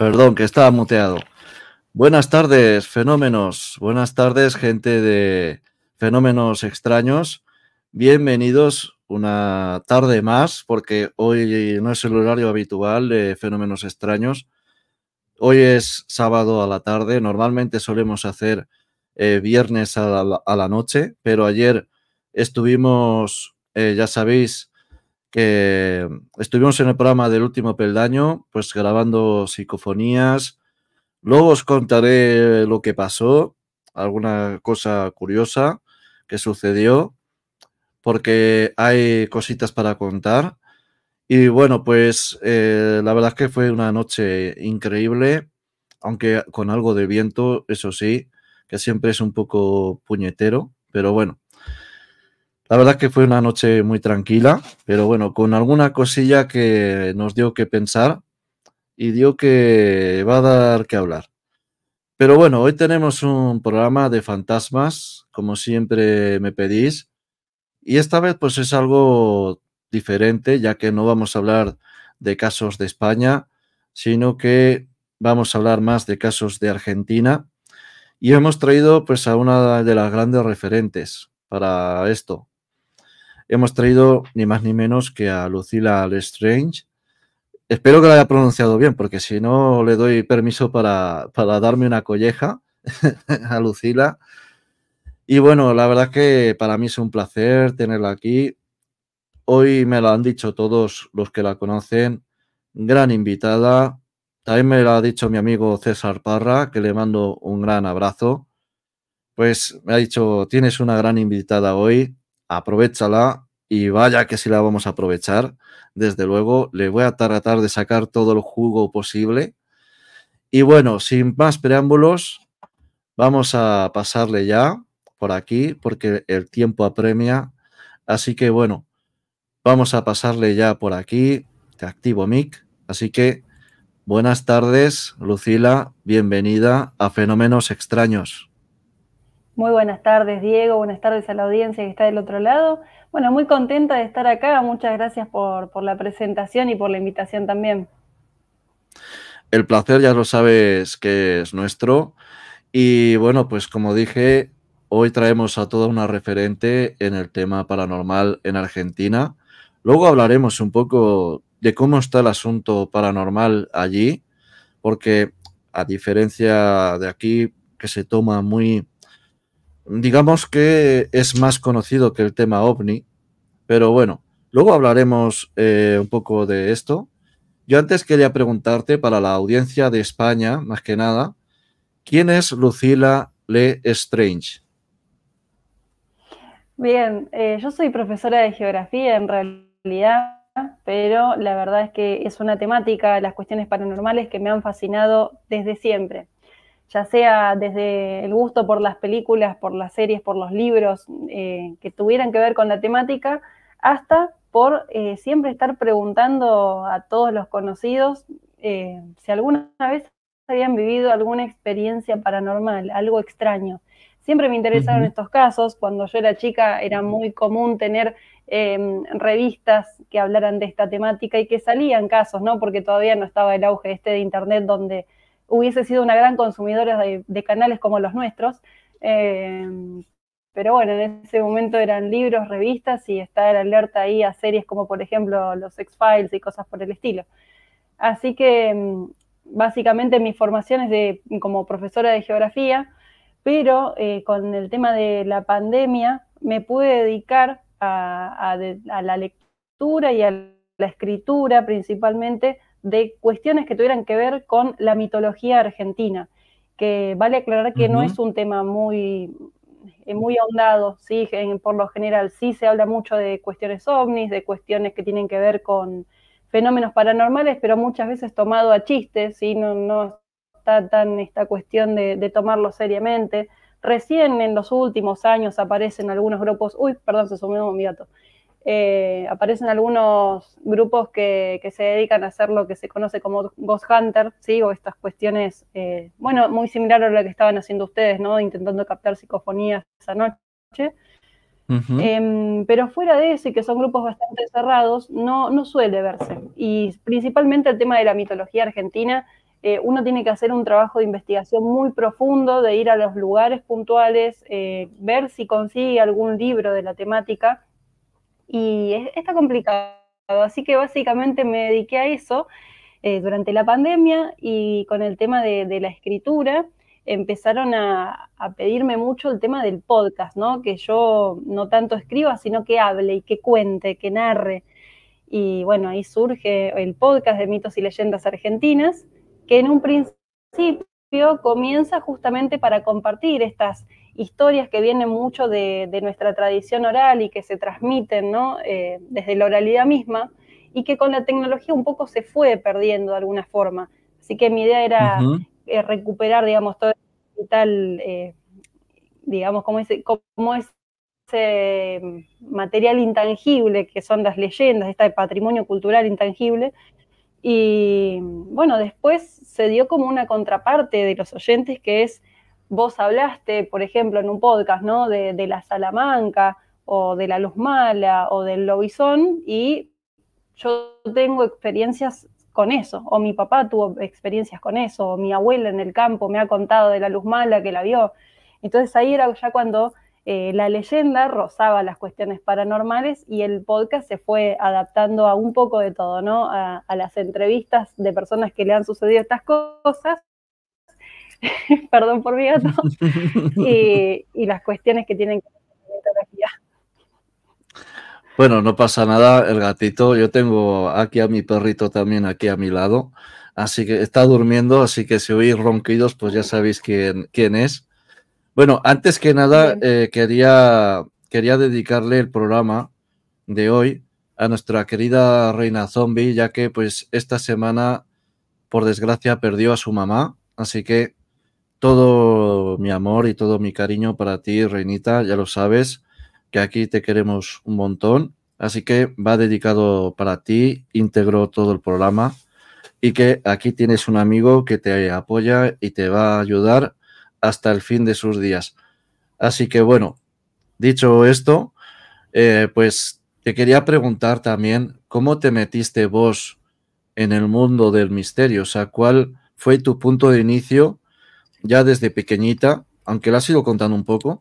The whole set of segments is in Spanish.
Perdón, que estaba muteado. Buenas tardes, fenómenos. Buenas tardes, gente de fenómenos extraños. Bienvenidos una tarde más, porque hoy no es el horario habitual de fenómenos extraños. Hoy es sábado a la tarde. Normalmente solemos hacer eh, viernes a la, noche, pero ayer estuvimos, eh, ya sabéis, que estuvimos en el programa del último peldaño, pues grabando psicofonías. Luego os contaré lo que pasó, alguna cosa curiosa que sucedió, porque hay cositas para contar. Y bueno, pues eh, la verdad es que fue una noche increíble, aunque con algo de viento, eso sí, que siempre es un poco puñetero, pero bueno, la verdad que fue una noche muy tranquila, pero bueno, con alguna cosilla que nos dio que pensar y dio que va a dar que hablar. Pero bueno, hoy tenemos un programa de fantasmas, como siempre me pedís, y esta vez pues es algo diferente, ya que no vamos a hablar de casos de España, sino que vamos a hablar más de casos de Argentina. Y hemos traído pues a una de las grandes referentes para esto, hemos traído ni más ni menos que a Lucila Lestrange. Espero que la haya pronunciado bien, porque si no le doy permiso para, darme una colleja a Lucila. Y bueno, la verdad que para mí es un placer tenerla aquí. Hoy me la han dicho todos los que la conocen. Gran invitada. También me lo ha dicho mi amigo César Parra, que le mando un gran abrazo. Pues me ha dicho, tienes una gran invitada hoy aprovechala y vaya que si la vamos a aprovechar, desde luego le voy a tratar de sacar todo el jugo posible. Y bueno, sin más preámbulos, vamos a pasarle ya por aquí porque el tiempo apremia. Así que bueno, vamos a pasarle ya por aquí. Te activo mic. Así que buenas tardes, Lucila. Bienvenida a Fenómenos Extraños. Muy buenas tardes, Diego. Buenas tardes a la audiencia que está del otro lado. Bueno, muy contenta de estar acá. Muchas gracias por, por la presentación y por la invitación también. El placer ya lo sabes que es nuestro. Y bueno, pues como dije, hoy traemos a toda una referente en el tema paranormal en Argentina. Luego hablaremos un poco de cómo está el asunto paranormal allí, porque a diferencia de aquí, que se toma muy digamos que es más conocido que el tema ovni, pero bueno, luego hablaremos eh, un poco de esto. Yo antes quería preguntarte para la audiencia de España, más que nada, ¿quién es Lucila Le Strange? Bien, eh, yo soy profesora de geografía en realidad, pero la verdad es que es una temática, las cuestiones paranormales que me han fascinado desde siempre ya sea desde el gusto por las películas, por las series, por los libros eh, que tuvieran que ver con la temática, hasta por eh, siempre estar preguntando a todos los conocidos eh, si alguna vez habían vivido alguna experiencia paranormal, algo extraño. Siempre me interesaron estos casos. Cuando yo era chica era muy común tener em, revistas que hablaran de esta temática y que salían casos, ¿no? Porque todavía no estaba el auge este de Internet donde hubiese sido una gran consumidora de, canales como los nuestros. Eh, pero bueno, en ese momento eran libros, revistas y estar alerta ahí a series como por ejemplo los X-Files y cosas por el estilo. Así que mm, básicamente mi formación es como profesora de geografía, pero eh, con el tema de la pandemia me pude dedicar a la lectura y a la escritura principalmente de cuestiones que tuvieran que ver con la mitología argentina, que vale aclarar que no es un tema muy, eh, muy ahondado, ¿sí? por lo general sí se habla mucho de cuestiones ovnis, de cuestiones que tienen que ver con fenómenos paranormales, pero muchas veces tomado a chistes, ¿sí? no, está tan esta cuestión de, tomarlo seriamente. Recién en los últimos años aparecen algunos grupos, uy, perdón, se sumó mi gato, eh, aparecen algunos grupos que, se dedican a hacer lo que se conoce como Ghost Hunter, ¿sí? o estas cuestiones, eh, bueno, muy similar a lo que estaban haciendo ustedes, ¿no? intentando captar psicofonías esa noche. Em, pero fuera de eso, y que son grupos bastante cerrados, no, suele verse. Y principalmente el tema de la mitología argentina, eh, uno tiene que hacer un trabajo de investigación muy profundo, de ir a los lugares puntuales, ver si consigue algún libro de la temática y está complicado. Así que básicamente me dediqué a eso eh, durante la pandemia y con el tema de, la escritura empezaron a, a, pedirme mucho el tema del podcast, ¿no? Que yo no tanto escriba, sino que hable y que cuente, que narre. Y bueno, ahí surge el podcast de mitos y leyendas argentinas, que en un principio comienza justamente para compartir estas historias que vienen mucho de, nuestra tradición oral y que se transmiten eh, desde la oralidad misma y que con la tecnología un poco se fue perdiendo de alguna forma. Así que mi idea era eh, recuperar, digamos, todo el eh, digamos, como ese, como ese mm, material intangible que son las leyendas, este patrimonio cultural intangible, y mm, bueno, después se dio como una contraparte de los oyentes que es Vos hablaste, por ejemplo, en un podcast, ¿no? De, la Salamanca o de la Luz Mala o del Lobizón y yo tengo experiencias con eso, o mi papá tuvo experiencias con eso, o mi abuela en el campo me ha contado de la Luz Mala que la vio. Entonces ahí era ya cuando eh, la leyenda rozaba las cuestiones paranormales y el podcast se fue adaptando a un poco de todo, ¿no? a, las entrevistas de personas que le han sucedido estas cosas perdón por mi gato, y, las cuestiones que tienen que ver con tecnología. Bueno, no pasa nada, el gatito, yo tengo aquí a mi perrito también aquí a mi lado, así que está durmiendo, así que si oís ronquidos, pues ya sabéis quién, quién es. Bueno, antes que nada, eh, quería, quería dedicarle el programa de hoy a nuestra querida reina zombie, ya que pues esta semana, por desgracia, perdió a su mamá, así que todo mi amor y todo mi cariño para ti, Reinita, ya lo sabes, que aquí te queremos un montón. Así que va dedicado para ti, integró todo el programa y que aquí tienes un amigo que te apoya y te va a ayudar hasta el fin de sus días. Así que bueno, dicho esto, eh, pues te quería preguntar también cómo te metiste vos en el mundo del misterio, o sea, cuál fue tu punto de inicio ya desde pequeñita, aunque la has ido contando un poco,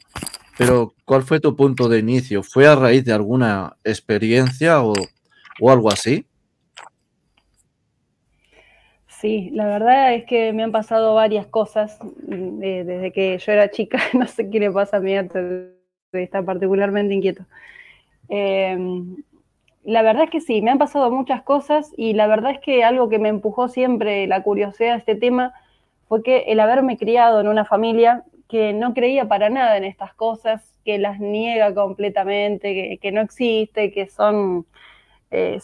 pero ¿cuál fue tu punto de inicio? ¿Fue a raíz de alguna experiencia o, algo así? Sí, la verdad es que me han pasado varias cosas mm, eh, desde que yo era chica. No sé qué le pasa a de está particularmente inquieto. Em, la verdad es que sí, me han pasado muchas cosas y la verdad es que algo que me empujó siempre la curiosidad a este tema fue que el haberme criado en una familia que no creía para nada en estas cosas, que las niega completamente, que, no existe, que son eh,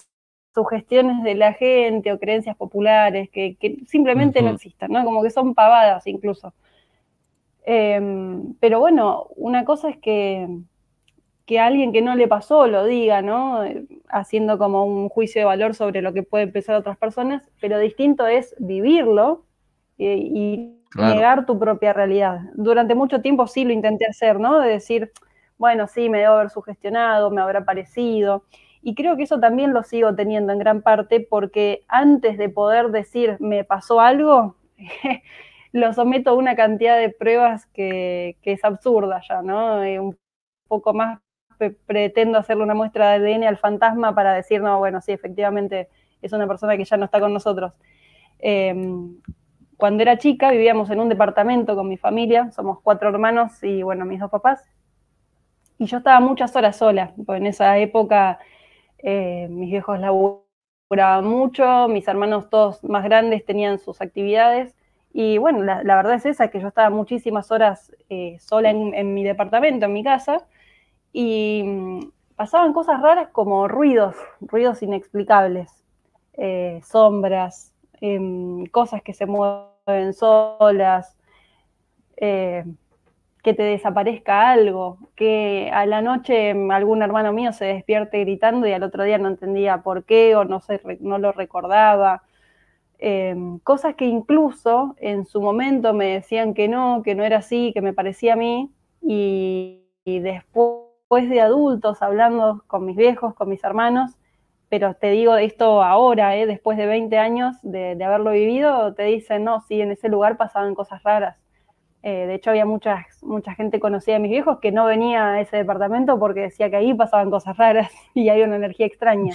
sugestiones de la gente o creencias populares, que, simplemente no existen, ¿no? Como que son pavadas incluso. Em, pero bueno, una cosa es que, que alguien que no le pasó lo diga, ¿no? Haciendo como un juicio de valor sobre lo que pueden pensar otras personas, pero distinto es vivirlo y, negar tu propia realidad. Durante mucho tiempo sí lo intenté hacer, ¿no? De decir, bueno, sí, me debo haber sugestionado, me habrá parecido. Y creo que eso también lo sigo teniendo en gran parte porque antes de poder decir me pasó algo, lo someto a una cantidad de pruebas que, es absurda ya, ¿no? Eh, un poco más pretendo hacerle una muestra de ADN al fantasma para decir, no, bueno, sí, efectivamente es una persona que ya no está con nosotros. Em, cuando era chica vivíamos en un departamento con mi familia, somos cuatro hermanos y bueno, mis dos papás. Y yo estaba muchas horas sola, porque en esa época eh, mis viejos laburaban mucho, mis hermanos todos más grandes tenían sus actividades. Y bueno, la, verdad es esa, que yo estaba muchísimas horas eh, sola en, mi departamento, en mi casa. Y mm, pasaban cosas raras como ruidos, ruidos inexplicables, eh, sombras, Em, cosas que se mueven solas, eh, que te desaparezca algo, que a la noche algún hermano mío se despierte gritando y al otro día no entendía por qué o no, se, no lo recordaba. Em, cosas que incluso en su momento me decían que no, que no era así, que me parecía a mí, y después de adultos, hablando con mis viejos, con mis hermanos, pero te digo esto ahora, ¿eh? después de 20 años de, haberlo vivido, te dicen, no, sí, en ese lugar pasaban cosas raras. Eh, de hecho, había muchas, mucha gente conocida de mis viejos que no venía a ese departamento porque decía que ahí pasaban cosas raras y hay una energía extraña.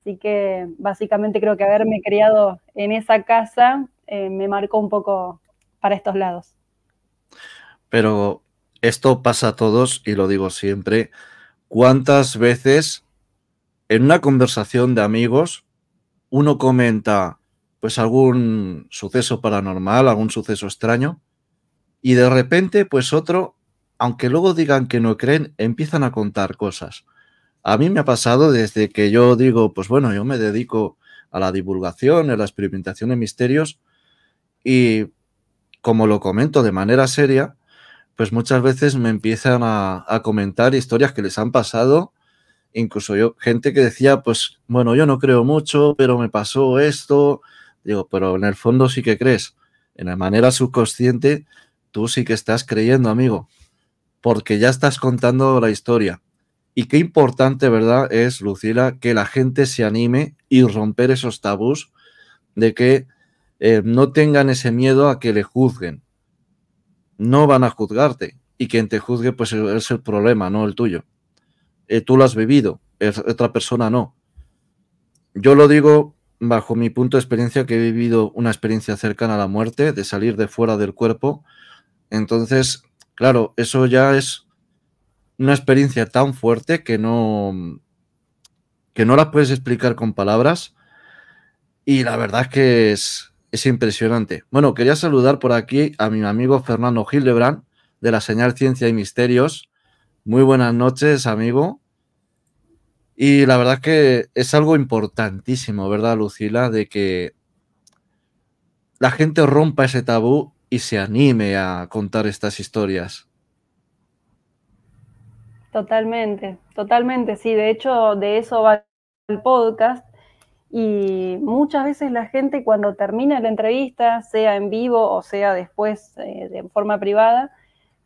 Así que básicamente creo que haberme criado en esa casa eh, me marcó un poco para estos lados. Pero esto pasa a todos y lo digo siempre. ¿Cuántas veces en una conversación de amigos, uno comenta pues algún suceso paranormal, algún suceso extraño, y de repente pues otro, aunque luego digan que no creen, empiezan a contar cosas. A mí me ha pasado desde que yo digo, pues bueno, yo me dedico a la divulgación, a la experimentación de misterios, y como lo comento de manera seria, pues muchas veces me empiezan a, a comentar historias que les han pasado Incluso yo, gente que decía, pues, bueno, yo no creo mucho, pero me pasó esto. Digo, pero en el fondo sí que crees. En la manera subconsciente, tú sí que estás creyendo, amigo, porque ya estás contando la historia. Y qué importante, ¿verdad? Es, Lucila, que la gente se anime y romper esos tabús de que eh, no tengan ese miedo a que le juzguen. No van a juzgarte. Y quien te juzgue, pues es el problema, no el tuyo. Eh, tú lo has vivido, otra persona no. Yo lo digo bajo mi punto de experiencia, que he vivido una experiencia cercana a la muerte, de salir de fuera del cuerpo. Entonces, claro, eso ya es una experiencia tan fuerte que no, que no la puedes explicar con palabras. Y la verdad es que es, es impresionante. Bueno, quería saludar por aquí a mi amigo Fernando Gildebrand, de la señal Ciencia y Misterios, muy buenas noches, amigo. Y la verdad que es algo importantísimo, ¿verdad, Lucila? De que la gente rompa ese tabú y se anime a contar estas historias. Totalmente, totalmente, sí. De hecho, de eso va el podcast. Y muchas veces la gente cuando termina la entrevista, sea en vivo o sea después en eh, de forma privada,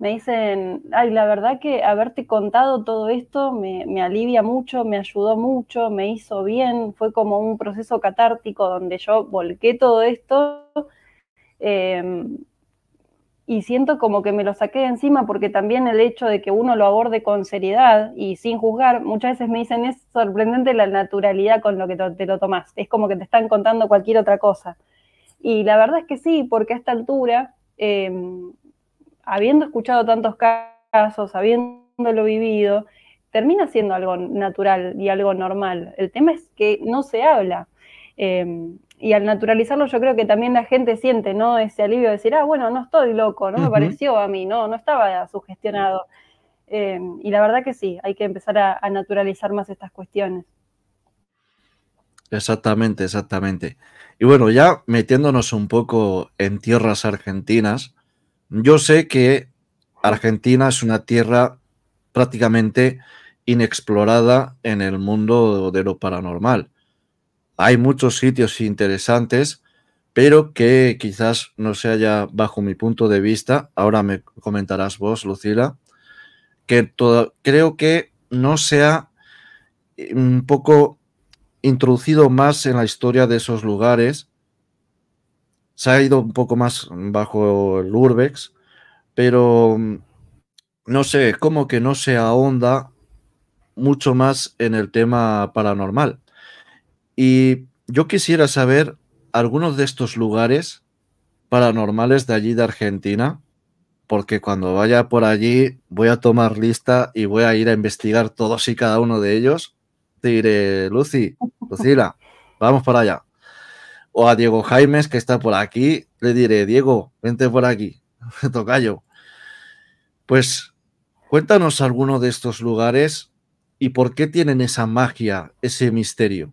me dicen, ay, la verdad que haberte contado todo esto me, alivia mucho, me ayudó mucho, me hizo bien, fue como un proceso catártico donde yo volqué todo esto em, y siento como que me lo saqué de encima porque también el hecho de que uno lo aborde con seriedad y sin juzgar, muchas veces me dicen, es sorprendente la naturalidad con lo que te lo tomás, es como que te están contando cualquier otra cosa. Y la verdad es que sí, porque a esta altura... Em, habiendo escuchado tantos casos, habiéndolo vivido, termina siendo algo natural y algo normal. El tema es que no se habla. Em, y al naturalizarlo yo creo que también la gente siente, ¿no? Ese alivio de decir, ah, bueno, no estoy loco, no me pareció a mí, no, no estaba sugestionado. Em, y la verdad que sí, hay que empezar a naturalizar más estas cuestiones. Exactamente, exactamente. Y bueno, ya metiéndonos un poco en tierras argentinas, yo sé que Argentina es una tierra prácticamente inexplorada en el mundo de lo paranormal. Hay muchos sitios interesantes, pero que quizás no se haya, bajo mi punto de vista, ahora me comentarás vos, Lucila, que creo que no se ha eh, un poco introducido más en la historia de esos lugares se ha ido un poco más bajo el Urbex, pero mm, no sé, como que no se ahonda mucho más en el tema paranormal. Y yo quisiera saber algunos de estos lugares paranormales de allí de Argentina, porque cuando vaya por allí voy a tomar lista y voy a ir a investigar todos y cada uno de ellos. Te diré, Lucy, Lucila, vamos para allá o a Diego Jaimes, que está por aquí, le diré, Diego, vente por aquí, yo. Pues cuéntanos alguno de estos lugares y por qué tienen esa magia, ese misterio.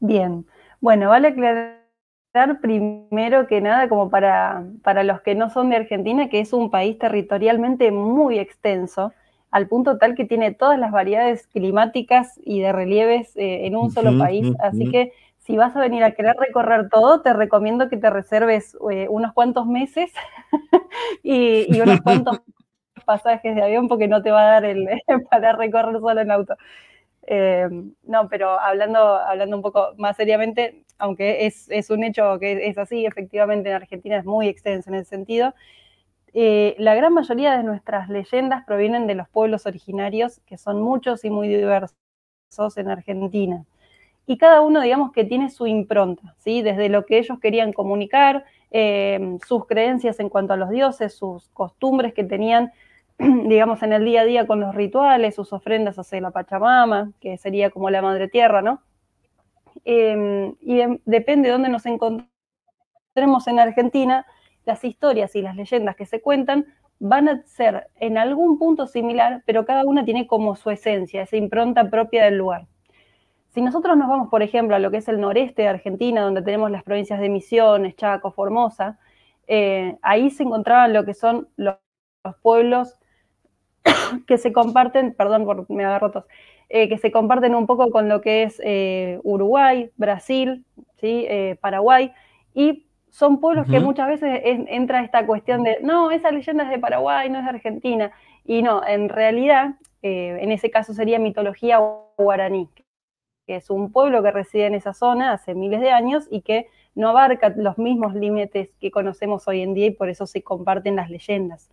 Bien, bueno, vale aclarar primero que nada, como para, para los que no son de Argentina, que es un país territorialmente muy extenso al punto tal que tiene todas las variedades climáticas y de relieves eh, en un solo país. Así que si vas a venir a querer recorrer todo, te recomiendo que te reserves eh, unos cuantos meses y, unos cuantos pasajes de avión porque no te va a dar el para recorrer solo en auto. Eh, no, pero hablando, hablando un poco más seriamente, aunque es, es un hecho que es así, efectivamente en Argentina es muy extenso en ese sentido, eh, la gran mayoría de nuestras leyendas provienen de los pueblos originarios, que son muchos y muy diversos en Argentina. Y cada uno, digamos, que tiene su impronta, ¿sí? Desde lo que ellos querían comunicar, eh, sus creencias en cuanto a los dioses, sus costumbres que tenían, digamos, en el día a día con los rituales, sus ofrendas hacia la Pachamama, que sería como la madre tierra, ¿no? Em, y depende de dónde nos encontremos en Argentina, las historias y las leyendas que se cuentan van a ser en algún punto similar, pero cada una tiene como su esencia, esa impronta propia del lugar. Si nosotros nos vamos, por ejemplo, a lo que es el noreste de Argentina, donde tenemos las provincias de Misiones, Chaco, Formosa, eh, ahí se encontraban lo que son los, pueblos que se comparten, perdón por me agarro eh, que se comparten un poco con lo que es eh, Uruguay, Brasil, ¿sí? Paraguay, y son pueblos que muchas veces entra esta cuestión de, no, esa leyenda es de Paraguay, no es de Argentina. Y no, en realidad, eh, en ese caso sería mitología guaraní, que es un pueblo que reside en esa zona hace miles de años y que no abarca los mismos límites que conocemos hoy en día y por eso se comparten las leyendas.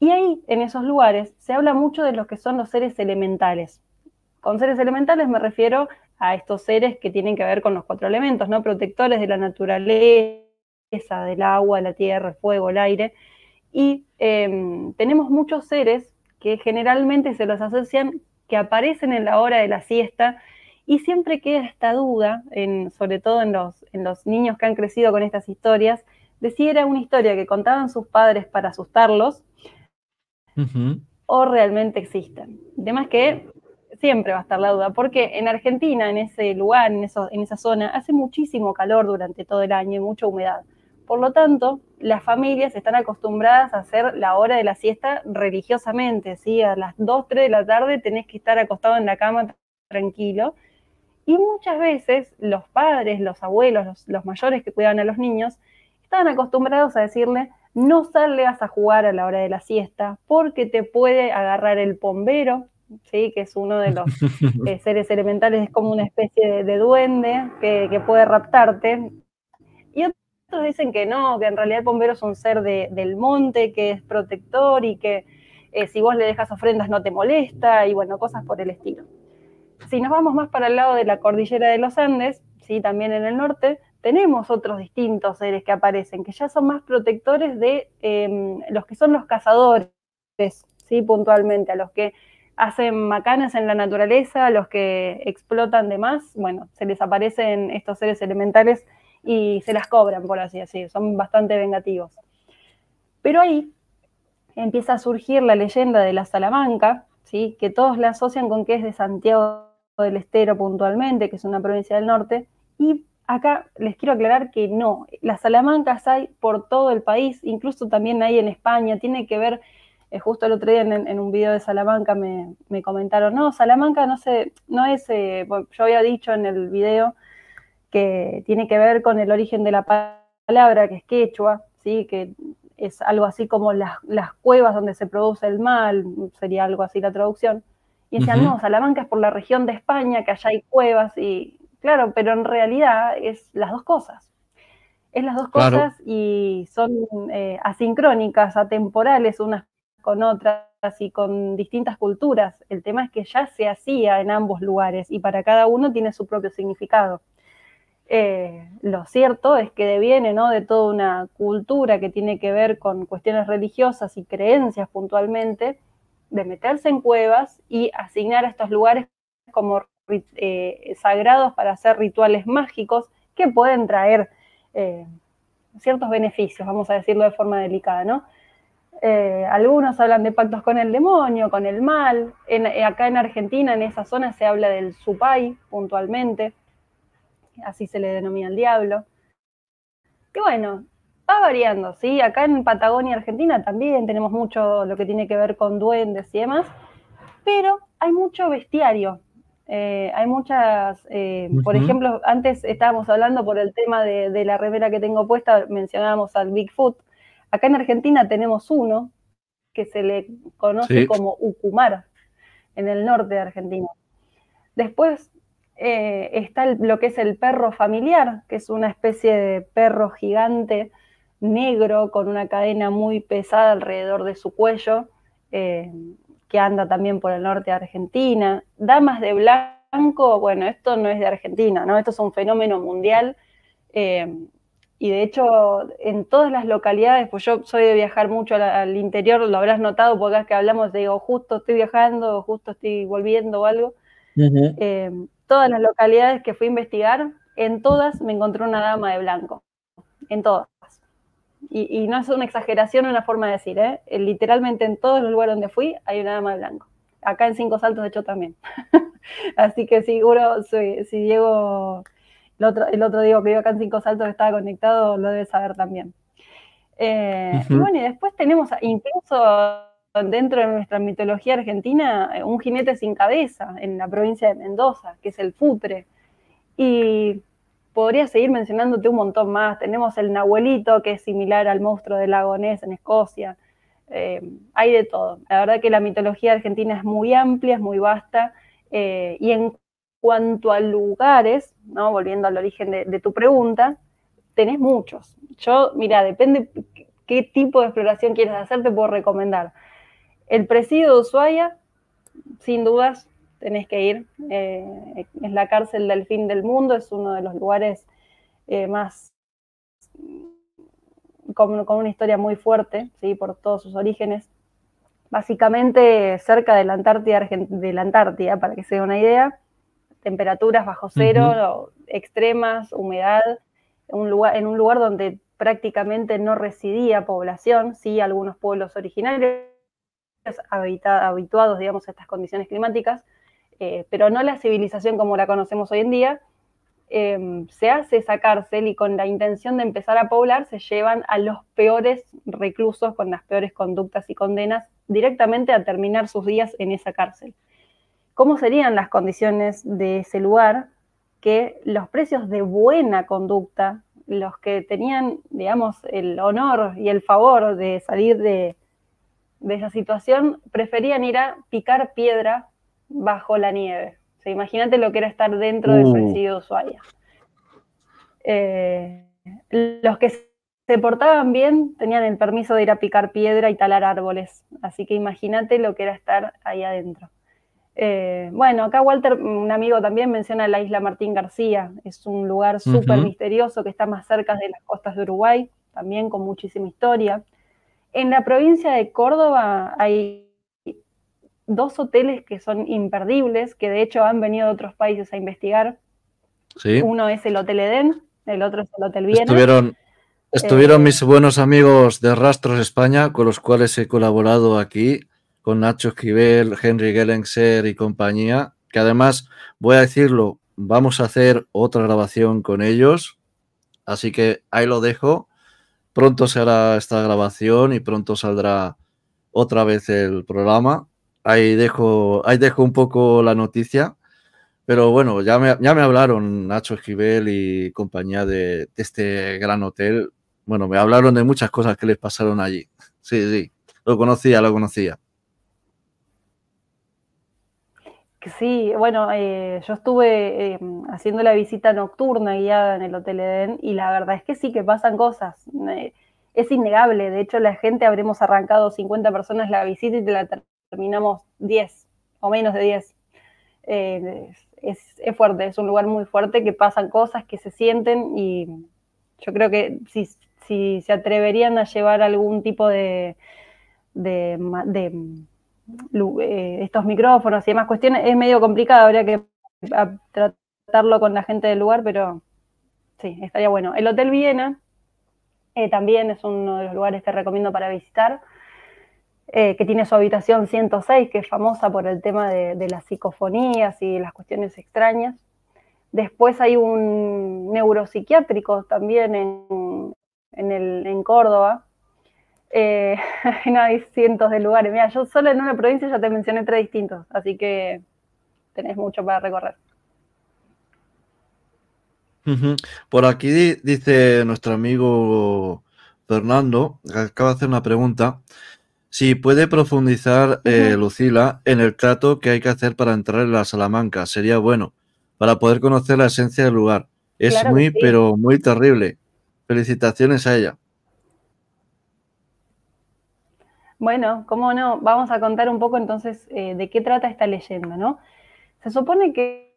Y ahí, en esos lugares, se habla mucho de lo que son los seres elementales. Con seres elementales me refiero a estos seres que tienen que ver con los cuatro elementos, ¿no? Protectores de la naturaleza, del agua, la tierra, el fuego, el aire. Y em, tenemos muchos seres que generalmente se los asocian, que aparecen en la hora de la siesta y siempre queda esta duda, sobre todo en los, niños que han crecido con estas historias, de si era una historia que contaban sus padres para asustarlos o realmente existen. Además que siempre va a estar la duda, porque en Argentina, en ese lugar, en esa zona, hace muchísimo calor durante todo el año y mucha humedad. Por lo tanto, las familias están acostumbradas a hacer la hora de la siesta religiosamente, ¿sí? A las 2, 3 de la tarde tenés que estar acostado en la cama tranquilo. Y muchas veces los padres, los abuelos, los, mayores que cuidan a los niños, están acostumbrados a decirle, no salgas a jugar a la hora de la siesta porque te puede agarrar el pombero, ¿sí? que es uno de los eh, seres elementales, es como una especie de, duende que puede raptarte otros dicen que no, que en realidad el bombero es un ser del monte, que es protector y que eh, si vos le dejas ofrendas no te molesta y bueno, cosas por el estilo. Si nos vamos más para el lado de la cordillera de los Andes, sí, también en el norte, tenemos otros distintos seres que aparecen, que ya son más protectores de em, los que son los cazadores, sí, puntualmente, a los que hacen macanas en la naturaleza, a los que explotan de más, bueno, se les aparecen estos seres elementales y se las cobran, por así decirlo, son bastante vengativos. Pero ahí empieza a surgir la leyenda de la Salamanca, ¿sí? que todos la asocian con que es de Santiago del Estero puntualmente, que es una provincia del norte, y acá les quiero aclarar que no, las Salamancas hay por todo el país, incluso también hay en España, tiene que ver, eh, justo el otro día en, un video de Salamanca me, comentaron, no, Salamanca no, se, no es, eh, yo había dicho en el video que tiene que ver con el origen de la palabra, que es quechua, ¿sí? que es algo así como las, cuevas donde se produce el mal, sería algo así la traducción. Y decían, no, Salamanca es por la región de España, que allá hay cuevas, y claro, pero en realidad es las dos cosas. Es las dos cosas y son eh, asincrónicas, atemporales unas con otras y con distintas culturas. El tema es que ya se hacía en ambos lugares y para cada uno tiene su propio significado. Eh, lo cierto es que deviene ¿no? de toda una cultura que tiene que ver con cuestiones religiosas y creencias puntualmente, de meterse en cuevas y asignar a estos lugares como eh, sagrados para hacer rituales mágicos que pueden traer eh, ciertos beneficios, vamos a decirlo de forma delicada, algunos hablan de pactos con el demonio, con el mal. acá en Argentina, en esa zona, se habla del supay puntualmente así se le denomina el diablo. Que bueno, va variando, ¿sí? Acá en Patagonia, Argentina, también tenemos mucho lo que tiene que ver con duendes y demás, pero hay mucho bestiario. Eh, hay muchas, eh, por ejemplo, antes estábamos hablando por el tema de, la remera que tengo puesta, mencionábamos al Bigfoot. Acá en Argentina tenemos uno que se le conoce como Ucumar, en el norte de Argentina. Después eh, está lo que es el perro familiar, que es una especie de perro gigante negro con una cadena muy pesada alrededor de su cuello, eh, que anda también por el norte de Argentina. Damas de blanco, bueno, esto no es de Argentina, ¿no? Esto es un fenómeno mundial. Eh, y de hecho, en todas las localidades, pues yo soy de viajar mucho al, interior, lo habrás notado, porque acá es que hablamos, digo, justo estoy viajando, justo estoy volviendo o algo. Todas las localidades que fui a investigar, en todas me encontré una dama de blanco. En todas. Y, no es una exageración, una forma de decir, ¿eh? ¿eh? Literalmente en todos los lugares donde fui hay una dama de blanco. Acá en Cinco Saltos, de hecho, también. Así que seguro, si, si Diego, el otro, el otro Diego que vive acá en Cinco Saltos estaba conectado, lo debe saber también. Eh, y bueno, y después tenemos incluso dentro de nuestra mitología argentina eh, un jinete sin cabeza en la provincia de Mendoza, que es el Futre. Y podría seguir mencionándote un montón más. Tenemos el Nahuelito, que es similar al monstruo del lago Ness en Escocia. Eh, hay de todo. La verdad que la mitología argentina es muy amplia, es muy vasta. Eh, y en cuanto a lugares, volviendo al origen de, de tu pregunta, tenés muchos. Yo, mira, depende qué tipo de exploración quieres hacer, te puedo recomendar. El presidio de Ushuaia, sin dudas, tenés que ir. Eh, es la cárcel del fin del mundo, es uno de los lugares eh, más con, una historia muy fuerte, ¿sí? por todos sus orígenes. Básicamente cerca de la Antártida, de Antártida para que se dé una idea, temperaturas bajo cero, extremas, humedad, un lugar, en un lugar donde prácticamente no residía población, sí, algunos pueblos originarios, habituados, digamos, a estas condiciones climáticas, eh, pero no la civilización como la conocemos hoy en día, em, se hace esa cárcel y con la intención de empezar a poblar se llevan a los peores reclusos con las peores conductas y condenas directamente a terminar sus días en esa cárcel. ¿Cómo serían las condiciones de ese lugar que los precios de buena conducta, los que tenían, digamos, el honor y el favor de salir de, de esa situación, preferían ir a picar piedra bajo la nieve. O sea, imagínate lo que era estar dentro del presidio uh. de Ushuaia. Eh, los que se portaban bien tenían el permiso de ir a picar piedra y talar árboles. Así que imagínate lo que era estar ahí adentro. Eh, bueno, acá Walter, un amigo también, menciona la isla Martín García. Es un lugar súper misterioso que está más cerca de las costas de Uruguay, también con muchísima historia. En la provincia de Córdoba hay dos hoteles que son imperdibles, que de hecho han venido de otros países a investigar. Uno es el Hotel Eden, el otro es el Hotel Viena. Estuvieron, eh, mis buenos amigos de Rastros España, con los cuales he colaborado aquí, con Nacho Esquivel, Henry Gellenser y compañía, que además, voy a decirlo, vamos a hacer otra grabación con ellos, así que ahí lo dejo. Pronto se hará esta grabación y pronto saldrá otra vez el programa. Ahí dejo, ahí dejo un poco la noticia. Pero bueno, ya me, ya me hablaron Nacho Esquivel y compañía de, de este gran hotel. Bueno, me hablaron de muchas cosas que les pasaron allí. Sí, sí, lo conocía, lo conocía. Sí, bueno, eh, yo estuve em, haciendo la visita nocturna guiada en el Hotel Eden y la verdad es que sí que pasan cosas. Eh, es innegable, de hecho la gente habremos arrancado 50 personas la visita y la terminamos 10 o menos de 10. Eh, es, fuerte, es un lugar muy fuerte que pasan cosas, que se sienten y yo creo que si, si se atreverían a llevar algún tipo de eh, estos micrófonos y demás cuestiones, es medio complicado, habría que tratarlo con la gente del lugar, pero sí, estaría bueno. El Hotel Viena eh, también es uno de los lugares que recomiendo para visitar, eh, que tiene su habitación 106, que es famosa por el tema de, las psicofonías y las cuestiones extrañas. Después hay un neuropsiquiátrico también en Córdoba, eh, no hay cientos de lugares. Mira, yo solo en una provincia ya te mencioné tres distintos, así que tenés mucho para recorrer. Por aquí dice nuestro amigo Fernando, acaba de hacer una pregunta. Si puede profundizar, eh, Lucila, en el trato que hay que hacer para entrar en la Salamanca, sería bueno, para poder conocer la esencia del lugar. Es muy, pero muy terrible. Felicitaciones a ella. Bueno, cómo no, vamos a contar un poco entonces eh, de qué trata esta leyenda, ¿no? Se supone que,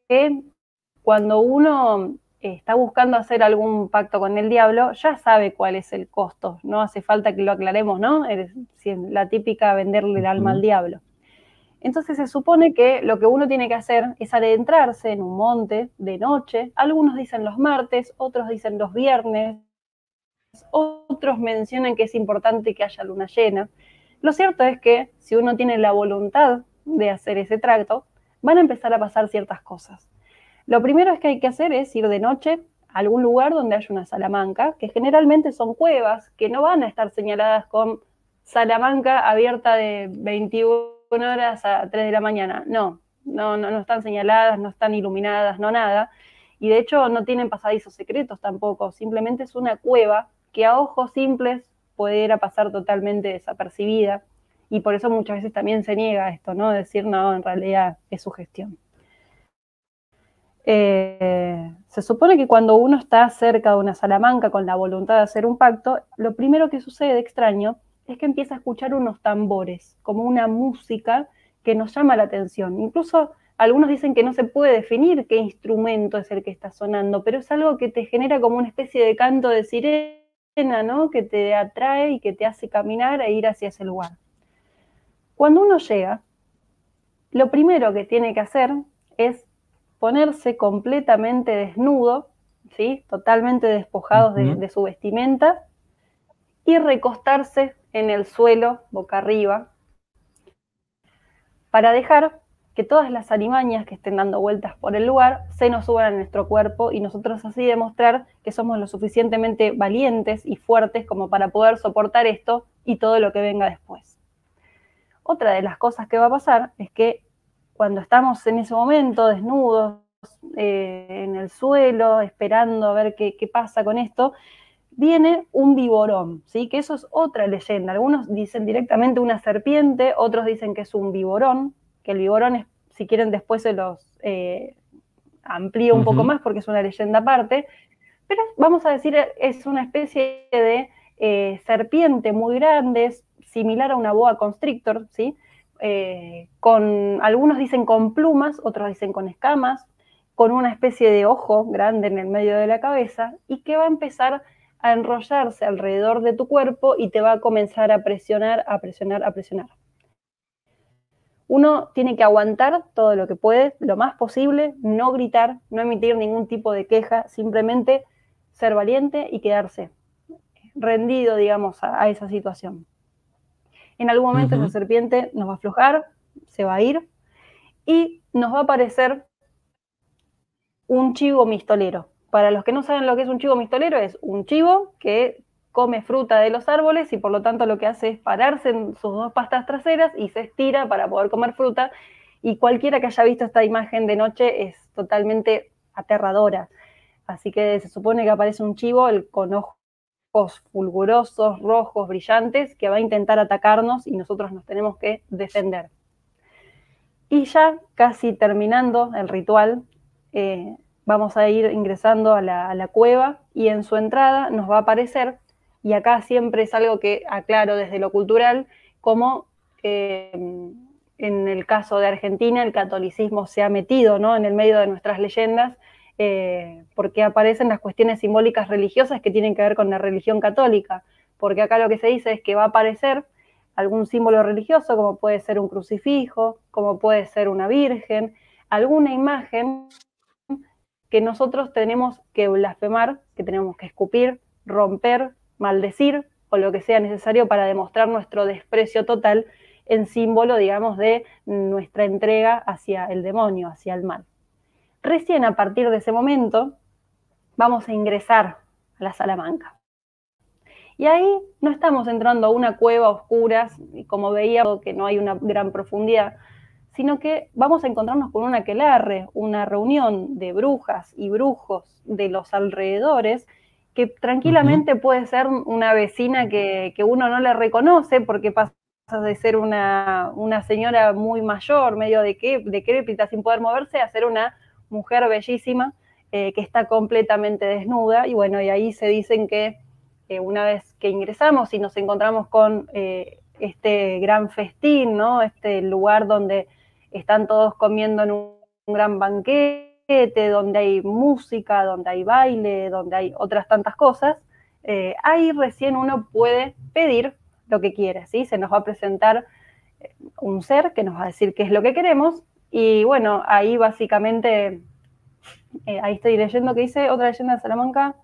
cuando uno eh, está buscando hacer algún pacto con el diablo, ya sabe cuál es el costo, no hace falta que lo aclaremos, ¿no? Es la típica venderle el alma al diablo. Entonces se supone que lo que uno tiene que hacer es adentrarse en un monte de noche, algunos dicen los martes, otros dicen los viernes, otros mencionan que es importante que haya luna llena, lo cierto es que si uno tiene la voluntad de hacer ese tracto, van a empezar a pasar ciertas cosas. Lo primero es que hay que hacer es ir de noche a algún lugar donde haya una salamanca, que generalmente son cuevas que no van a estar señaladas con salamanca abierta de 21 horas a 3 de la mañana. No, no, no, no están señaladas, no están iluminadas, no nada. Y de hecho no tienen pasadizos secretos tampoco, simplemente es una cueva que a ojos simples a pasar totalmente desapercibida. Y por eso muchas veces también se niega esto, ¿no? Decir, no, en realidad es su gestión. Eh, se supone que cuando uno está cerca de una Salamanca con la voluntad de hacer un pacto, lo primero que sucede de extraño es que empieza a escuchar unos tambores, como una música que nos llama la atención. Incluso algunos dicen que no se puede definir qué instrumento es el que está sonando, pero es algo que te genera como una especie de canto de sirena que te atrae y que te hace caminar e ir hacia ese lugar. Cuando uno llega, lo primero que tiene que hacer es ponerse completamente desnudo, ¿sí? totalmente despojados de, su vestimenta, y recostarse en el suelo, boca arriba, para dejar que todas las alimañas que estén dando vueltas por el lugar se nos suban a nuestro cuerpo y nosotros así demostrar que somos lo suficientemente valientes y fuertes como para poder soportar esto y todo lo que venga después. Otra de las cosas que va a pasar es que cuando estamos en ese momento desnudos eh, en el suelo, esperando a ver qué, pasa con esto, viene un viborón, ¿sí? que eso es otra leyenda. Algunos dicen directamente una serpiente, otros dicen que es un viborón, que el viborón, si quieren después se los eh, amplío un poco más porque es una leyenda aparte, pero vamos a decir, es una especie de eh, serpiente muy grande, similar a una boa constrictor, ¿sí? Eh, con, algunos dicen con plumas, otros dicen con escamas, con una especie de ojo grande en el medio de la cabeza y que va a empezar a enrollarse alrededor de tu cuerpo y te va a comenzar a presionar, a presionar, a presionar uno tiene que aguantar todo lo que puede, lo más posible, no gritar, no emitir ningún tipo de queja, simplemente ser valiente y quedarse rendido, digamos, a, esa situación. En algún momento esa serpiente nos va a aflojar, se va a ir y nos va a aparecer un chivo mistolero. Para los que no saben lo que es un chivo mistolero, es un chivo que come fruta de los árboles y por lo tanto lo que hace es pararse en sus dos pastas traseras y se estira para poder comer fruta. Y cualquiera que haya visto esta imagen de noche es totalmente aterradora. Así que se supone que aparece un chivo con ojos fulgurosos, rojos, brillantes, que va a intentar atacarnos y nosotros nos tenemos que defender. Y ya casi terminando el ritual, eh, vamos a ir ingresando a la, a la cueva y en su entrada nos va a aparecer y acá siempre es algo que aclaro desde lo cultural, como eh, en el caso de Argentina el catolicismo se ha metido ¿no? en el medio de nuestras leyendas, eh, porque aparecen las cuestiones simbólicas religiosas que tienen que ver con la religión católica, porque acá lo que se dice es que va a aparecer algún símbolo religioso, como puede ser un crucifijo, como puede ser una virgen, alguna imagen que nosotros tenemos que blasfemar, que tenemos que escupir, romper, maldecir o lo que sea necesario para demostrar nuestro desprecio total en símbolo, digamos, de nuestra entrega hacia el demonio, hacia el mal. Recién a partir de ese momento vamos a ingresar a la Salamanca. Y ahí no estamos entrando a una cueva oscura, como veíamos, que no hay una gran profundidad, sino que vamos a encontrarnos con una aquelarre, una reunión de brujas y brujos de los alrededores que tranquilamente puede ser una vecina que, uno no le reconoce porque pasa de ser una, señora muy mayor, medio de que, decrépita, sin poder moverse, a ser una mujer bellísima eh, que está completamente desnuda. Y bueno, y ahí se dicen que eh, una vez que ingresamos y nos encontramos con eh, este gran festín, ¿no? Este lugar donde están todos comiendo en un gran banquete donde hay música, donde hay baile, donde hay otras tantas cosas, eh, ahí recién uno puede pedir lo que quiere, ¿sí? Se nos va a presentar eh, un ser que nos va a decir qué es lo que queremos y bueno, ahí básicamente, eh, ahí estoy leyendo que dice otra leyenda de Salamanca.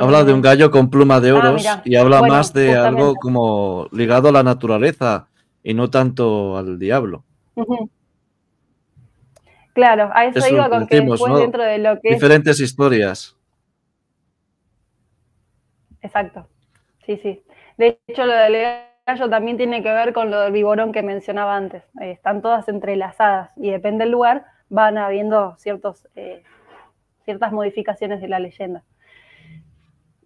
habla de un gallo con pluma de ah, oros y habla más de algo como ligado a la naturaleza y no tanto al diablo. Claro, a eso, iba con que después dentro de lo que... Diferentes historias. Exacto, sí, sí. De hecho, lo del gallo también tiene que ver con lo del viborón que mencionaba antes. Eh, están todas entrelazadas y depende del lugar van habiendo ciertos, eh, ciertas modificaciones de la leyenda.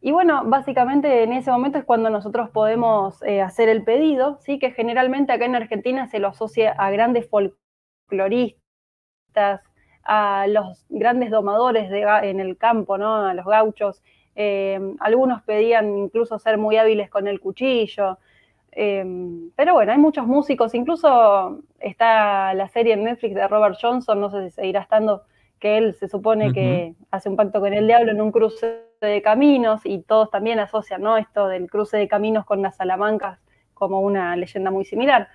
Y bueno, básicamente en ese momento es cuando nosotros podemos eh, hacer el pedido, ¿sí? que generalmente acá en Argentina se lo asocia a grandes folcloristas a los grandes domadores en el campo, ¿no? a los gauchos. Eh, algunos pedían incluso ser muy hábiles con el cuchillo. Eh, pero bueno, hay muchos músicos, incluso está la serie en Netflix de Robert Johnson, no sé si seguirá estando, que él se supone que hace un pacto con el diablo en un cruce de caminos y todos también asocian esto del cruce de caminos con las salamancas como una leyenda muy similar.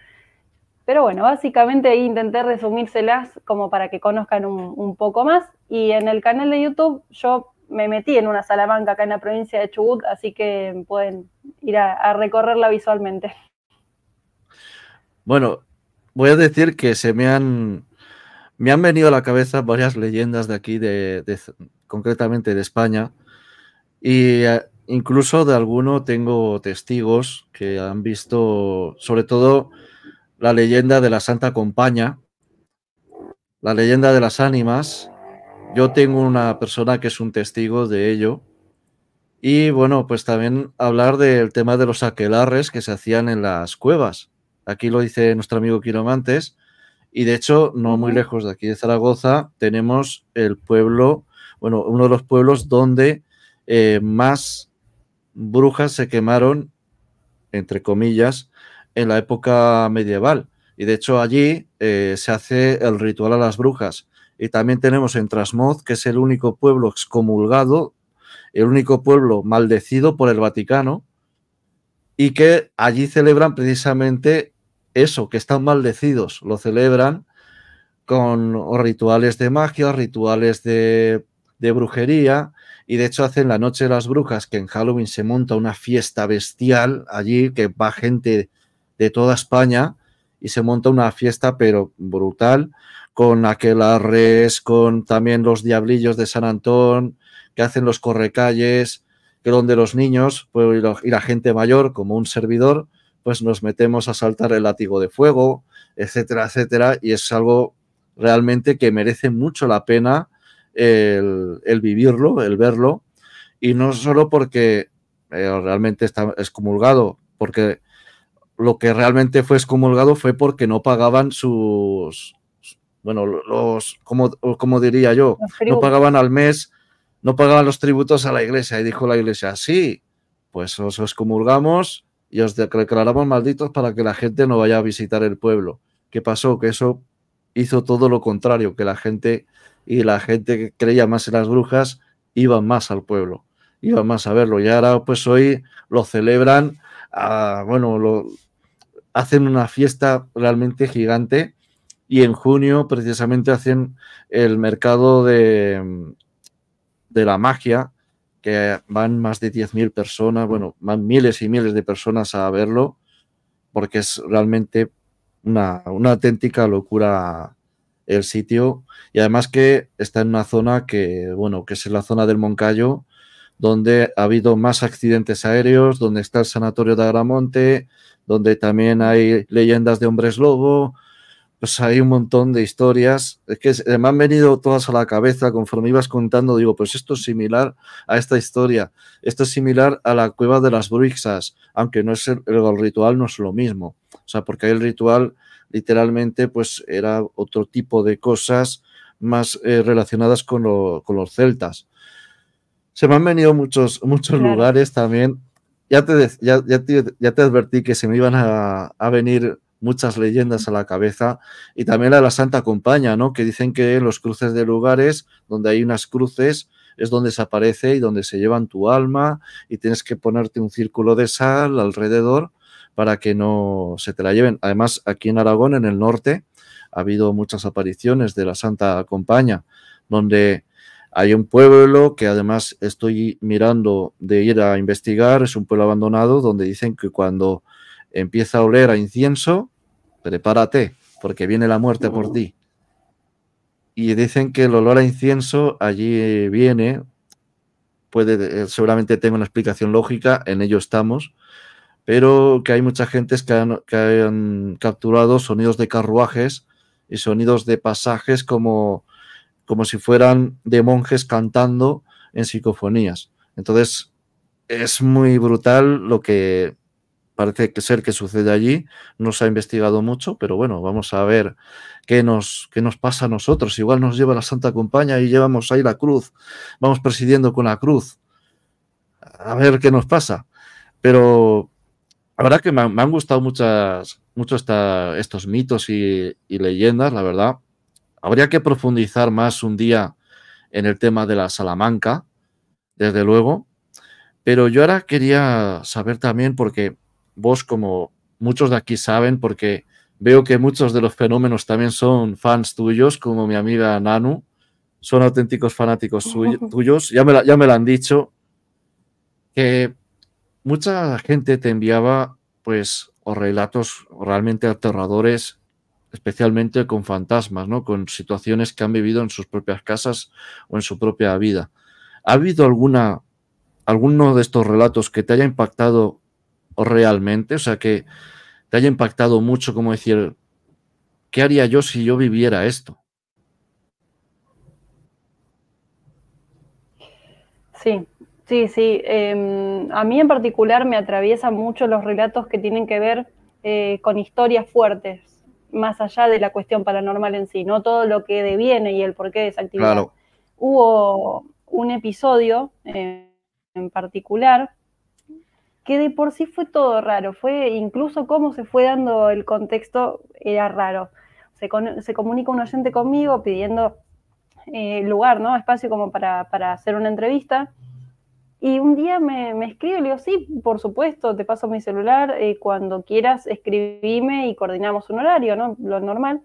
Pero bueno, básicamente intenté resumírselas como para que conozcan un, poco más. Y en el canal de YouTube yo me metí en una salamanca acá en la provincia de Chubut, así que pueden ir a, recorrerla visualmente. Bueno, voy a decir que se me han, me han venido a la cabeza varias leyendas de aquí, de, de concretamente de España. Y eh, incluso de alguno tengo testigos que han visto, sobre todo la leyenda de la Santa Compaña, la leyenda de las ánimas. Yo tengo una persona que es un testigo de ello. Y bueno, pues también hablar del tema de los aquelarres que se hacían en las cuevas. Aquí lo dice nuestro amigo Quiromantes. Y de hecho, no muy lejos de aquí de Zaragoza, tenemos el pueblo, bueno, uno de los pueblos donde eh, más brujas se quemaron, entre comillas, en la época medieval. Y de hecho allí eh, se hace el ritual a las brujas. Y también tenemos en Trasmoz, que es el único pueblo excomulgado, el único pueblo maldecido por el Vaticano, y que allí celebran precisamente eso, que están maldecidos. Lo celebran con rituales de magia, rituales de, de brujería, y de hecho hacen la Noche de las Brujas, que en Halloween se monta una fiesta bestial allí, que va gente de toda España y se monta una fiesta, pero brutal, con aquel arres, con también los diablillos de San Antón, que hacen los correcalles, que donde los niños pues, y la gente mayor, como un servidor, pues nos metemos a saltar el látigo de fuego, etcétera, etcétera, y es algo realmente que merece mucho la pena el, vivirlo, el verlo, y no solo porque eh, realmente está excomulgado, porque lo que realmente fue excomulgado fue porque no pagaban sus, bueno, los, como, como diría yo, no pagaban al mes, no pagaban los tributos a la iglesia. Y dijo la iglesia, sí, pues os excomulgamos y os declaramos malditos para que la gente no vaya a visitar el pueblo. ¿Qué pasó? Que eso hizo todo lo contrario, que la gente y la gente que creía más en las brujas iban más al pueblo, iban más a verlo. Y ahora pues hoy lo celebran, a, bueno, lo, hacen una fiesta realmente gigante y en junio precisamente hacen el mercado de, la magia, que van más de 10.000 personas, bueno, van miles y miles de personas a verlo, porque es realmente una, una auténtica locura el sitio y además que está en una zona que, bueno, que es la zona del Moncayo, donde ha habido más accidentes aéreos, donde está el sanatorio de Agramonte, donde también hay leyendas de hombres lobo, pues hay un montón de historias Es que me han venido todas a la cabeza conforme ibas contando, digo, pues esto es similar a esta historia, esto es similar a la cueva de las bruxas, aunque no es el, ritual no es lo mismo, o sea, porque el ritual literalmente pues era otro tipo de cosas más eh, relacionadas con, con los celtas se me han venido muchos, muchos lugares también. Ya te, ya, ya, te, advertí que se me iban a, venir muchas leyendas a la cabeza y también la de la Santa Compaña, ¿no? Que dicen que en los cruces de lugares, donde hay unas cruces, es donde se aparece y donde se llevan tu alma y tienes que ponerte un círculo de sal alrededor para que no se te la lleven. Además, aquí en Aragón, en el norte, ha habido muchas apariciones de la Santa Compaña, donde hay un pueblo que además estoy mirando de ir a investigar, es un pueblo abandonado donde dicen que cuando empieza a oler a incienso, prepárate, porque viene la muerte por ti. Y dicen que el olor a incienso allí viene, puede, eh, seguramente tengo una explicación lógica, en ello estamos, pero que hay mucha gente que han capturado sonidos de carruajes y sonidos de pasajes como como si fueran de monjes cantando en psicofonías. Entonces, es muy brutal lo que parece que ser que sucede allí. No se ha investigado mucho, pero bueno, vamos a ver qué nos, nos pasa a nosotros. Igual nos lleva la Santa Compañía y llevamos ahí la cruz, vamos presidiendo con la cruz. A ver qué nos pasa. Pero la verdad que me han, gustado muchas, mucho estos mitos y leyendas, la verdad. Habría que profundizar más un día en el tema de la Salamanca, desde luego, pero yo ahora quería saber también, porque vos, como muchos de aquí saben, porque veo que muchos de los fenómenos también son fans tuyos, como mi amiga Nanu, son auténticos fanáticos tuyos, ya me, ya me lo han dicho, que mucha gente te enviaba pues o relatos realmente aterradores especialmente con fantasmas, ¿no? con situaciones que han vivido en sus propias casas o en su propia vida. ¿Ha habido alguna, alguno de estos relatos que te haya impactado realmente? O sea, que te haya impactado mucho, como decir, ¿qué haría yo si yo viviera esto? Sí, sí, sí. Em, a mí en particular me atraviesan mucho los relatos que tienen que ver eh, con historias fuertes, más allá de la cuestión paranormal en sí, no todo lo que deviene y el porqué de esa Hubo un episodio eh, en particular que de por sí fue todo raro, fue incluso cómo se fue dando el contexto era raro. Se, se comunica un oyente conmigo pidiendo eh, lugar, ¿no? Espacio como para, para hacer una entrevista. Y un día me, escribe y le digo, sí, por supuesto, te paso mi celular, eh, cuando quieras escribime y coordinamos un horario, ¿no? Lo normal.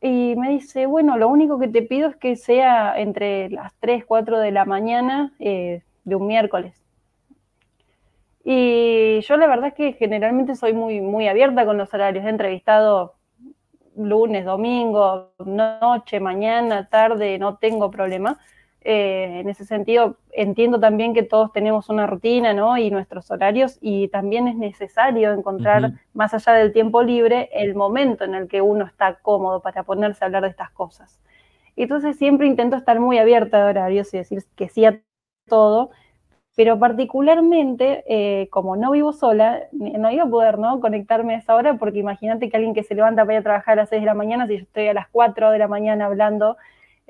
Y me dice, bueno, lo único que te pido es que sea entre las 3, 4 de la mañana eh, de un miércoles. Y yo la verdad es que generalmente soy muy, muy abierta con los horarios. He entrevistado lunes, domingo, noche, mañana, tarde, no tengo problema eh, en ese sentido, entiendo también que todos tenemos una rutina, Y nuestros horarios, y también es necesario encontrar, más allá del tiempo libre, el momento en el que uno está cómodo para ponerse a hablar de estas cosas. Entonces siempre intento estar muy abierta de horarios y decir que sí a todo, pero particularmente, eh, como no vivo sola, no iba a poder ¿no? conectarme a esa hora, porque imagínate que alguien que se levanta para ir a trabajar a las 6 de la mañana, si yo estoy a las 4 de la mañana hablando,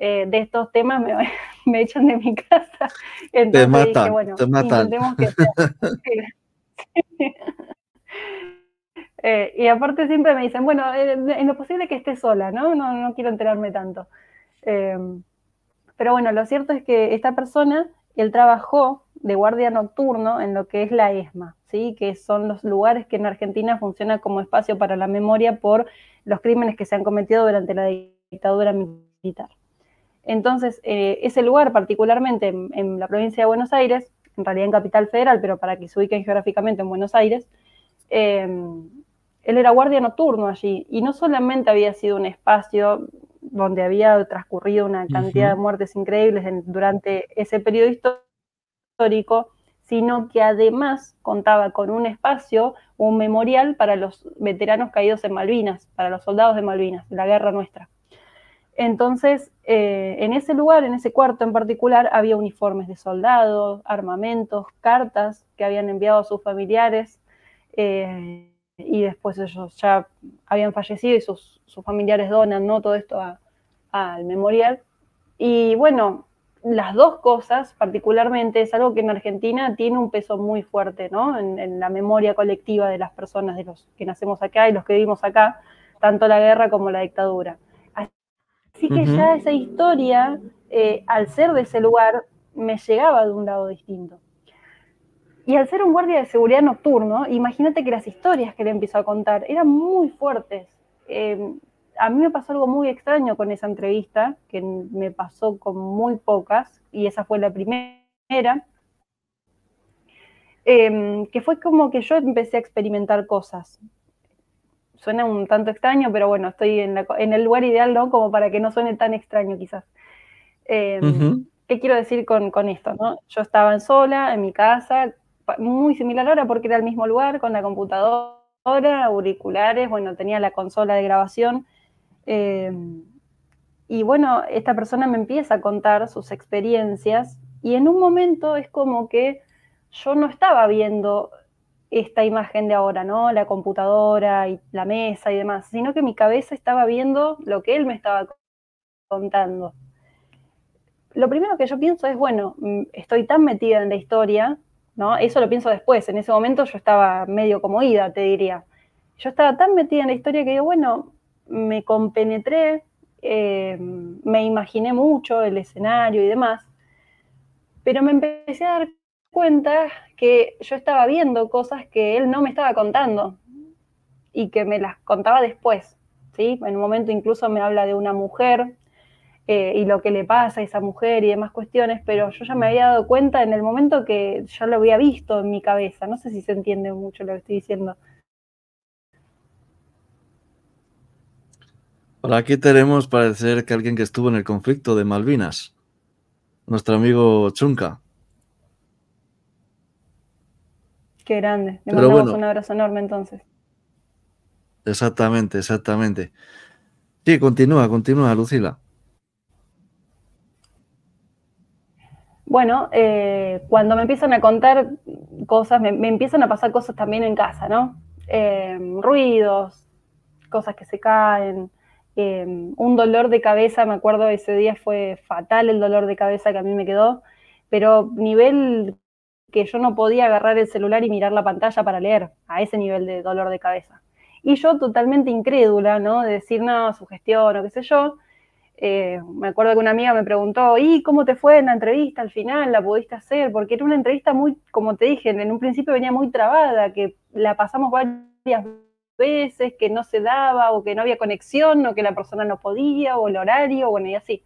eh, de estos temas me, echan de mi casa. Entonces te matan, bueno, te eh, y aparte siempre me dicen, bueno, es eh, lo posible que esté sola, ¿no? No, no quiero enterarme tanto. Em, pero bueno, lo cierto es que esta persona, él trabajó de guardia nocturno en lo que es la ESMA, ¿sí? que son los lugares que en Argentina funciona como espacio para la memoria por los crímenes que se han cometido durante la dictadura militar. Entonces, eh, ese lugar particularmente en, la provincia de Buenos Aires, en realidad en Capital Federal, pero para que se ubiquen geográficamente en Buenos Aires, em, él era guardia nocturno allí y no solamente había sido un espacio donde había transcurrido una cantidad de muertes increíbles durante ese periodo histórico, sino que además contaba con un espacio, un memorial para los veteranos caídos en Malvinas, para los soldados de Malvinas, la guerra nuestra. Entonces, eh, en ese lugar, en ese cuarto en particular, había uniformes de soldados, armamentos, cartas que habían enviado a sus familiares eh, y después ellos ya habían fallecido y sus, familiares donan todo esto al memorial. Y bueno, las dos cosas particularmente es algo que en Argentina tiene un peso muy fuerte en, en la memoria colectiva de las personas, de los que nacemos acá y los que vivimos acá, tanto la guerra como la dictadura. Así que ya esa historia, eh, al ser de ese lugar, me llegaba de un lado distinto. Y al ser un guardia de seguridad nocturno, imagínate que las historias que le empezó a contar eran muy fuertes. Em, a mí me pasó algo muy extraño con esa entrevista, que me pasó con muy pocas, y esa fue la primera, em, que fue como que yo empecé a experimentar cosas suena un tanto extraño, pero bueno, estoy en, el lugar ideal, ¿no? Como para que no suene tan extraño quizás. Em, ¿Qué quiero decir con, esto? ¿no? Yo estaba en sola, en mi casa, muy similar ahora porque era el mismo lugar, con la computadora, auriculares, bueno, tenía la consola de grabación. Em, y bueno, esta persona me empieza a contar sus experiencias y en un momento es como que yo no estaba viendo esta imagen de ahora, ¿no? La computadora y la mesa y demás, sino que mi cabeza estaba viendo lo que él me estaba contando. Lo primero que yo pienso es, bueno, mm, estoy tan metida en la historia, ¿no? Eso lo pienso después, en ese momento yo estaba medio como ida, te diría. Yo estaba tan metida en la historia que yo, bueno, me compenetré, em, me imaginé mucho el escenario y demás, pero me empecé a dar cuenta que yo estaba viendo cosas que él no me estaba contando y que me las contaba después. ¿sí? En un momento incluso me habla de una mujer eh, y lo que le pasa a esa mujer y demás cuestiones, pero yo ya me había dado cuenta en el momento que ya lo había visto en mi cabeza. No sé si se entiende mucho lo que estoy diciendo. Por aquí tenemos, parecer que alguien que estuvo en el conflicto de Malvinas, nuestro amigo Chunka. Qué grande. Le un abrazo enorme entonces. Exactamente, exactamente. Sí, continúa, continúa, Lucila. Bueno, eh, cuando me empiezan a contar cosas, me, empiezan a pasar cosas también en casa, ¿no? Em, ruidos, cosas que se caen, em, un dolor de cabeza, me acuerdo ese día fue fatal el dolor de cabeza que a mí me quedó, pero nivel que yo no podía agarrar el celular y mirar la pantalla para leer, a ese nivel de dolor de cabeza. Y yo totalmente incrédula, ¿no? De decir, no, sugestión o qué sé yo. Eh, me acuerdo que una amiga me preguntó, ¿y cómo te fue en la entrevista al final? ¿La pudiste hacer? Porque era una entrevista muy, como te dije, en un principio venía muy trabada, que la pasamos varias veces, que no se daba, o que no había conexión, o que la persona no podía, o el horario, bueno, y así.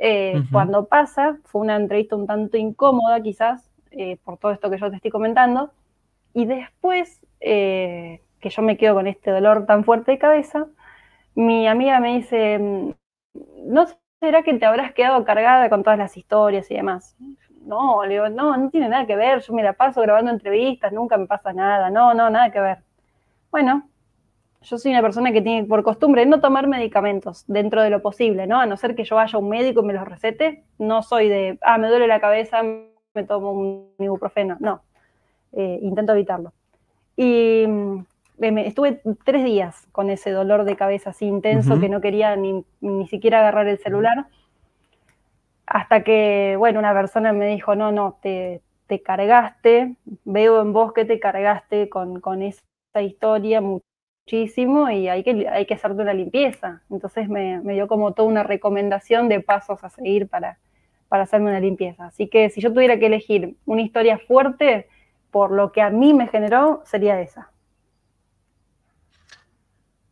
Eh, cuando pasa, fue una entrevista un tanto incómoda quizás, eh, por todo esto que yo te estoy comentando. Y después eh, que yo me quedo con este dolor tan fuerte de cabeza, mi amiga me dice, mm, ¿no será que te habrás quedado cargada con todas las historias y demás? No, le digo, no, no tiene nada que ver, yo me la paso grabando entrevistas, nunca me pasa nada, no, no, nada que ver. Bueno, yo soy una persona que tiene por costumbre no tomar medicamentos dentro de lo posible, ¿no? A no ser que yo vaya a un médico y me los recete, no soy de, ah, me duele la cabeza, me tomo un ibuprofeno, no, eh, intento evitarlo. Y mm, estuve tres días con ese dolor de cabeza así intenso que no quería ni, siquiera agarrar el celular, hasta que, bueno, una persona me dijo, no, no, te, te cargaste, veo en vos que te cargaste con, con esa historia muchísimo y hay que, hay que hacerte una limpieza. Entonces me, me dio como toda una recomendación de pasos a seguir para, para hacerme una limpieza. Así que si yo tuviera que elegir una historia fuerte, por lo que a mí me generó, sería esa.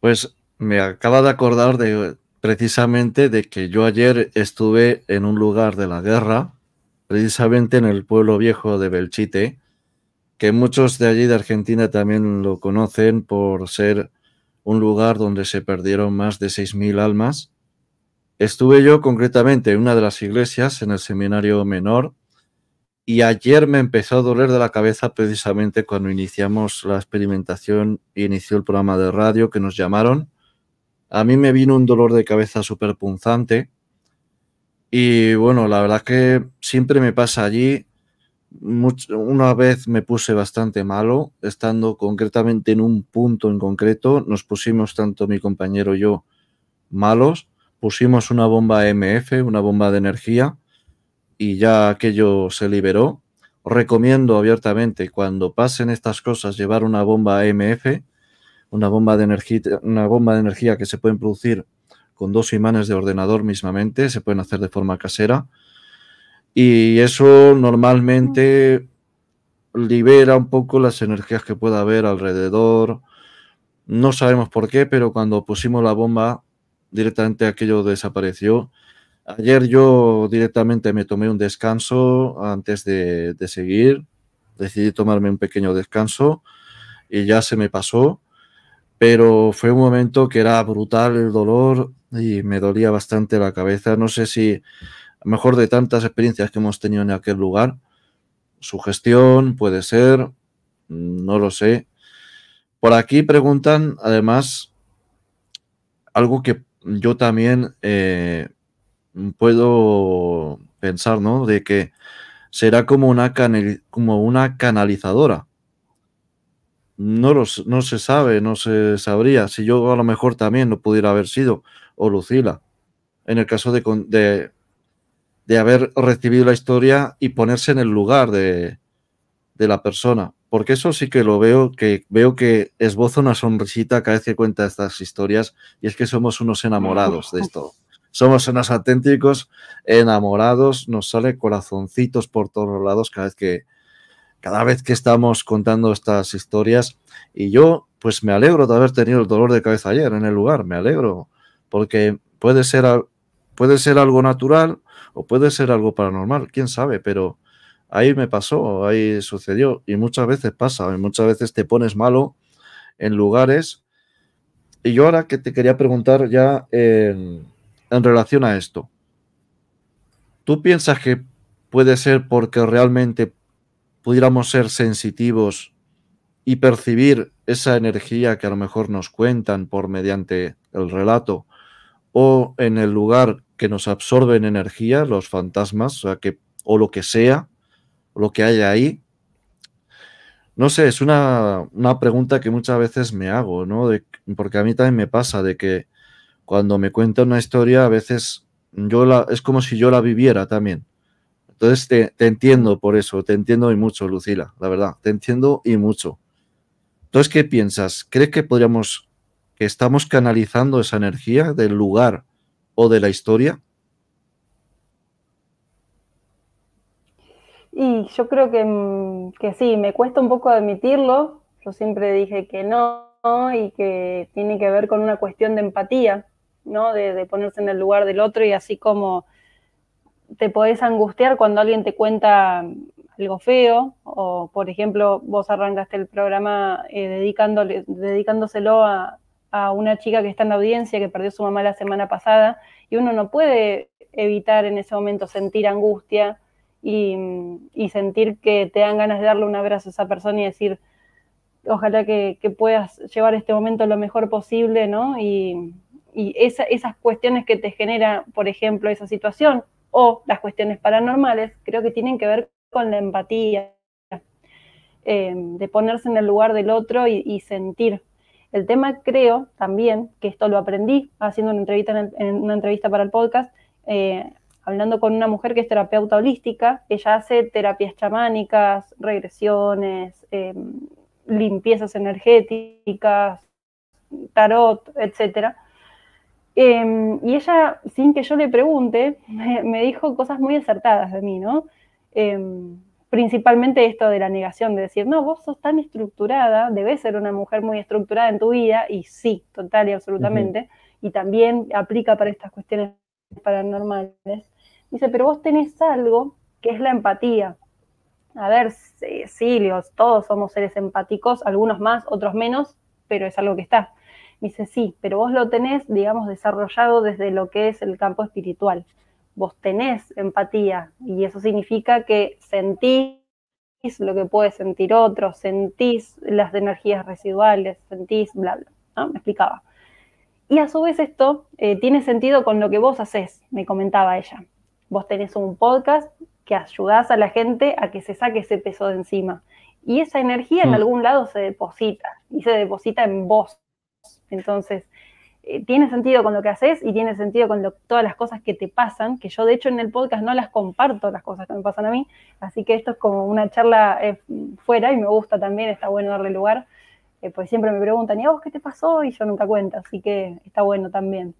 Pues me acaba de acordar de precisamente de que yo ayer estuve en un lugar de la guerra, precisamente en el pueblo viejo de Belchite, que muchos de allí de Argentina también lo conocen por ser un lugar donde se perdieron más de 6.000 almas Estuve yo concretamente en una de las iglesias, en el seminario menor, y ayer me empezó a doler de la cabeza precisamente cuando iniciamos la experimentación y inició el programa de radio que nos llamaron. A mí me vino un dolor de cabeza súper punzante. Y bueno, la verdad que siempre me pasa allí. una vez me puse bastante malo, estando concretamente en un punto en concreto. Nos pusimos tanto mi compañero y yo malos pusimos una bomba MF, una bomba de energía, y ya aquello se liberó. recomiendo abiertamente cuando pasen estas cosas llevar una bomba MF, una bomba de energía, una bomba de energía que se pueden producir con dos imanes de ordenador mismamente, se pueden hacer de forma casera. Y eso normalmente libera un poco las energías que pueda haber alrededor. No sabemos por qué, pero cuando pusimos la bomba directamente aquello desapareció. Ayer yo directamente me tomé un descanso antes de, seguir, decidí tomarme un pequeño descanso y ya se me pasó, pero fue un momento que era brutal el dolor y me dolía bastante la cabeza. No sé si, a mejor de tantas experiencias que hemos tenido en aquel lugar, su puede ser, no lo sé. Por aquí preguntan, además, algo que yo también eh, puedo pensar, ¿no? De que será como una, como una canalizadora. No, no se sabe, no se sabría. Si yo a lo mejor también lo pudiera haber sido, o Lucila, en el caso de, de, de haber recibido la historia y ponerse en el lugar de, de la persona porque eso sí que lo veo, que veo que esboza una sonrisita cada vez que cuenta estas historias, y es que somos unos enamorados de esto. Somos unos auténticos enamorados, nos sale corazoncitos por todos lados cada vez que, cada vez que estamos contando estas historias. Y yo, pues me alegro de haber tenido el dolor de cabeza ayer en el lugar, me alegro, porque puede ser, puede ser algo natural o puede ser algo paranormal, quién sabe, pero ahí me pasó, ahí sucedió y muchas veces pasa, y muchas veces te pones malo en lugares. Y yo ahora que te quería preguntar ya en, relación a esto, ¿tú piensas que puede ser porque realmente pudiéramos ser sensitivos y percibir esa energía que a lo mejor nos cuentan por mediante el relato o en el lugar que nos absorben energía, los fantasmas o, sea, que, o lo que sea, lo que hay ahí. No sé, es una, pregunta que muchas veces me hago, ¿no? porque a mí también me pasa de que cuando me cuenta una historia, a veces yo la, es como si yo la viviera también. Entonces te, te entiendo por eso, te entiendo y mucho, Lucila, la verdad, te entiendo y mucho. Entonces, ¿qué piensas? ¿Crees que podríamos, que estamos canalizando esa energía del lugar o de la historia? Y yo creo que, que sí, me cuesta un poco admitirlo. Yo siempre dije que no y que tiene que ver con una cuestión de empatía, ¿no? De, ponerse en el lugar del otro y así como te podés angustiar cuando alguien te cuenta algo feo, o por ejemplo, vos arrancaste el programa eh, dedicándole, dedicándoselo a, a, una chica que está en la audiencia que perdió su mamá la semana pasada, y uno no puede evitar en ese momento sentir angustia y, sentir que te dan ganas de darle un abrazo a esa persona y decir, ojalá que, puedas llevar este momento lo mejor posible, ¿no? Y, esas cuestiones que te genera, por ejemplo, esa situación o las cuestiones paranormales, creo que tienen que ver con la empatía, eh, de ponerse en el lugar del otro y, sentir. El tema creo también, que esto lo aprendí haciendo una entrevista, una entrevista para el podcast, eh, hablando con una mujer que es terapeuta holística, ella hace terapias chamánicas, regresiones, em, limpiezas energéticas, tarot, etc. Em, y ella, sin que yo le pregunte, me, dijo cosas muy acertadas de mí, ¿no? Em, principalmente esto de la negación, de decir, no, vos sos tan estructurada, debes ser una mujer muy estructurada en tu vida, y sí, total y absolutamente, y también aplica para estas cuestiones paranormales. Dice, pero vos tenés algo que es la empatía. A ver, sí, todos somos seres empáticos, algunos más, otros menos, pero es algo que está. Dice, sí, pero vos lo tenés, digamos, desarrollado desde lo que es el campo espiritual. Vos tenés empatía y eso significa que sentís lo que puede sentir otro, sentís las energías residuales, sentís bla, bla, Me explicaba. Y a su vez esto eh, tiene sentido con lo que vos haces, me comentaba ella. Vos tenés un podcast que ayudás a la gente a que se saque ese peso de encima. Y esa energía en mm. algún lado se deposita y se deposita en vos. Entonces, eh, tiene sentido con lo que haces y tiene sentido con todas las cosas que te pasan, que yo de hecho en el podcast no las comparto, las cosas que me pasan a mí. Así que esto es como una charla eh, fuera y me gusta también, está bueno darle lugar. Eh, pues siempre me preguntan, ¿y a vos qué te pasó? Y yo nunca cuento, así que está bueno también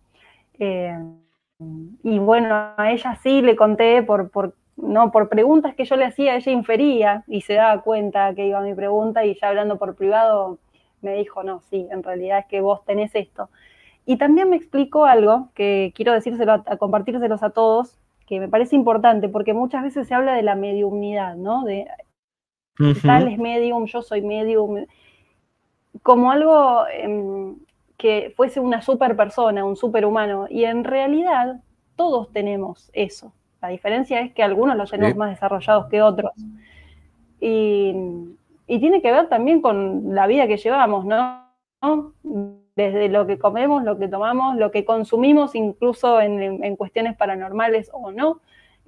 y bueno, a ella sí le conté por, no, por preguntas que yo le hacía, ella infería y se daba cuenta que iba mi pregunta y ya hablando por privado me dijo, no, sí, en realidad es que vos tenés esto. Y también me explicó algo que quiero decírselo, a, a todos, que me parece importante, porque muchas veces se habla de la mediumnidad, ¿no? De tal es medium, yo soy medium, como algo em, que fuese una super persona, un superhumano. Y en realidad todos tenemos eso. La diferencia es que algunos los tenemos más desarrollados que otros. Y, tiene que ver también con la vida que llevamos, ¿no? Desde lo que comemos, lo que tomamos, lo que consumimos, incluso en, en cuestiones paranormales o no,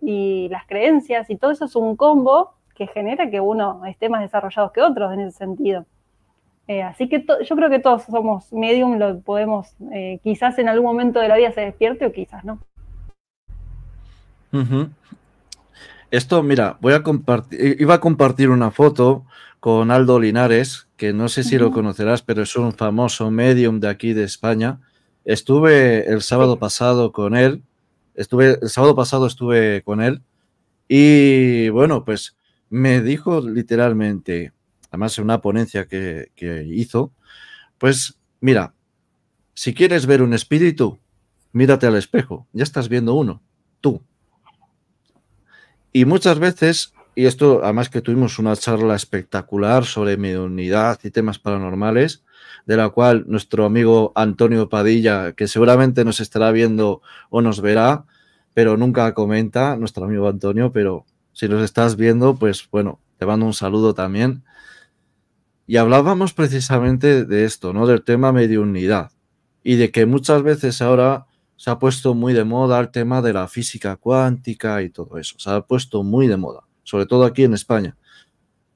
y las creencias, y todo eso es un combo que genera que uno esté más desarrollado que otros en ese sentido. Eh, así que yo creo que todos somos medium, lo podemos, eh, quizás en algún momento de la vida se despierte o quizás no. Esto, mira, voy a compartir, iba a compartir una foto con Aldo Linares, que no sé si lo conocerás, pero es un famoso medium de aquí de España. Estuve el sábado pasado con él, estuve el sábado pasado estuve con él y bueno, pues me dijo literalmente, además en una ponencia que, hizo, pues mira, si quieres ver un espíritu, mírate al espejo, ya estás viendo uno, tú. Y muchas veces, y esto además que tuvimos una charla espectacular sobre mediunidad y temas paranormales, de la cual nuestro amigo Antonio Padilla, que seguramente nos estará viendo o nos verá, pero nunca comenta, nuestro amigo Antonio, pero si nos estás viendo, pues bueno, te mando un saludo también. Y hablábamos precisamente de esto, ¿no? Del tema mediunidad. Y de que muchas veces ahora se ha puesto muy de moda el tema de la física cuántica y todo eso. Se ha puesto muy de moda, sobre todo aquí en España.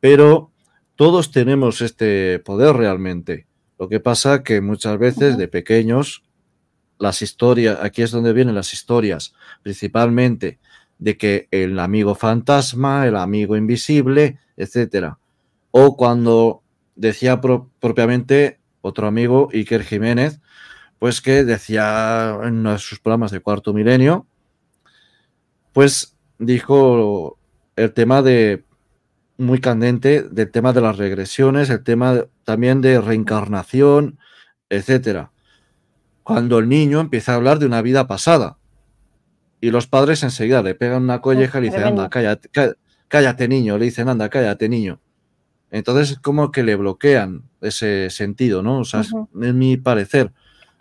Pero todos tenemos este poder realmente. Lo que pasa que muchas veces de pequeños las historias, aquí es donde vienen las historias, principalmente de que el amigo fantasma, el amigo invisible, etcétera. O cuando decía propiamente otro amigo, Iker Jiménez, pues que decía en uno de sus programas de Cuarto Milenio, pues dijo el tema de muy candente del tema de las regresiones, el tema también de reencarnación, etcétera. Cuando el niño empieza a hablar de una vida pasada y los padres enseguida le pegan una colleja y le dicen, anda, cállate, cállate niño, le dicen, anda, cállate niño. Entonces, como que le bloquean ese sentido, ¿no? O sea, en mi parecer,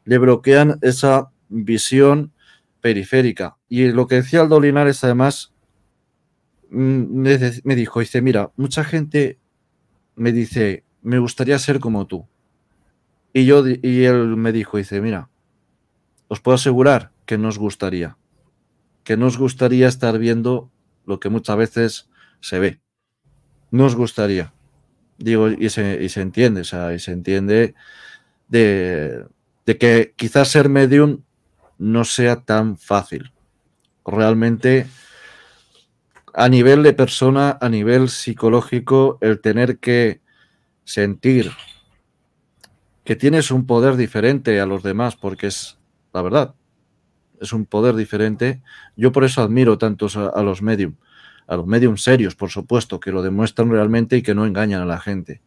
le bloquean esa visión periférica. Y lo que decía Aldo Linares, además, mm, me, dijo, dice, mira, mucha gente me dice, me gustaría ser como tú. Y, yo, y él me dijo, dice, mira, os puedo asegurar que nos gustaría, que nos gustaría estar viendo lo que muchas veces se ve. Nos gustaría. Digo, y se, y se entiende, o sea, y se entiende de, que quizás ser medium no sea tan fácil. Realmente, a nivel de persona, a nivel psicológico, el tener que sentir que tienes un poder diferente a los demás, porque es la verdad, es un poder diferente. Yo por eso admiro tantos a, a los medium, a los mediums serios, por supuesto, que lo demuestran realmente y que no engañan a la gente.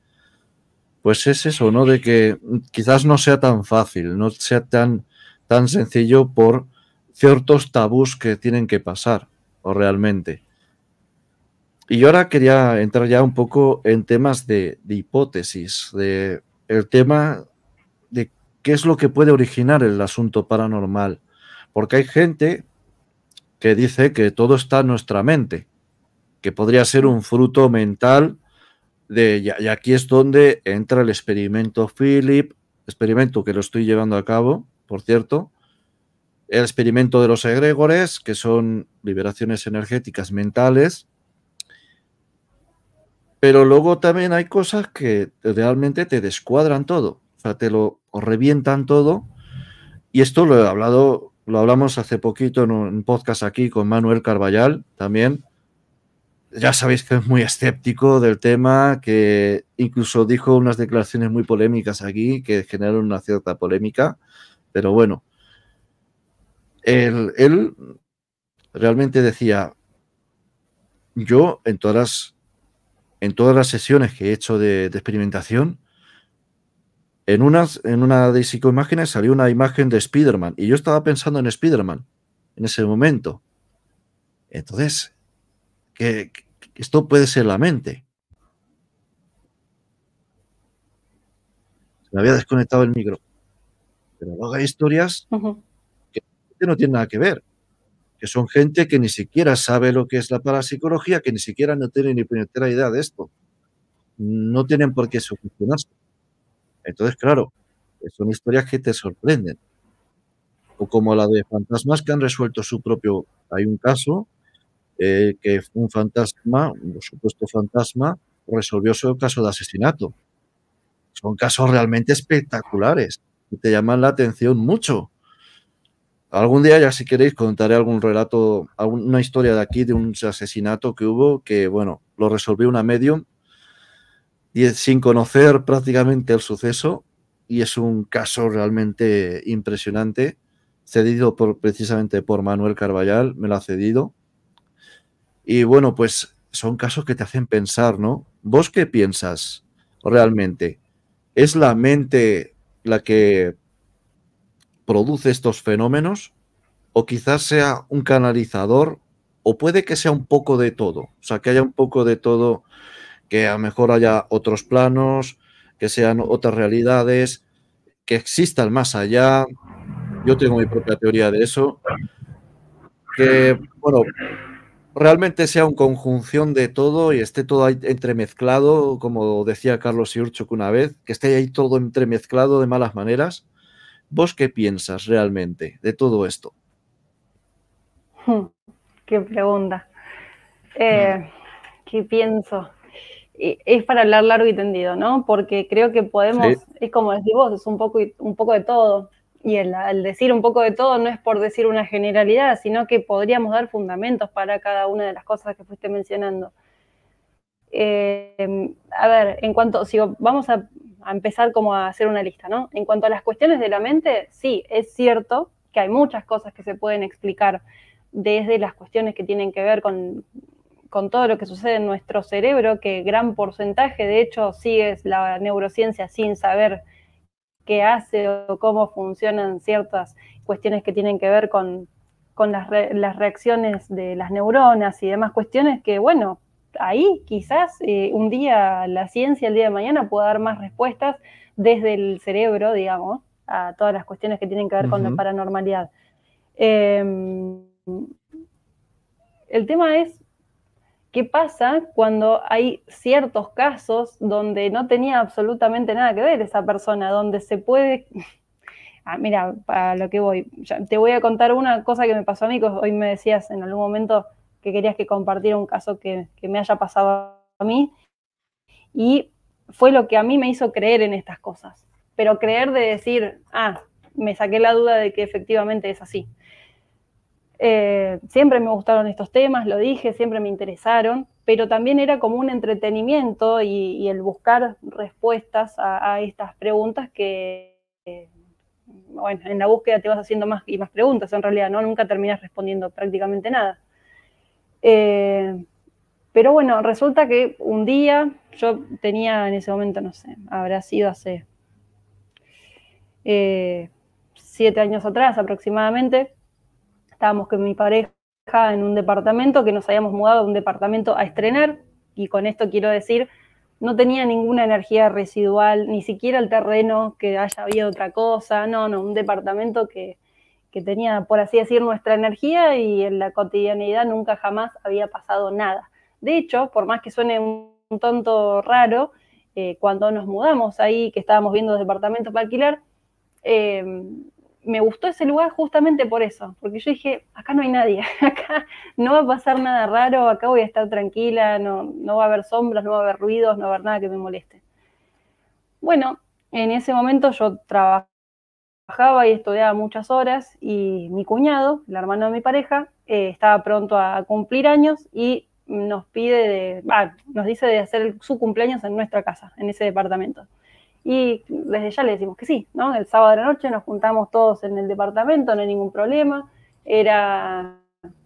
Pues es eso, ¿no? De que quizás no sea tan fácil, no sea tan, tan sencillo por ciertos tabús que tienen que pasar, o realmente. Y ahora quería entrar ya un poco en temas de, hipótesis, de el tema de qué es lo que puede originar el asunto paranormal. Porque hay gente que dice que todo está en nuestra mente que podría ser un fruto mental de, y aquí es donde entra el experimento Philip, experimento que lo estoy llevando a cabo, por cierto, el experimento de los egregores, que son liberaciones energéticas mentales, pero luego también hay cosas que realmente te descuadran todo, o sea, te lo revientan todo, y esto lo he hablado, lo hablamos hace poquito en un podcast aquí con Manuel Carballal también, ya sabéis que es muy escéptico del tema, que incluso dijo unas declaraciones muy polémicas aquí que generaron una cierta polémica, pero bueno, él, realmente decía, yo en todas las, en todas las sesiones que he hecho de, experimentación, en, unas, en una de psicoimágenes salió una imagen de Spider-Man y yo estaba pensando en Spider-Man en ese momento. Entonces, ¿Qué, esto puede ser la mente. Se me había desconectado el micro. Pero luego hay historias que no tienen nada que ver. Que son gente que ni siquiera sabe lo que es la parapsicología, que ni siquiera no tienen ni primera idea de esto. No tienen por qué sugestionarse. Entonces, claro, son historias que te sorprenden. O como la de fantasmas que han resuelto su propio. Hay un caso eh, que un fantasma, un supuesto fantasma, resolvió su caso de asesinato. Son casos realmente espectaculares y te llaman la atención mucho. Algún día, ya si queréis, contaré algún relato, alguna historia de aquí de un asesinato que hubo que, bueno, lo resolvió una medium y sin conocer prácticamente el suceso. Y es un caso realmente impresionante, cedido precisamente por Manuel Carballal, me lo ha cedido. Y bueno, pues son casos que te hacen pensar, ¿no? ¿Vos qué piensas realmente? ¿Es la mente la que produce estos fenómenos? ¿O quizás sea un canalizador? ¿O puede que sea un poco de todo? O sea, que haya un poco de todo, que a lo mejor haya otros planos, que sean otras realidades, que existan más allá. Yo tengo mi propia teoría de eso. Que, bueno, realmente sea una conjunción de todo y esté todo ahí entremezclado, como decía Carlos Iurchuk una vez, que esté ahí todo entremezclado de malas maneras. ¿Vos qué piensas realmente de todo esto? Hmm, qué pregunta. Eh, hmm. ¿Qué pienso? Es para hablar largo y tendido, ¿no? Porque creo que podemos, es como decís vos, es un poco, un poco de todo y al decir un poco de todo no es por decir una generalidad, sino que podríamos dar fundamentos para cada una de las cosas que fuiste mencionando. Eh, a ver, en cuanto, vamos a, empezar como a hacer una lista, ¿no? En cuanto a las cuestiones de la mente, sí, es cierto que hay muchas cosas que se pueden explicar desde las cuestiones que tienen que ver con, con todo lo que sucede en nuestro cerebro, que gran porcentaje, de hecho, sigue la neurociencia sin saber qué hace o cómo funcionan ciertas cuestiones que tienen que ver con, las, reacciones de las neuronas y demás cuestiones que, bueno, ahí quizás eh, un día la ciencia, el día de mañana, pueda dar más respuestas desde el cerebro, digamos, a todas las cuestiones que tienen que ver con la paranormalidad. Em, el tema es ¿Qué pasa cuando hay ciertos casos donde no tenía absolutamente nada que ver esa persona, donde se puede... Ah, mira, para lo que voy. te voy a contar una cosa que me pasó a mí, que hoy me decías en algún momento que querías que compartiera un caso que me haya pasado a mí. Y fue lo que a mí me hizo creer en estas cosas. Pero creer de decir, ah, me saqué la duda de que efectivamente es así. Eh, siempre me gustaron estos temas, lo dije, siempre me interesaron, pero también era como un entretenimiento y, el buscar respuestas a, estas preguntas que, bueno, en la búsqueda te vas haciendo más y más preguntas, en realidad, ¿no? Nunca terminas respondiendo prácticamente nada. Eh, pero bueno, resulta que un día yo tenía en ese momento, no sé, habrá sido hace eh, siete años atrás aproximadamente, estábamos con mi pareja en un departamento, que nos habíamos mudado de un departamento a estrenar, y con esto quiero decir, no tenía ninguna energía residual, ni siquiera el terreno que haya habido otra cosa, no, no, un departamento que, tenía, por así decir, nuestra energía y en la cotidianidad nunca jamás había pasado nada. De hecho, por más que suene un, tonto raro, eh, cuando nos mudamos ahí, que estábamos viendo departamentos para alquilar, eh, me gustó ese lugar justamente por eso, porque yo dije, acá no hay nadie, acá no va a pasar nada raro, acá voy a estar tranquila, no, va a haber sombras, no va a haber ruidos, no va a haber nada que me moleste. Bueno, en ese momento yo trabajaba y estudiaba muchas horas y mi cuñado, el hermano de mi pareja, eh, estaba pronto a cumplir años y nos pide, ah, nos dice de hacer su cumpleaños en nuestra casa, en ese departamento. Y desde ya le decimos que sí, ¿no? El sábado de la noche nos juntamos todos en el departamento, no hay ningún problema. Era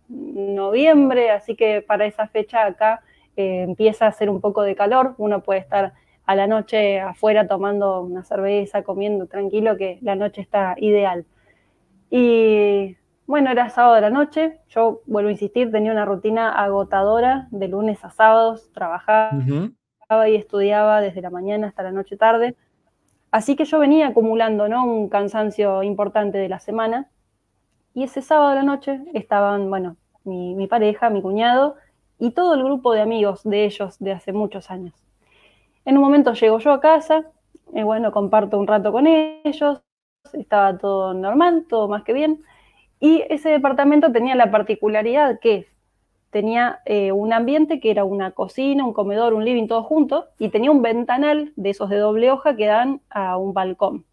noviembre, así que para esa fecha acá eh, empieza a hacer un poco de calor, uno puede estar a la noche afuera tomando una cerveza, comiendo tranquilo, que la noche está ideal. Y bueno, era sábado de la noche, yo vuelvo a insistir, tenía una rutina agotadora de lunes a sábados, trabajaba. y estudiaba desde la mañana hasta la noche tarde. Así que yo venía acumulando ¿no? un cansancio importante de la semana. Y ese sábado de la noche estaban, bueno, mi, pareja, mi cuñado y todo el grupo de amigos de ellos de hace muchos años. En un momento llego yo a casa, eh, bueno, comparto un rato con ellos, estaba todo normal, todo más que bien. Y ese departamento tenía la particularidad que tenía eh, un ambiente que era una cocina, un comedor, un living, todo junto, y tenía un ventanal de esos de doble hoja que dan a un balcón.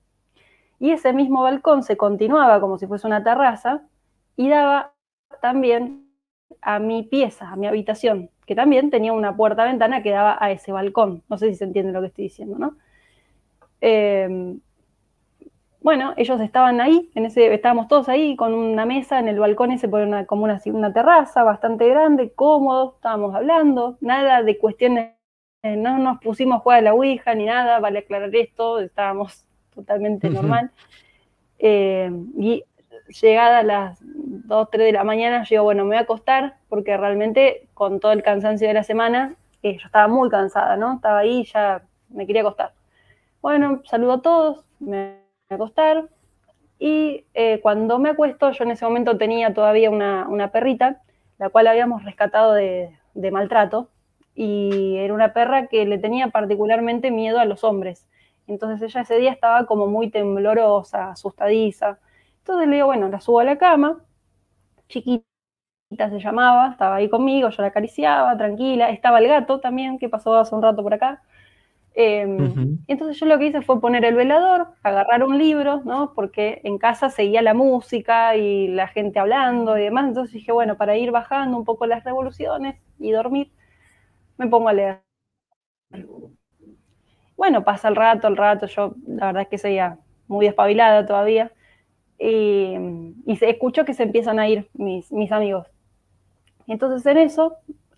Y ese mismo balcón se continuaba como si fuese una terraza y daba también a mi pieza, a mi habitación, que también tenía una puerta-ventana que daba a ese balcón. No sé si se entiende lo que estoy diciendo, ¿no? Eh, bueno, ellos estaban ahí, en ese, estábamos todos ahí con una mesa en el balcón ese por una, como una, terraza bastante grande, cómodo, estábamos hablando, nada de cuestiones, no nos pusimos a a la Ouija ni nada, vale aclarar esto, estábamos totalmente normal. Eh, y llegada a las 2, 3 de la mañana, yo digo, bueno, me voy a acostar porque realmente con todo el cansancio de la semana, eh, yo estaba muy cansada, ¿no? Estaba ahí, ya me quería acostar. Bueno, saludo a todos, me acostar. Y eh, cuando me acuesto, yo en ese momento tenía todavía una, perrita, la cual habíamos rescatado de, de, maltrato, y era una perra que le tenía particularmente miedo a los hombres. Entonces ella ese día estaba como muy temblorosa, asustadiza. Entonces le digo, bueno, la subo a la cama, chiquita se llamaba, estaba ahí conmigo, yo la acariciaba, tranquila. Estaba el gato también, que pasó hace un rato por acá. Em, entonces yo lo que hice fue poner el velador, agarrar un libro, ¿no? Porque en casa seguía la música y la gente hablando y demás. Entonces dije, bueno, para ir bajando un poco las revoluciones y dormir, me pongo a leer. Bueno, pasa el rato, el rato, yo la verdad es que seguía muy espabilada todavía. Y, y se que se empiezan a ir mis, mis amigos. Entonces en eso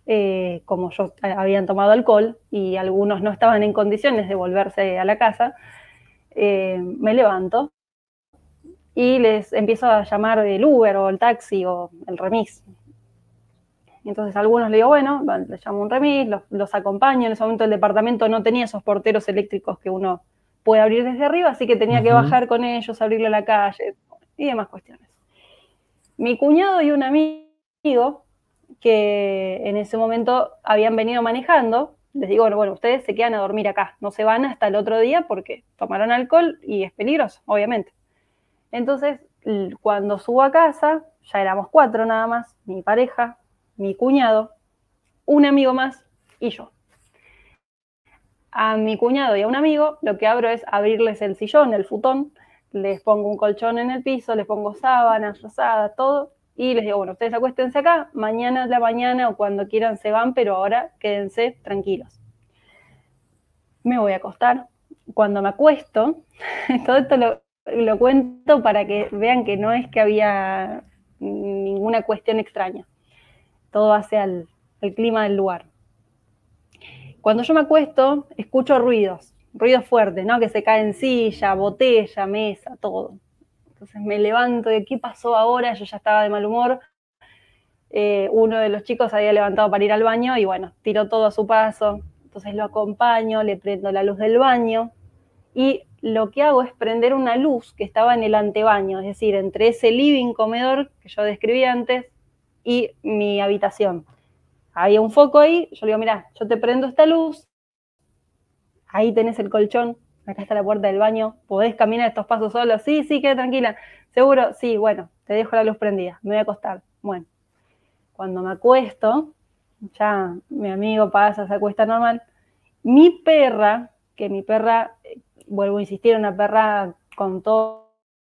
eh, como yo habían tomado alcohol y algunos no estaban en condiciones de volverse a la casa, eh, me levanto y les empiezo a llamar el Uber o el taxi o el remis. Entonces a algunos le digo, bueno, les llamo un remis, los, acompaño. En ese momento el departamento no tenía esos porteros eléctricos que uno puede abrir desde arriba, así que tenía que bajar con ellos, abrirle la calle y demás cuestiones. Mi cuñado y un amigo que en ese momento habían venido manejando, les digo, bueno, ustedes se quedan a dormir acá, no se van hasta el otro día porque tomaron alcohol y es peligroso, obviamente. Entonces, cuando subo a casa, ya éramos cuatro nada más, mi pareja, mi cuñado, un amigo más y yo. A mi cuñado y a un amigo lo que abro es abrirles el sillón, el futón, les pongo un colchón en el piso, les pongo sábanas, rosadas, todo, y les digo, bueno, ustedes acuéstense acá, mañana es la mañana o cuando quieran se van, pero ahora quédense tranquilos. Me voy a acostar. Cuando me acuesto, todo esto lo, cuento para que vean que no es que había ninguna cuestión extraña. Todo hace al, el clima del lugar. Cuando yo me acuesto, escucho ruidos, ruidos fuertes, ¿no? Que se caen silla, botella, mesa, todo. Entonces me levanto de qué pasó ahora, yo ya estaba de mal humor. Eh, uno de los chicos había levantado para ir al baño y bueno, tiró todo a su paso. Entonces lo acompaño, le prendo la luz del baño y lo que hago es prender una luz que estaba en el antebaño, es decir, entre ese living comedor que yo describí antes y mi habitación. Había un foco ahí, yo le digo, mira, yo te prendo esta luz, ahí tenés el colchón, acá está la puerta del baño, podés caminar estos pasos solos, sí, sí, queda tranquila, seguro, sí, bueno, te dejo la luz prendida, me voy a acostar. Bueno, cuando me acuesto, ya mi amigo pasa, se acuesta normal, mi perra, que mi perra, eh, vuelvo a insistir, una perra con todos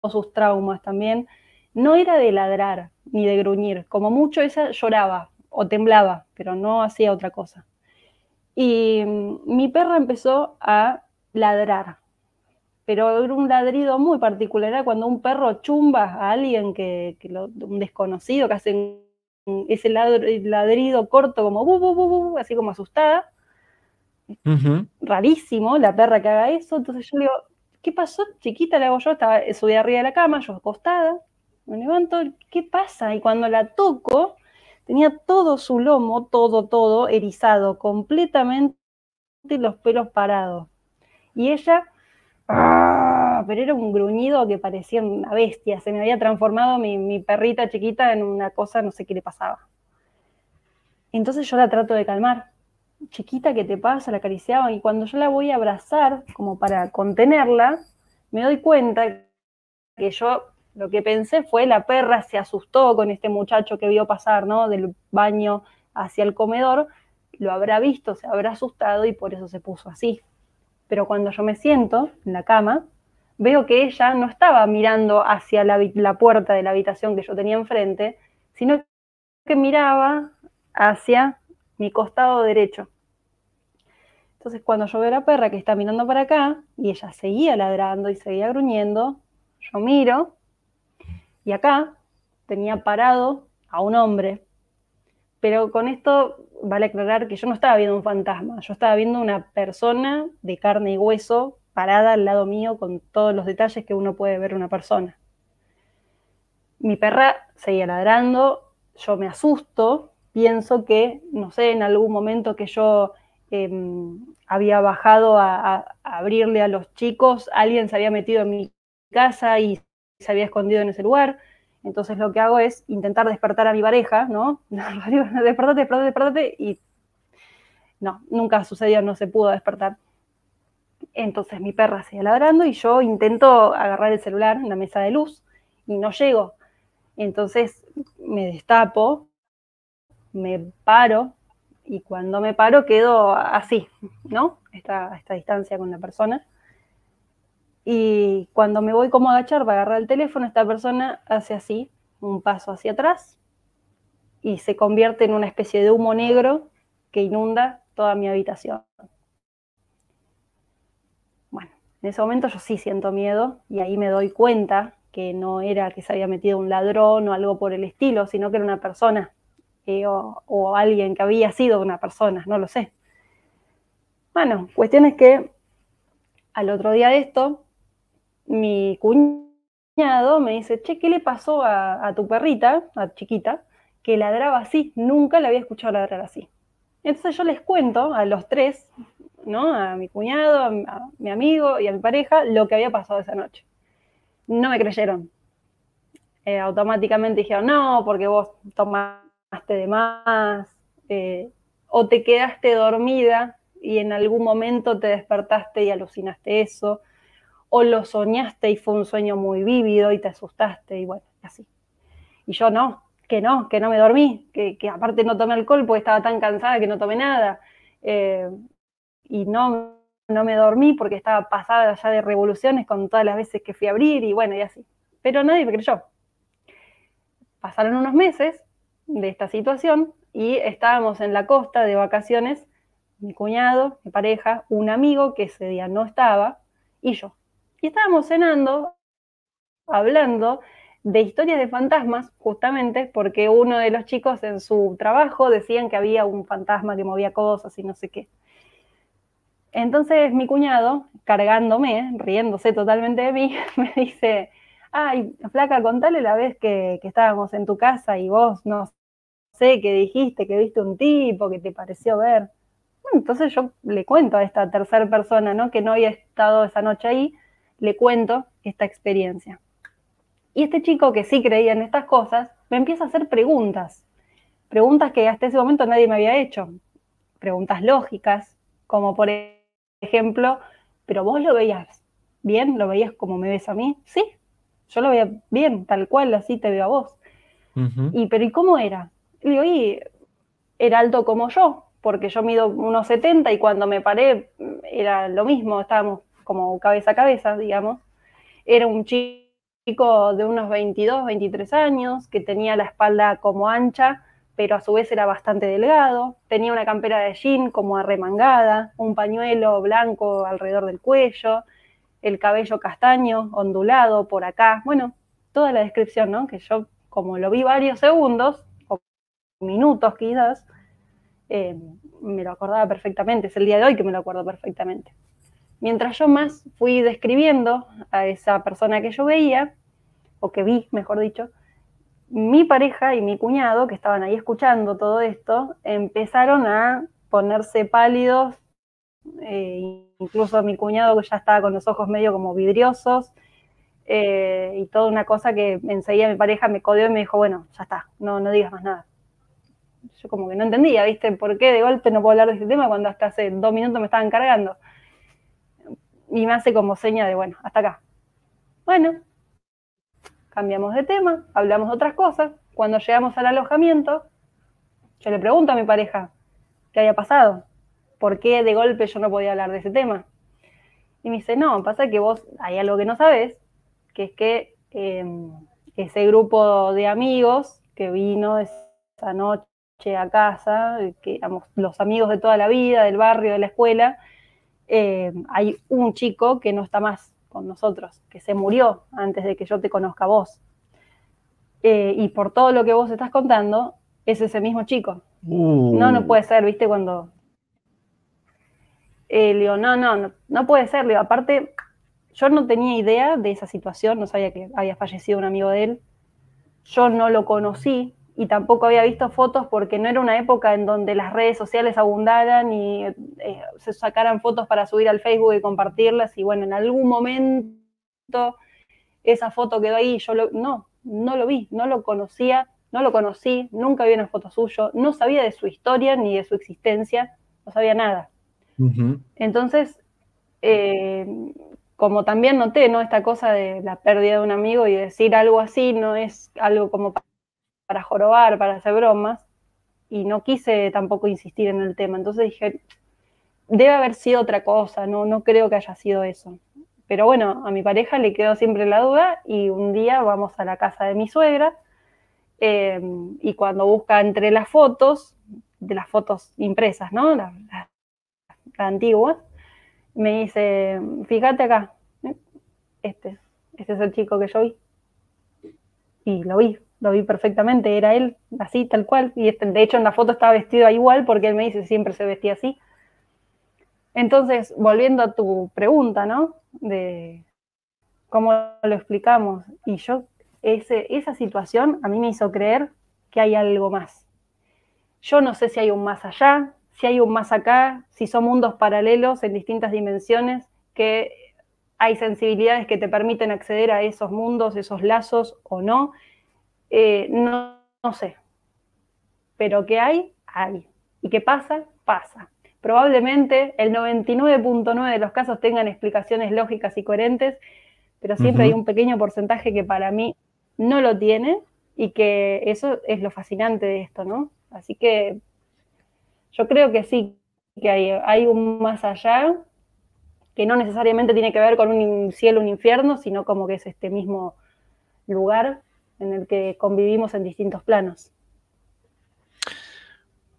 sus traumas también, no era de ladrar ni de gruñir, como mucho esa lloraba o temblaba, pero no hacía otra cosa. Y mm, mi perra empezó a ladrar. Pero era un ladrido muy particular, cuando un perro chumba a alguien, que, un desconocido, que hace ese ladrido corto como así como asustada. Rarísimo la perra que haga eso. Entonces yo le digo, ¿qué pasó? Chiquita la hago yo, estaba eh, subida arriba de la cama, yo acostada, me levanto, ¿qué pasa? Y cuando la toco, tenía todo su lomo, todo, todo erizado, completamente los pelos parados. Y ella, ¡ah! pero era un gruñido que parecía una bestia, se me había transformado mi, perrita chiquita en una cosa, no sé qué le pasaba. Entonces yo la trato de calmar, chiquita ¿qué te pasa, la acariciaba, y cuando yo la voy a abrazar, como para contenerla, me doy cuenta que yo lo que pensé fue la perra se asustó con este muchacho que vio pasar, ¿no? Del baño hacia el comedor, lo habrá visto, se habrá asustado y por eso se puso así pero cuando yo me siento en la cama, veo que ella no estaba mirando hacia la, puerta de la habitación que yo tenía enfrente, sino que miraba hacia mi costado derecho. Entonces, cuando yo veo a la perra que está mirando para acá y ella seguía ladrando y seguía gruñendo, yo miro y acá tenía parado a un hombre pero con esto vale aclarar que yo no estaba viendo un fantasma, yo estaba viendo una persona de carne y hueso parada al lado mío con todos los detalles que uno puede ver una persona. Mi perra seguía ladrando, yo me asusto, pienso que, no sé, en algún momento que yo em, había bajado a, abrirle a los chicos, alguien se había metido en mi casa y se había escondido en ese lugar. Entonces lo que hago es intentar despertar a mi pareja, ¿no? despertate, despertate, despertate y no, nunca sucedió, no se pudo despertar. Entonces mi perra sigue ladrando y yo intento agarrar el celular en la mesa de luz y no llego. Entonces me destapo, me paro y cuando me paro quedo así, ¿no? Esta, esta distancia con la persona. Y cuando me voy como a agachar para agarrar el teléfono, esta persona hace así, un paso hacia atrás, y se convierte en una especie de humo negro que inunda toda mi habitación. Bueno, en ese momento yo sí siento miedo y ahí me doy cuenta que no era que se había metido un ladrón o algo por el estilo, sino que era una persona eh, o, o, alguien que había sido una persona, no lo sé. Bueno, cuestión es que al otro día de esto mi cuñado me dice, che, ¿qué le pasó a, tu perrita, a chiquita, que ladraba así? Nunca la había escuchado ladrar así. Entonces yo les cuento a los tres, ¿no? A mi cuñado, a mi amigo y a mi pareja, lo que había pasado esa noche. No me creyeron. Eh, automáticamente dijeron, no, porque vos tomaste de más, eh, o te quedaste dormida y en algún momento te despertaste y alucinaste eso o lo soñaste y fue un sueño muy vívido y te asustaste y bueno, así. Y yo no, que no, que no me dormí, que, aparte no tomé alcohol porque estaba tan cansada que no tomé nada. Eh, y no, no me dormí porque estaba pasada ya de revoluciones con todas las veces que fui a abrir y bueno, y así. Pero nadie me creyó. Pasaron unos meses de esta situación y estábamos en la costa de vacaciones, mi cuñado, mi pareja, un amigo que ese día no estaba y yo. Y estábamos cenando, hablando de historias de fantasmas, justamente porque uno de los chicos en su trabajo decían que había un fantasma que movía cosas y no sé qué. Entonces mi cuñado, cargándome, riéndose totalmente de mí, me dice, ay, flaca, contale la vez que, que estábamos en tu casa y vos no sé, qué dijiste que viste un tipo, que te pareció ver. Entonces yo le cuento a esta tercera persona, ¿no? Que no había estado esa noche ahí, le cuento esta experiencia. Y este chico que sí creía en estas cosas, me empieza a hacer preguntas. Preguntas que hasta ese momento nadie me había hecho. Preguntas lógicas, como por ejemplo, ¿pero vos lo veías bien? ¿Lo veías como me ves a mí? Sí, yo lo veía bien, tal cual, así te veo a vos. Y, pero ¿y cómo era? Y digo, era alto como yo, porque yo mido unos 70 y cuando me paré era lo mismo, estábamos como cabeza a cabeza, digamos, era un chico de unos 22, 23 años, que tenía la espalda como ancha, pero a su vez era bastante delgado, tenía una campera de jean como arremangada, un pañuelo blanco alrededor del cuello, el cabello castaño, ondulado por acá, bueno, toda la descripción, ¿no? Que yo, como lo vi varios segundos, o minutos quizás, eh, me lo acordaba perfectamente, es el día de hoy que me lo acuerdo perfectamente. Mientras yo más fui describiendo a esa persona que yo veía, o que vi, mejor dicho, mi pareja y mi cuñado, que estaban ahí escuchando todo esto, empezaron a ponerse pálidos, eh, incluso mi cuñado que ya estaba con los ojos medio como vidriosos, eh, y toda una cosa que enseguida mi pareja me codió y me dijo, bueno, ya está, no, no digas más nada. Yo como que no entendía, ¿viste? ¿Por qué de golpe no puedo hablar de este tema cuando hasta hace dos minutos me estaban cargando? y me hace como seña de, bueno, hasta acá. Bueno, cambiamos de tema, hablamos de otras cosas. Cuando llegamos al alojamiento, yo le pregunto a mi pareja qué había pasado, por qué de golpe yo no podía hablar de ese tema. Y me dice, no, pasa que vos hay algo que no sabes, que es que em, ese grupo de amigos que vino esa noche a casa, que éramos los amigos de toda la vida, del barrio, de la escuela, eh, hay un chico que no está más con nosotros, que se murió antes de que yo te conozca a vos. Eh, y por todo lo que vos estás contando, es ese mismo chico. Uh. No, no puede ser, viste, cuando... Eh, le digo, no, no, no, no puede ser, le aparte, yo no tenía idea de esa situación, no sabía que había fallecido un amigo de él, yo no lo conocí, y tampoco había visto fotos porque no era una época en donde las redes sociales abundaran y eh, se sacaran fotos para subir al Facebook y compartirlas y bueno, en algún momento esa foto quedó ahí, yo no, no lo vi, no lo conocía, no lo conocí, nunca vi una foto suyo, no sabía de su historia ni de su existencia, no sabía nada. Entonces, eh, como también noté, ¿no? Esta cosa de la pérdida de un amigo y decir algo así no es algo como para jorobar, para hacer bromas, y no quise tampoco insistir en el tema. Entonces dije, debe haber sido otra cosa, no, no creo que haya sido eso. Pero bueno, a mi pareja le quedó siempre la duda y un día vamos a la casa de mi suegra em, y cuando busca entre las fotos, de las fotos impresas, ¿no? Las, antiguas, me dice, fíjate acá, este, este es el chico que yo vi. Y lo vi, lo vi perfectamente, era él, así, tal cual. Y este, de hecho en la foto estaba vestido igual porque él me dice siempre se vestía así. Entonces, volviendo a tu pregunta, ¿no? De cómo lo explicamos. Y yo, esa situación a mí me hizo creer que hay algo más. Yo no sé si hay un más allá, si hay un más acá, si son mundos paralelos en distintas dimensiones, que hay sensibilidades que te permiten acceder a esos mundos, esos lazos o no eh, no, sé. Pero que hay, hay. Y que pasa, pasa. Probablemente el 99.9 de los casos tengan explicaciones lógicas y coherentes, pero siempre hay un pequeño porcentaje que para mí no lo tiene y que eso es lo fascinante de esto, ¿no? Así que yo creo que sí, que hay, hay un más allá que no necesariamente tiene que ver con un cielo, un infierno, sino como que es este mismo lugar en el que convivimos en distintos planos.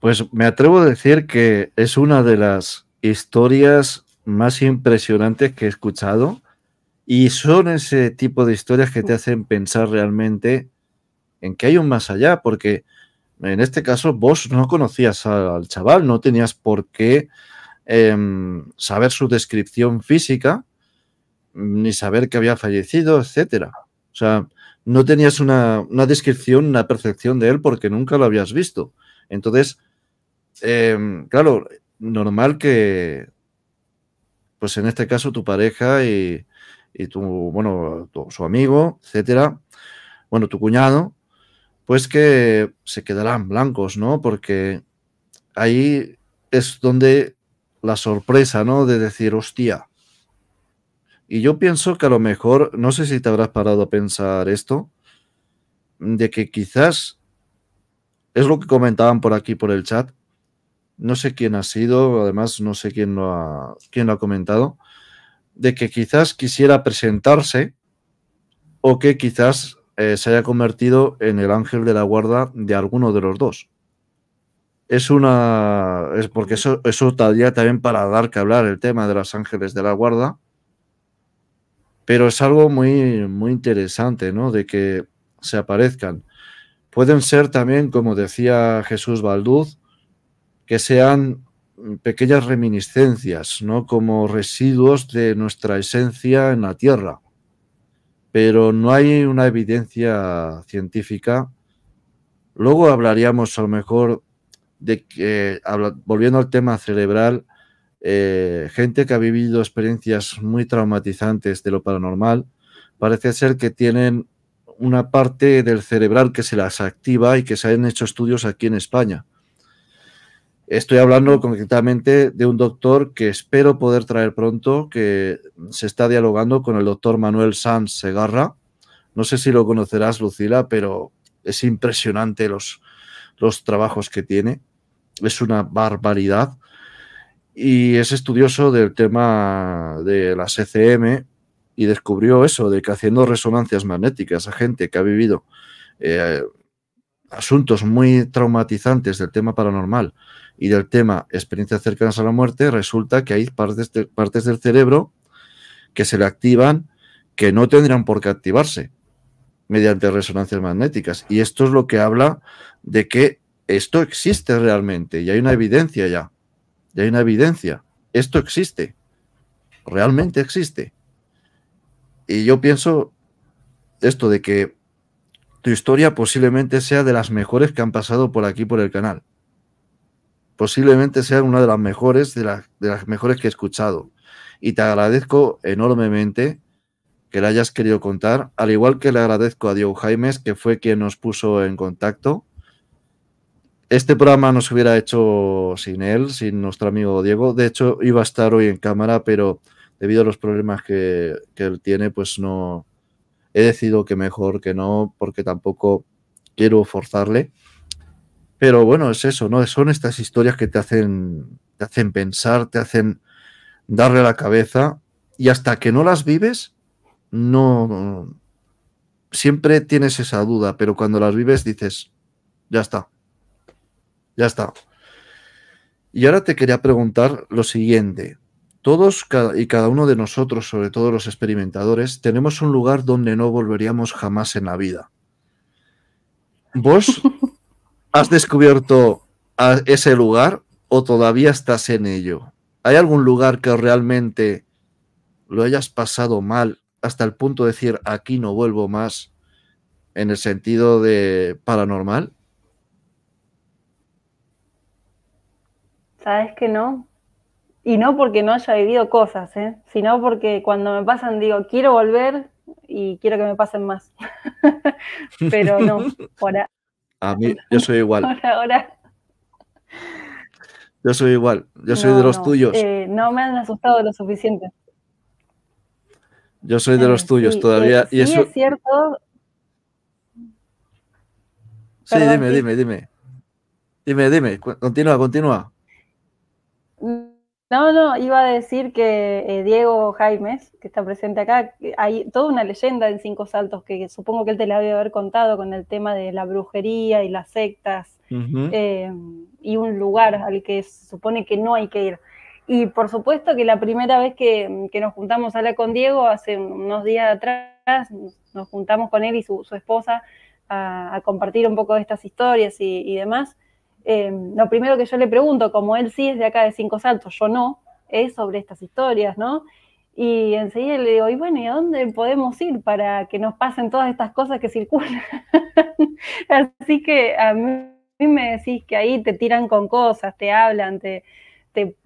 Pues me atrevo a decir que es una de las historias más impresionantes que he escuchado y son ese tipo de historias que te hacen pensar realmente en que hay un más allá, porque en este caso vos no conocías al chaval, no tenías por qué em, saber su descripción física, ni saber que había fallecido, etcétera. O sea, no tenías una, descripción, una percepción de él porque nunca lo habías visto. Entonces, eh, claro, normal que, pues en este caso, tu pareja y, tu, bueno, su amigo, etcétera, bueno, tu cuñado, pues que se quedarán blancos, ¿no? Porque ahí es donde la sorpresa, ¿no? De decir, hostia, y yo pienso que a lo mejor, no sé si te habrás parado a pensar esto, de que quizás es lo que comentaban por aquí, por el chat. No sé quién ha sido, además no sé quién lo ha, quién lo ha comentado, de que quizás quisiera presentarse o que quizás eh, se haya convertido en el ángel de la guarda de alguno de los dos. Es una. Es porque eso, eso estaría también para dar que hablar el tema de los ángeles de la guarda. Pero es algo muy, muy interesante, ¿no? De que se aparezcan. Pueden ser también, como decía Jesús Balduz, que sean pequeñas reminiscencias, ¿no? Como residuos de nuestra esencia en la Tierra. Pero no hay una evidencia científica. Luego hablaríamos a lo mejor de que, volviendo al tema cerebral, eh, gente que ha vivido experiencias muy traumatizantes de lo paranormal, parece ser que tienen una parte del cerebral que se las activa y que se han hecho estudios aquí en España. Estoy hablando concretamente de un doctor que espero poder traer pronto, que se está dialogando con el doctor Manuel Sanz Segarra. No sé si lo conocerás, Lucila, pero es impresionante los, los trabajos que tiene. Es una barbaridad y es estudioso del tema de las ECM y descubrió eso, de que haciendo resonancias magnéticas a gente que ha vivido eh, asuntos muy traumatizantes del tema paranormal y del tema experiencias cercanas a la muerte, resulta que hay partes, partes del cerebro que se le activan que no tendrían por qué activarse mediante resonancias magnéticas. Y esto es lo que habla de que esto existe realmente y hay una evidencia ya. Y hay una evidencia. Esto existe. Realmente existe. Y yo pienso esto de que tu historia posiblemente sea de las mejores que han pasado por aquí por el canal. Posiblemente sea una de las mejores, de, de las mejores que he escuchado. Y te agradezco enormemente que la hayas querido contar, al igual que le agradezco a Diego Jaimes, que fue quien nos puso en contacto este programa no se hubiera hecho sin él, sin nuestro amigo Diego. De hecho, iba a estar hoy en cámara, pero debido a los problemas que, que él tiene, pues no. He decidido que mejor que no, porque tampoco quiero forzarle. Pero bueno, es eso, ¿no? Son estas historias que te hacen, te hacen pensar, te hacen darle la cabeza. Y hasta que no las vives, no. Siempre tienes esa duda, pero cuando las vives dices, ya está, ya está. Y ahora te quería preguntar lo siguiente. Todos y cada uno de nosotros, sobre todo los experimentadores, tenemos un lugar donde no volveríamos jamás en la vida. ¿Vos has descubierto ese lugar o todavía estás en ello? ¿Hay algún lugar que realmente lo hayas pasado mal hasta el punto de decir aquí no vuelvo más en el sentido de paranormal? Sabes que no. Y no porque no haya vivido cosas, ¿eh? sino porque cuando me pasan digo, quiero volver y quiero que me pasen más. Pero no, ahora. A mí, yo soy igual. Ahora, Yo soy igual, yo soy de los tuyos. Eh, no me han asustado lo suficiente. Yo soy de los tuyos eh, todavía. y es cierto. Sí, dime, dime, dime. Dime, dime, continúa, continúa. No, no, iba a decir que eh, Diego Jaimes, que está presente acá, hay toda una leyenda en Cinco Saltos que supongo que él te la debe haber contado con el tema de la brujería y las sectas em, y un lugar al que se supone que no hay que ir. Y por supuesto que la primera vez que, nos juntamos a con Diego, hace unos días atrás, nos juntamos con él y su, esposa a, compartir un poco de estas historias y demás. Em, lo primero que yo le pregunto, como él sí es de acá de Cinco Saltos, yo no, es sobre estas historias, ¿no? Y enseguida le digo, y bueno, ¿y a dónde podemos ir para que nos pasen todas estas cosas que circulan? Así que a mí me decís que ahí te tiran con cosas, te hablan, te, se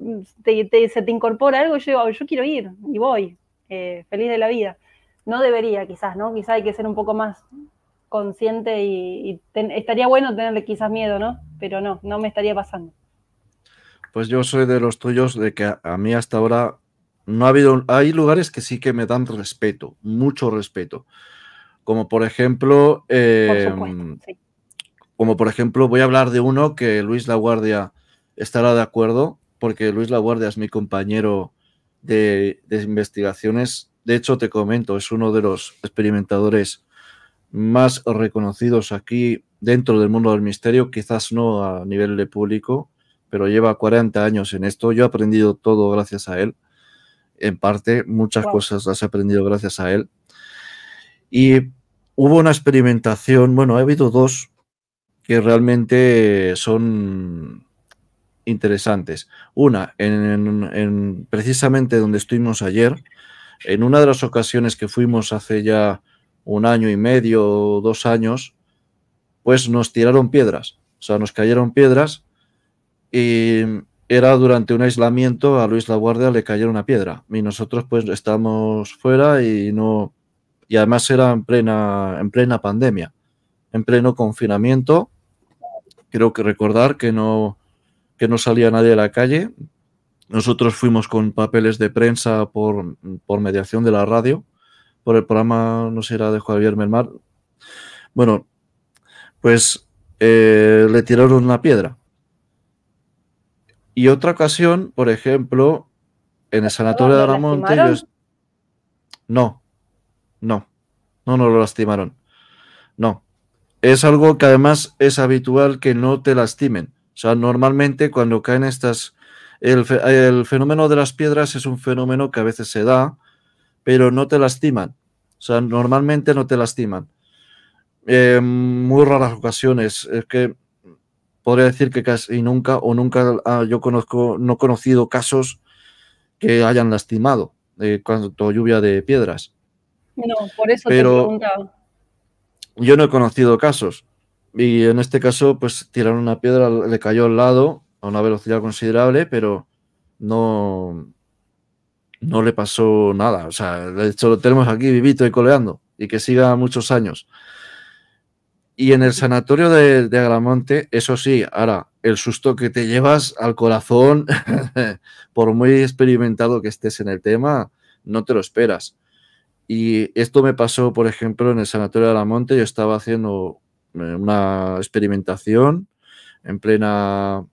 te incorpora algo, yo digo, yo quiero ir y voy, eh, feliz de la vida. No debería quizás, ¿no? Quizás hay que ser un poco más consciente y, estaría bueno tenerle quizás miedo, ¿no? Pero no, no me estaría pasando. Pues yo soy de los tuyos de que a, mí hasta ahora no ha habido, hay lugares que sí que me dan respeto, mucho respeto. Como por ejemplo, eh, como por ejemplo, voy a hablar de uno que Luis La Guardia estará de acuerdo, porque Luis La Guardia es mi compañero de investigaciones. De hecho, te comento, es uno de los experimentadores más reconocidos aquí dentro del mundo del misterio, quizás no a nivel de público, pero lleva 40 años en esto. Yo he aprendido todo gracias a él. En parte, muchas cosas las he aprendido gracias a él. Y hubo una experimentación, bueno, ha habido dos que realmente son interesantes. Una, en, precisamente donde estuvimos ayer, en una de las ocasiones que fuimos hace ya un año y medio, dos años, pues nos tiraron piedras, o sea, nos cayeron piedras y era durante un aislamiento a Luis La le cayeron una piedra y nosotros pues estamos fuera y no y además era en plena en plena pandemia, en pleno confinamiento. Creo que recordar que no que no salía nadie a la calle. Nosotros fuimos con papeles de prensa por mediación de la radio por el programa, no sé, era de Javier Melmar. Bueno, pues eh, le tiraron una piedra. Y otra ocasión, por ejemplo, en el sanatorio de Aramonte. No, no, no, no lo lastimaron. No. Es algo que además es habitual que no te lastimen. O sea, normalmente cuando caen estas. El, el fenómeno de las piedras es un fenómeno que a veces se da pero no te lastiman. O sea, normalmente no te lastiman. Eh, muy raras ocasiones. Es que podría decir que casi nunca o nunca ah, yo conozco, no he conocido casos que hayan lastimado eh, cuanto lluvia de piedras. No, por eso te he preguntado. Yo no he conocido casos. Y en este caso, pues tiraron una piedra, le cayó al lado a una velocidad considerable, pero no, no le pasó nada. O sea, de hecho lo tenemos aquí vivito y coleando y que siga muchos años. Y en el sanatorio de, de Agramonte, eso sí, ahora, el susto que te llevas al corazón, por muy experimentado que estés en el tema, no te lo esperas. Y esto me pasó, por ejemplo, en el sanatorio de Agramonte, yo estaba haciendo eh, una experimentación en plena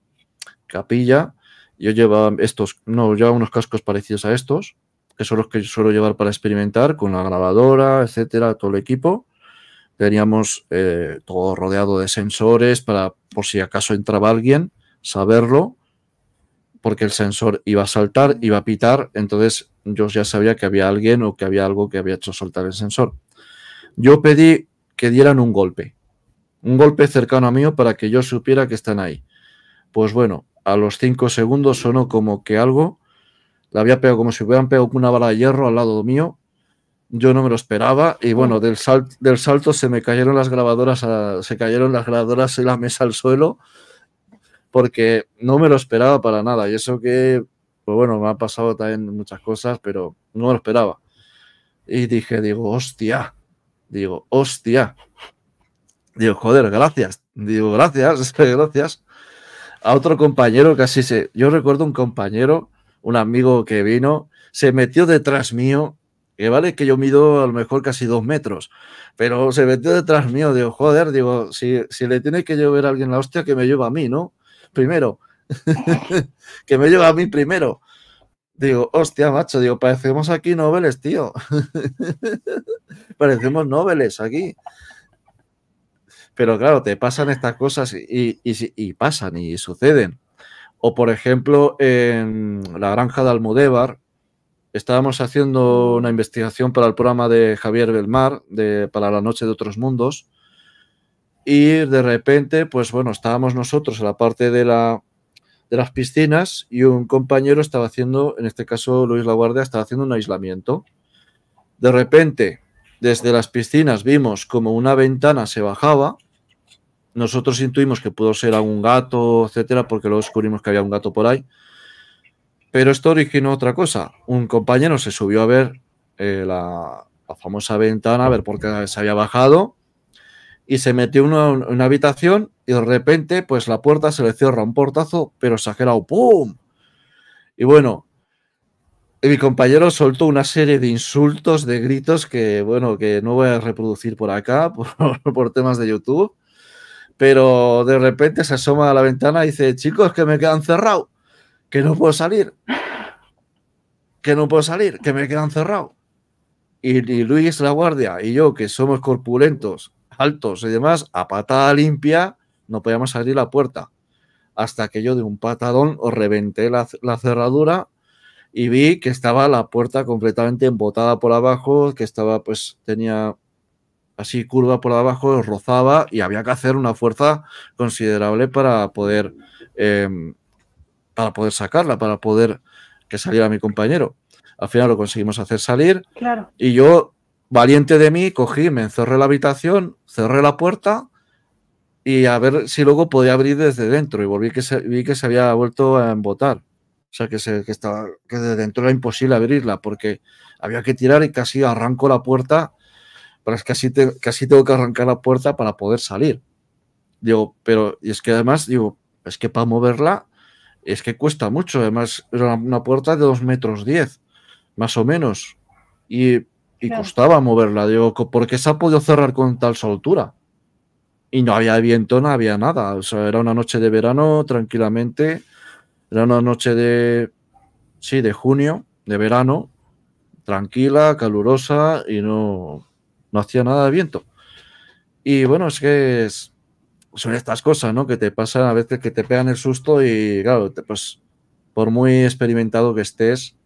capilla yo llevaba estos, no, llevaba unos cascos parecidos a estos, que son los que yo suelo llevar para experimentar con la grabadora, etcétera, todo el equipo. Teníamos eh, todo rodeado de sensores para, por si acaso entraba alguien, saberlo, porque el sensor iba a saltar, iba a pitar, entonces yo ya sabía que había alguien o que había algo que había hecho saltar el sensor. Yo pedí que dieran un golpe, un golpe cercano a mí para que yo supiera que están ahí. Pues bueno, a los cinco segundos sonó como que algo, la había pegado como si hubieran pegado una bala de hierro al lado mío. Yo no me lo esperaba y oh. bueno, del, del salto se me cayeron las grabadoras, se cayeron las grabadoras y la mesa al suelo porque no me lo esperaba para nada y eso que, pues bueno, me han pasado también muchas cosas, pero no me lo esperaba. Y dije, digo, hostia, digo, hostia. Digo, joder, gracias. Digo, gracias, gracias a otro compañero casi se... Yo recuerdo un compañero, un amigo que vino, se metió detrás mío, que vale que yo mido a lo mejor casi dos metros, pero se metió detrás mío, digo, joder, digo, si, le tiene que llover a alguien la hostia, que me lleva a mí, ¿no? Primero, que me lleva a mí primero. Digo, hostia, macho, digo, parecemos aquí noveles, tío. parecemos noveles aquí. Pero claro, te pasan estas cosas y, pasan y suceden. O por ejemplo, en la granja de Almudévar, estábamos haciendo una investigación para el programa de Javier Belmar, para la noche de otros mundos, y de repente, pues bueno, estábamos nosotros en la parte de, de las piscinas y un compañero estaba haciendo, en este caso Luis Laguardia, estaba haciendo un aislamiento. De repente, desde las piscinas vimos como una ventana se bajaba nosotros intuimos que pudo ser algún gato, etcétera, porque luego descubrimos que había un gato por ahí. Pero esto originó otra cosa. Un compañero se subió a ver eh, la, famosa ventana, a ver por qué se había bajado, y se metió en una, habitación y de repente, pues la puerta se le cierra un portazo, pero exagerado, ¡pum! Y bueno, mi compañero soltó una serie de insultos, de gritos que, bueno, que no voy a reproducir por acá, por temas de YouTube pero de repente se asoma a la ventana y dice, chicos, que me quedan cerrado, que no puedo salir, que no puedo salir, que me quedan cerrado. Y, Luis La Guardia y yo, que somos corpulentos, altos y demás, a patada limpia, no podíamos abrir la puerta. Hasta que yo de un patadón os reventé la, la cerradura y vi que estaba la puerta completamente embotada por abajo, que estaba, pues, tenía así curva por abajo, rozaba y había que hacer una fuerza considerable para poder, eh, para poder sacarla, para poder que saliera mi compañero. Al final lo conseguimos hacer salir y yo, valiente de mí, cogí, me encerré la habitación, cerré la puerta y a ver si luego podía abrir desde dentro y volví que se, vi que se había vuelto a embotar. O sea, que, que, que desde dentro era imposible abrirla porque había que tirar y casi arrancó la puerta pero es que así, casi tengo que arrancar la puerta para poder salir. Digo, pero, y es que además, digo, es que para moverla es que cuesta mucho. Además, era una puerta de 2 metros 10, más o menos. Y, costaba moverla. Digo, porque se ha podido cerrar con tal soltura? Y no había viento, no había nada. O era una noche de verano, tranquilamente. Era una noche de. Sí, de junio, de verano. Tranquila, calurosa y no no hacía nada de viento. Y bueno, es que son estas cosas, ¿no? Que te pasan a veces que te pegan el susto y claro, pues por muy experimentado que estés,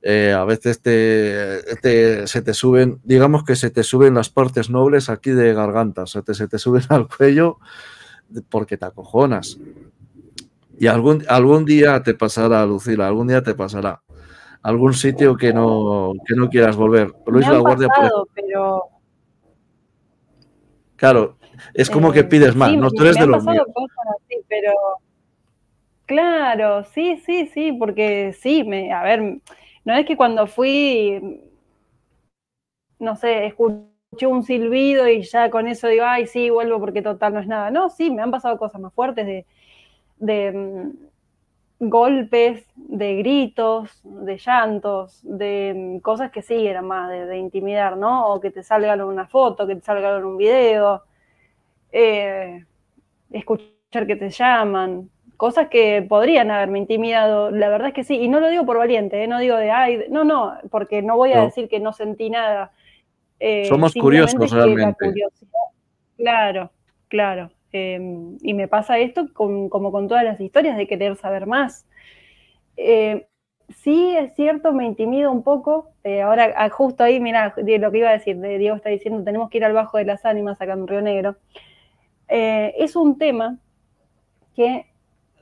eh, a veces te, se te suben, digamos que se te suben las partes nobles aquí de garganta, o sea, se te suben al cuello porque te acojonas. Y algún, algún día te pasará, Lucila, algún día te pasará algún sitio que no, no quieras volver. Luis La Guardia. Claro, es como que eh, pides más, ¿no? Tú eres de los míos. pero... Claro, sí, sí, sí, porque sí, me, a ver, no es que cuando fui, no sé, escuché un silbido y ya con eso digo, ay, sí, vuelvo porque total no es nada. No, sí, me han pasado cosas más fuertes de golpes, de gritos, de llantos, de mm, cosas que sí eran más de, intimidar, ¿no? O que te salgan una foto, que te salgan un video, eh, escuchar que te llaman, cosas que podrían haberme intimidado, la verdad es que sí, y no lo digo por valiente, ¿eh? no digo de, ay, no, no, porque no voy a decir que no sentí nada. Eh, Somos curiosos realmente. Claro, claro. Em, y me pasa esto como con todas las historias de querer saber más. Eh, sí, es cierto, me intimido un poco. Eh, ahora, ah, justo ahí, mira lo que iba a decir, Diego está diciendo, tenemos que ir al Bajo de las Ánimas, acá en Río Negro. Eh, es un tema que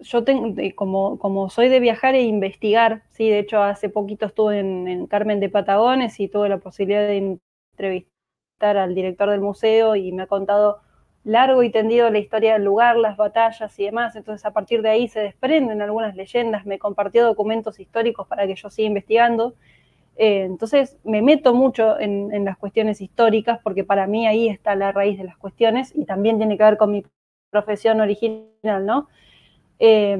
yo tengo, como, como soy de viajar e investigar, sí, de hecho hace poquito estuve en, en Carmen de Patagones y tuve la posibilidad de entrevistar al director del museo y me ha contado largo y tendido la historia del lugar, las batallas y demás. Entonces, a partir de ahí se desprenden algunas leyendas. Me compartió documentos históricos para que yo siga investigando. Eh, entonces, me meto mucho en, las cuestiones históricas porque para mí ahí está la raíz de las cuestiones y también tiene que ver con mi profesión original, ¿no? Eh,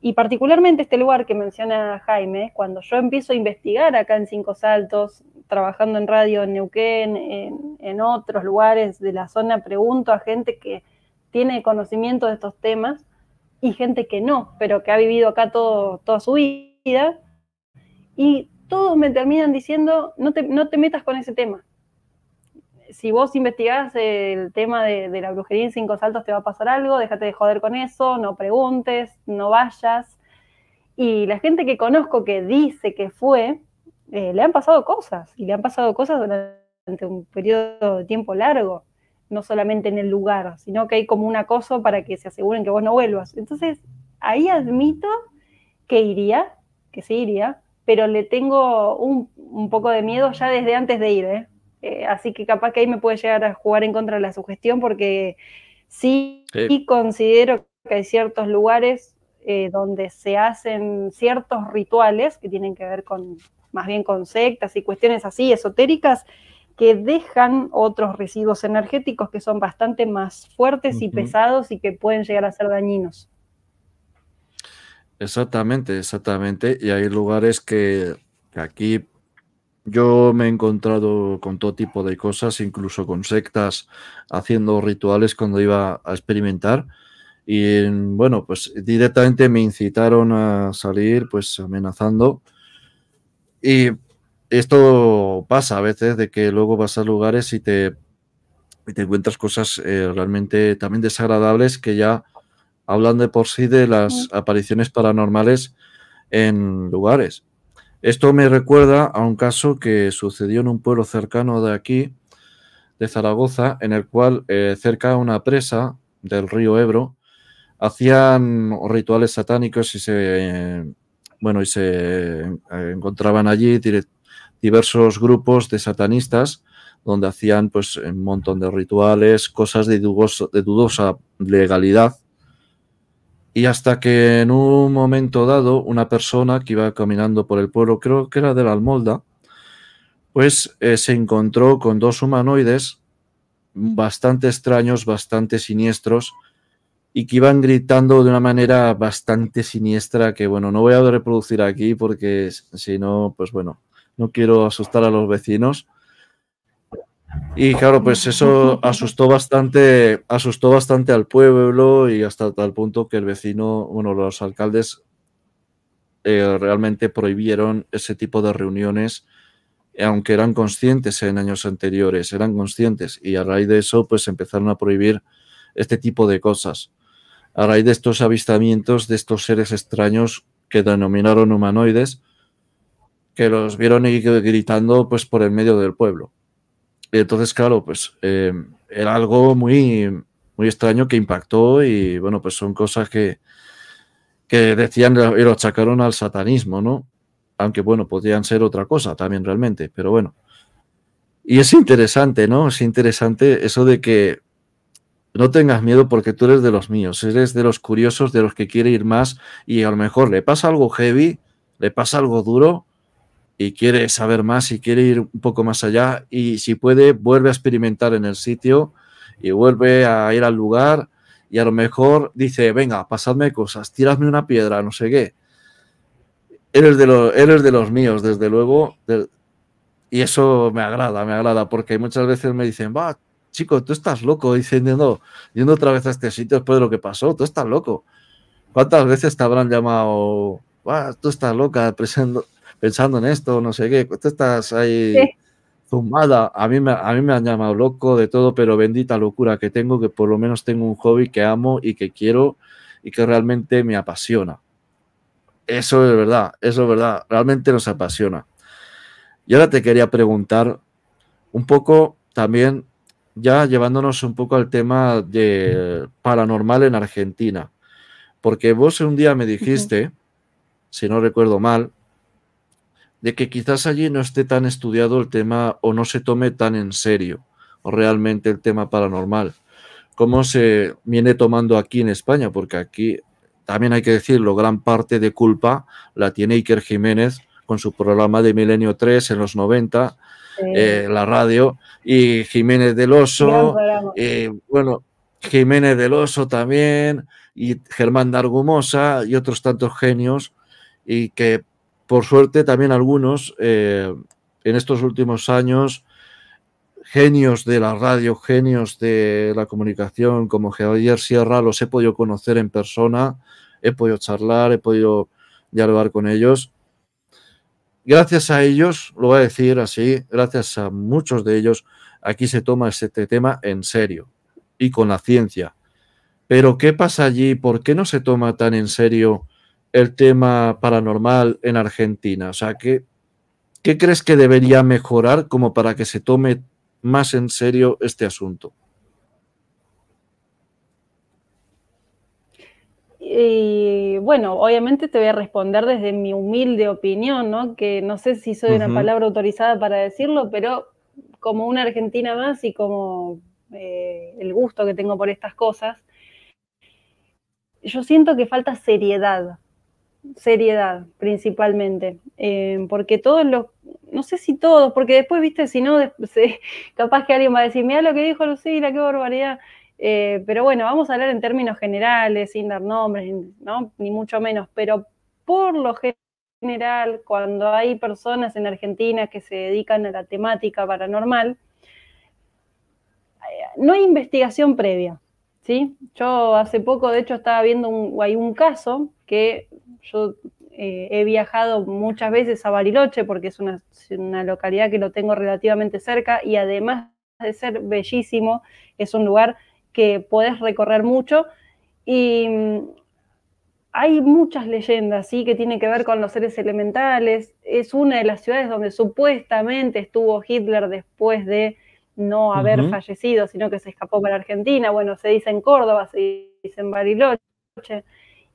y particularmente este lugar que menciona Jaime, cuando yo empiezo a investigar acá en Cinco Saltos, trabajando en radio en Neuquén, en, otros lugares de la zona, pregunto a gente que tiene conocimiento de estos temas y gente que no, pero que ha vivido acá todo, toda su vida. Y todos me terminan diciendo, no te, no te metas con ese tema, si vos investigás el tema de, la brujería en cinco saltos, te va a pasar algo, déjate de joder con eso, no preguntes, no vayas. Y la gente que conozco que dice que fue, eh, le han pasado cosas, y le han pasado cosas durante un periodo de tiempo largo, no solamente en el lugar, sino que hay como un acoso para que se aseguren que vos no vuelvas. Entonces, ahí admito que iría, que sí iría, pero le tengo un, un poco de miedo ya desde antes de ir, ¿eh? Eh, así que capaz que ahí me puede llegar a jugar en contra de la sugestión porque sí, y considero que hay ciertos lugares eh, donde se hacen ciertos rituales que tienen que ver con más bien con sectas y cuestiones así esotéricas que dejan otros residuos energéticos que son bastante más fuertes y pesados y que pueden llegar a ser dañinos. Exactamente, exactamente. Y hay lugares que, que aquí yo me he encontrado con todo tipo de cosas, incluso con sectas haciendo rituales cuando iba a experimentar. Y bueno, pues directamente me incitaron a salir, pues amenazando. Y esto pasa a veces, de que luego vas a lugares y te, encuentras cosas eh, realmente también desagradables que ya hablan de por sí de las apariciones paranormales en lugares. Esto me recuerda a un caso que sucedió en un pueblo cercano de aquí, de Zaragoza, en el cual eh, cerca de una presa del río Ebro hacían rituales satánicos y se, eh, bueno, y se eh, encontraban allí diversos grupos de satanistas donde hacían pues un montón de rituales, cosas de dudosa legalidad y hasta que en un momento dado, una persona que iba caminando por el pueblo, creo que era de la Almolda, pues eh, se encontró con dos humanoides bastante extraños, bastante siniestros, y que iban gritando de una manera bastante siniestra que, bueno, no voy a reproducir aquí porque si no, pues bueno, no quiero asustar a los vecinos. Y claro, pues eso asustó bastante, asustó bastante al pueblo y hasta tal punto que el vecino, bueno, los alcaldes eh, realmente prohibieron ese tipo de reuniones, eh, aunque eran conscientes en años anteriores, eran conscientes. Y a raíz de eso, pues empezaron a prohibir este tipo de cosas. A raíz de estos avistamientos de estos seres extraños que denominaron humanoides, que los vieron gritando pues por el medio del pueblo. Entonces, claro, pues eh, era algo muy, muy extraño que impactó y bueno, pues son cosas que, que decían y lo achacaron al satanismo, ¿no? Aunque bueno, podían ser otra cosa también realmente, pero bueno. Y es interesante, ¿no? Es interesante eso de que no tengas miedo porque tú eres de los míos, eres de los curiosos, de los que quiere ir más y a lo mejor le pasa algo heavy, le pasa algo duro y quiere saber más y quiere ir un poco más allá y si puede vuelve a experimentar en el sitio y vuelve a ir al lugar y a lo mejor dice, venga, pasadme cosas, tiradme una piedra, no sé qué. Eres de, los, eres de los míos, desde luego. y eso me agrada, me agrada, porque muchas veces me dicen, va, chico, tú estás loco, diciendo, yendo otra vez a este sitio después de lo que pasó, tú estás loco. ¿Cuántas veces te habrán llamado, va, tú estás loca, presento, pensando en esto, no sé qué, tú estás ahí zumbada, a mí, me, a mí me han llamado loco de todo, pero bendita locura que tengo, que por lo menos tengo un hobby que amo y que quiero y que realmente me apasiona. Eso es verdad, eso es verdad, realmente nos apasiona. Y ahora te quería preguntar un poco también, ya llevándonos un poco al tema de paranormal en Argentina, porque vos un día me dijiste, si no recuerdo mal, de que quizás allí no esté tan estudiado el tema o no se tome tan en serio realmente el tema paranormal, como se viene tomando aquí en España, porque aquí también hay que decirlo, gran parte de culpa la tiene Iker Jiménez con su programa de Milenio 3 en los 90, eh, la radio, y Jiménez del Oso, eh, bueno, Jiménez del Oso también, y Germán Dargumosa y otros tantos genios, y que por suerte, también algunos eh, en estos últimos años, genios de la radio, genios de la comunicación, como Javier Sierra, los he podido conocer en persona, he podido charlar, he podido dialogar con ellos. Gracias a ellos, lo voy a decir así, gracias a muchos de ellos, aquí se toma este tema en serio y con la ciencia. Pero ¿qué pasa allí? ¿Por qué no se toma tan en serio el tema paranormal en Argentina? O sea, ¿qué, crees que debería mejorar como para que se tome más en serio este asunto? Y bueno, obviamente te voy a responder desde mi humilde opinión, ¿no? Que no sé si soy una palabra autorizada para decirlo, pero como una argentina más y como eh, el gusto que tengo por estas cosas, yo siento que falta seriedad seriedad principalmente, eh, porque todos los, no sé si todos, porque después, viste, si no, capaz que alguien va a decir, mira lo que dijo Lucila, qué barbaridad. Eh, pero bueno, vamos a hablar en términos generales, sin dar nombres, ¿no? ni mucho menos, pero por lo general, cuando hay personas en Argentina que se dedican a la temática paranormal, eh, no hay investigación previa. ¿sí? Yo hace poco, de hecho, estaba viendo un, hay un caso que yo eh, he viajado muchas veces a Bariloche porque es una, localidad que lo tengo relativamente cerca y además de ser bellísimo, es un lugar que podés recorrer mucho y mm, hay muchas leyendas, Que tienen que ver con los seres elementales. Es una de las ciudades donde supuestamente estuvo Hitler después de no haber fallecido, sino que se escapó para Argentina. Bueno, se dice en Córdoba, se dice en Bariloche.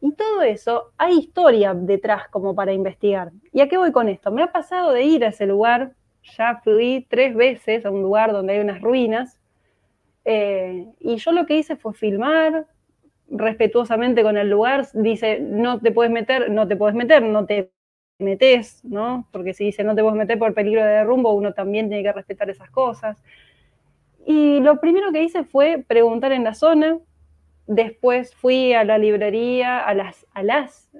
Y todo eso, hay historia detrás como para investigar. ¿Y a qué voy con esto? Me ha pasado de ir a ese lugar, ya fui tres veces a un lugar donde hay unas ruinas, eh, y yo lo que hice fue filmar respetuosamente con el lugar, dice, no te puedes meter, no te puedes meter, no te metes, ¿no? Porque si dice no te puedes meter por peligro de derrumbo, uno también tiene que respetar esas cosas. Y lo primero que hice fue preguntar en la zona, Después fui a la librería, a las,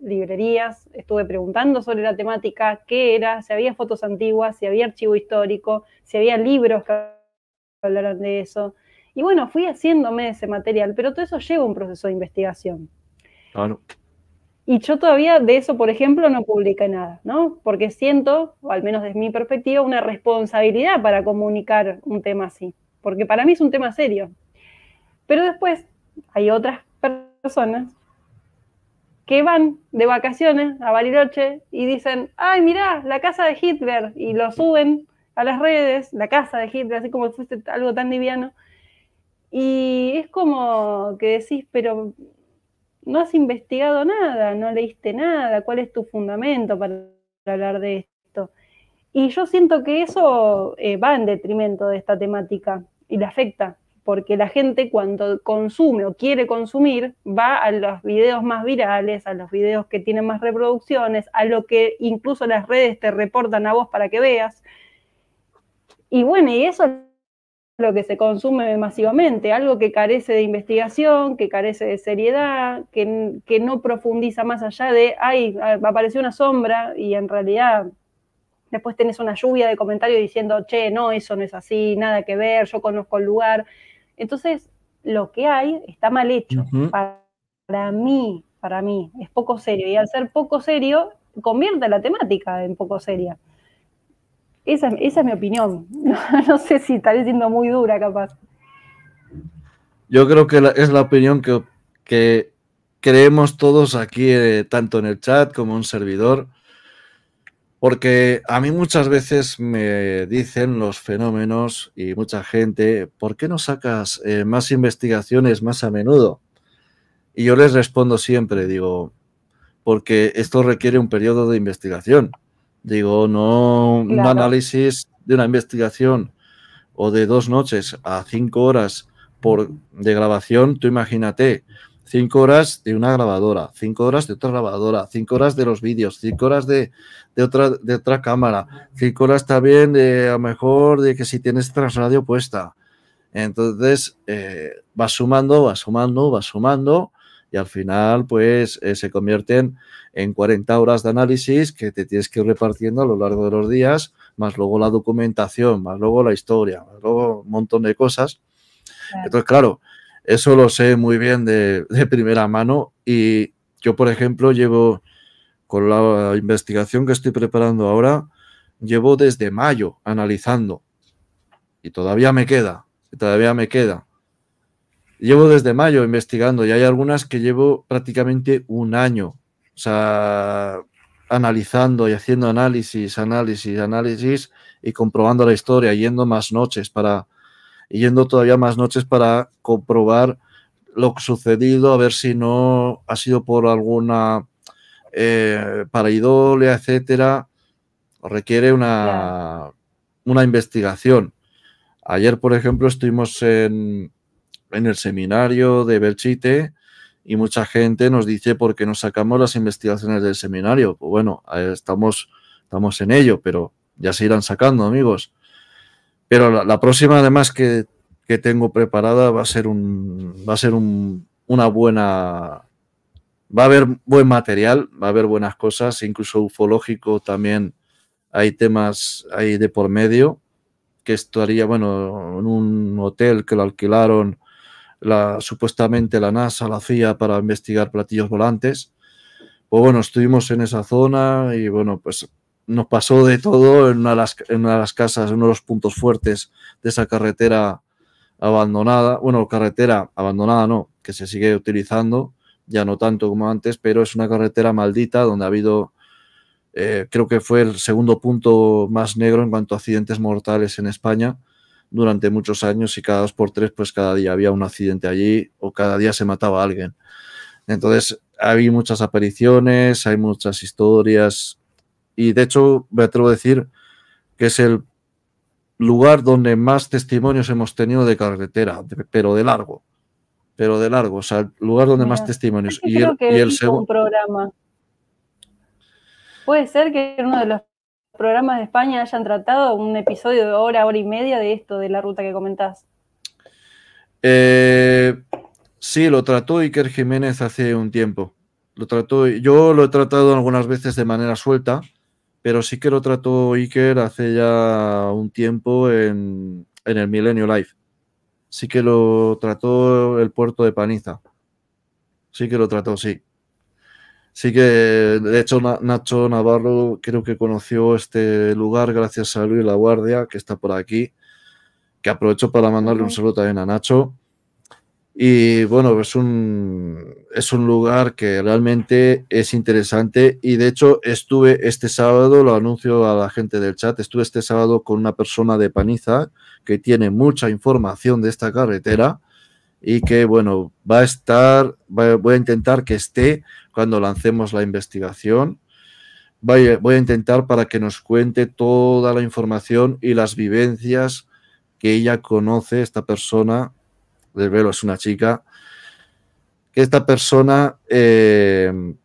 librerías, estuve preguntando sobre la temática, qué era, si había fotos antiguas, si había archivo histórico, si había libros que hablaran de eso. Y bueno, fui haciéndome ese material, pero todo eso lleva un proceso de investigación. Claro. Ah, y yo todavía de eso, por ejemplo, no publiqué nada, ¿no? Porque siento, o al menos desde mi perspectiva, una responsabilidad para comunicar un tema así, porque para mí es un tema serio. Pero después hay otras personas que van de vacaciones a Bariloche y dicen, ay, mirá, la casa de Hitler, y lo suben a las redes, la casa de Hitler, así como fuiste algo tan liviano. Y es como que decís, pero no has investigado nada, no leíste nada, ¿cuál es tu fundamento para hablar de esto? Y yo siento que eso eh, va en detrimento de esta temática y le afecta porque la gente cuando consume o quiere consumir va a los videos más virales, a los videos que tienen más reproducciones, a lo que incluso las redes te reportan a vos para que veas. Y bueno, y eso es lo que se consume masivamente, algo que carece de investigación, que carece de seriedad, que, no profundiza más allá de, ay, apareció una sombra y en realidad después tenés una lluvia de comentarios diciendo, che, no, eso no es así, nada que ver, yo conozco el lugar. Entonces, lo que hay está mal hecho. para, mí, para mí, es poco serio. Y al ser poco serio, convierte la temática en poco seria. Esa, es mi opinión. No, sé si estaré siendo muy dura, capaz. Yo creo que es la opinión que, creemos todos aquí, eh, tanto en el chat como en un servidor. Porque a mí muchas veces me dicen los fenómenos y mucha gente, ¿por qué no sacas eh, más investigaciones más a menudo? Y yo les respondo siempre, digo, porque esto requiere un periodo de investigación. Digo, no un análisis de una investigación o de dos noches a cinco horas por, de grabación, tú imagínate, Cinco horas de una grabadora, cinco horas de otra grabadora, cinco horas de los vídeos, cinco horas de, otra, de otra cámara, cinco horas también de, a lo mejor de que si tienes transradio puesta. Entonces eh, vas sumando, va sumando, vas sumando y al final pues eh, se convierten en 40 horas de análisis que te tienes que ir repartiendo a lo largo de los días, más luego la documentación, más luego la historia, más luego un montón de cosas. Entonces, claro, eso lo sé muy bien de, primera mano y yo, por ejemplo, llevo con la investigación que estoy preparando ahora, llevo desde mayo analizando y todavía me queda, todavía me queda. Llevo desde mayo investigando y hay algunas que llevo prácticamente un año, analizando y haciendo análisis, análisis, análisis y comprobando la historia, yendo más noches para, yendo todavía más noches para comprobar lo que sucedido, a ver si no ha sido por alguna eh, etcétera. Requiere una, investigación. Ayer, por ejemplo, estuvimos en, en el seminario de Belchite y mucha gente nos dice por qué no sacamos las investigaciones del seminario. Pues bueno, estamos, estamos en ello, pero ya se irán sacando, amigos. Pero la, próxima, además, que, que, tengo preparada va a ser un. Va a ser un, una buena. Va a haber buen material, va a haber buenas cosas, incluso ufológico también hay temas ahí de por medio, que estaría, bueno, en un hotel que lo alquilaron la, supuestamente la NASA, la CIA, para investigar platillos volantes. Pues bueno, estuvimos en esa zona y bueno, pues nos pasó de todo en una, de las, casas, en uno de los puntos fuertes de esa carretera abandonada. Bueno, carretera abandonada no, que se sigue utilizando, ya no tanto como antes, pero es una carretera maldita donde ha habido, eh, creo que fue el segundo punto más negro en cuanto a accidentes mortales en España durante muchos años y cada dos por tres, pues cada día había un accidente allí o cada día se mataba a alguien. Entonces, hay muchas apariciones, hay muchas historias y de hecho me atrevo a decir que es el lugar donde más testimonios hemos tenido de carretera, pero de largo, pero de largo, o sea, el lugar donde más testimonios. y, el, segundo programa. Puede ser que en uno de los programas de España hayan tratado un episodio de hora, hora y media de esto, de la ruta que comentás. Eh, sí, lo trató Iker Jiménez hace un tiempo. Lo trató, yo lo he tratado algunas veces de manera suelta, pero sí que lo trató Iker hace ya un tiempo en, el Milenio Live. Sí que lo trató el puerto de Paniza. Sí que lo trató, sí. Sí que, de hecho, Nacho Navarro creo que conoció este lugar gracias a Luis La Guardia, que está por aquí, que aprovecho para mandarle un saludo también a Nacho. Y bueno, es un, es un lugar que realmente es interesante y de hecho estuve este sábado, lo anuncio a la gente del chat, estuve este sábado con una persona de Paniza que tiene mucha información de esta carretera y que bueno, va a estar, voy a intentar que esté cuando lancemos la investigación. Voy voy a intentar para que nos cuente toda la información y las vivencias que ella conoce, esta persona, desvelo es una chica, que esta persona eh,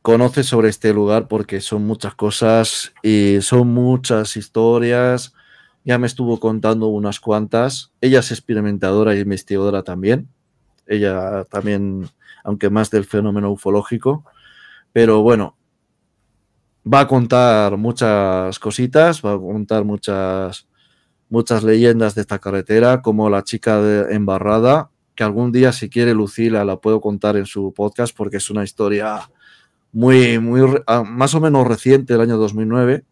conoce sobre este lugar porque son muchas cosas y son muchas historias. Ya me estuvo contando unas cuantas. Ella es experimentadora e investigadora también. Ella también, aunque más del fenómeno ufológico. Pero bueno, va a contar muchas cositas, va a contar muchas muchas leyendas de esta carretera, como la chica embarrada, que algún día si quiere Lucila la puedo contar en su podcast porque es una historia muy, muy ah, más o menos reciente, el año 2009.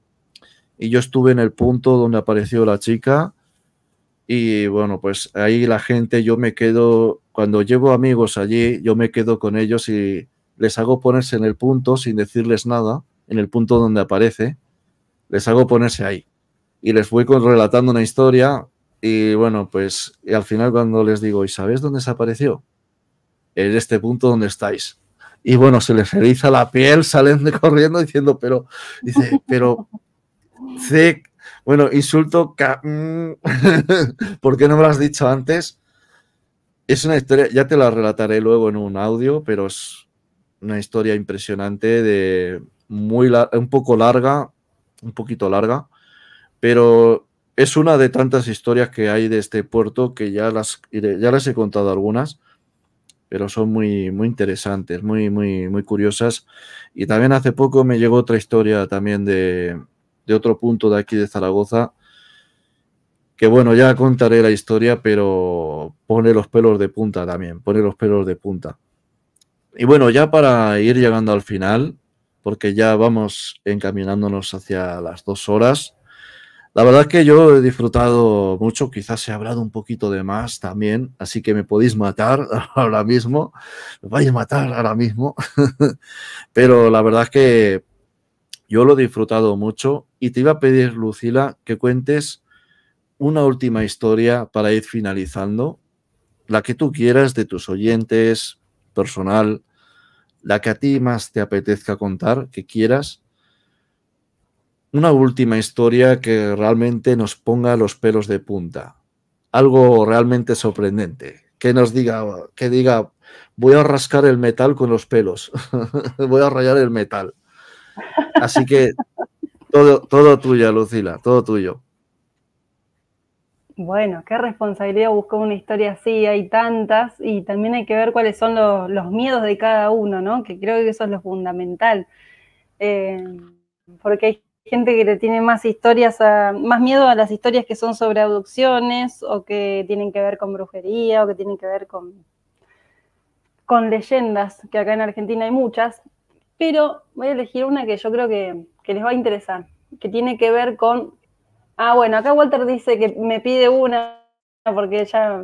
Y yo estuve en el punto donde apareció la chica y bueno, pues ahí la gente, yo me quedo, cuando llevo amigos allí, yo me quedo con ellos y les hago ponerse en el punto sin decirles nada, en el punto donde aparece, les hago ponerse ahí y les voy relatando una historia y bueno, pues al final cuando les digo, ¿y sabes dónde desapareció En este punto donde estáis. Y bueno, se les eriza la piel, salen corriendo diciendo, pero, dice, pero, bueno, insulto, mm. ¿por qué no me lo has dicho antes? Es una historia, ya te la relataré luego en un audio, pero es una historia impresionante de muy, un poco larga, un poquito larga, pero es una de tantas historias que hay de este puerto que ya las, ya las he contado algunas, pero son muy, muy interesantes, muy, muy, muy curiosas. Y también hace poco me llegó otra historia también de, de otro punto de aquí de Zaragoza, que bueno, ya contaré la historia, pero pone los pelos de punta también, pone los pelos de punta. Y bueno, ya para ir llegando al final, porque ya vamos encaminándonos hacia las dos horas, la verdad que yo he disfrutado mucho, quizás he hablado un poquito de más también, así que me podéis matar ahora mismo, me vais a matar ahora mismo, pero la verdad que yo lo he disfrutado mucho y te iba a pedir, Lucila, que cuentes una última historia para ir finalizando, la que tú quieras de tus oyentes, personal, la que a ti más te apetezca contar, que quieras, una última historia que realmente nos ponga los pelos de punta. Algo realmente sorprendente. Que nos diga, que diga, voy a rascar el metal con los pelos. voy a rayar el metal. Así que todo, todo tuyo, Lucila, todo tuyo. Bueno, qué responsabilidad buscar una historia así, hay tantas, y también hay que ver cuáles son los, miedos de cada uno, ¿no? Que creo que eso es lo fundamental. Eh, porque hay gente que le tiene más historias, a, más miedo a las historias que son sobre abducciones o que tienen que ver con brujería o que tienen que ver con, con leyendas, que acá en Argentina hay muchas, pero voy a elegir una que yo creo que, les va a interesar, que tiene que ver con... Ah, bueno, acá Walter dice que me pide una porque ya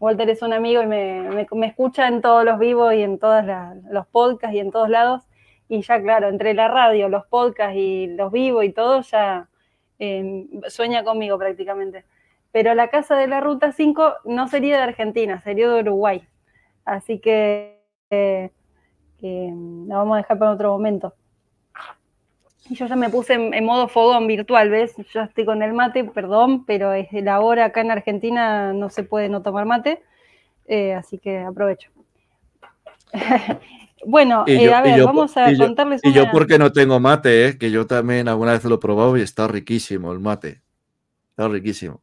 Walter es un amigo y me, me, me escucha en todos los vivos y en todos los podcasts y en todos lados y ya claro, entre la radio, los podcasts y los vivos y todo, ya em, sueña conmigo prácticamente. Pero la casa de la Ruta 5 no sería de Argentina, sería de Uruguay. Así que eh, em, la vamos a dejar para otro momento. Y yo ya me puse en, modo fogón virtual, ¿ves? ya estoy con el mate, perdón, pero es la hora acá en Argentina no se puede no tomar mate, eh, así que aprovecho. Bueno, eh, a ver, vamos a contarles. Y yo porque no tengo mate, eh, que yo también alguna vez lo he probado y está riquísimo el mate. Está riquísimo.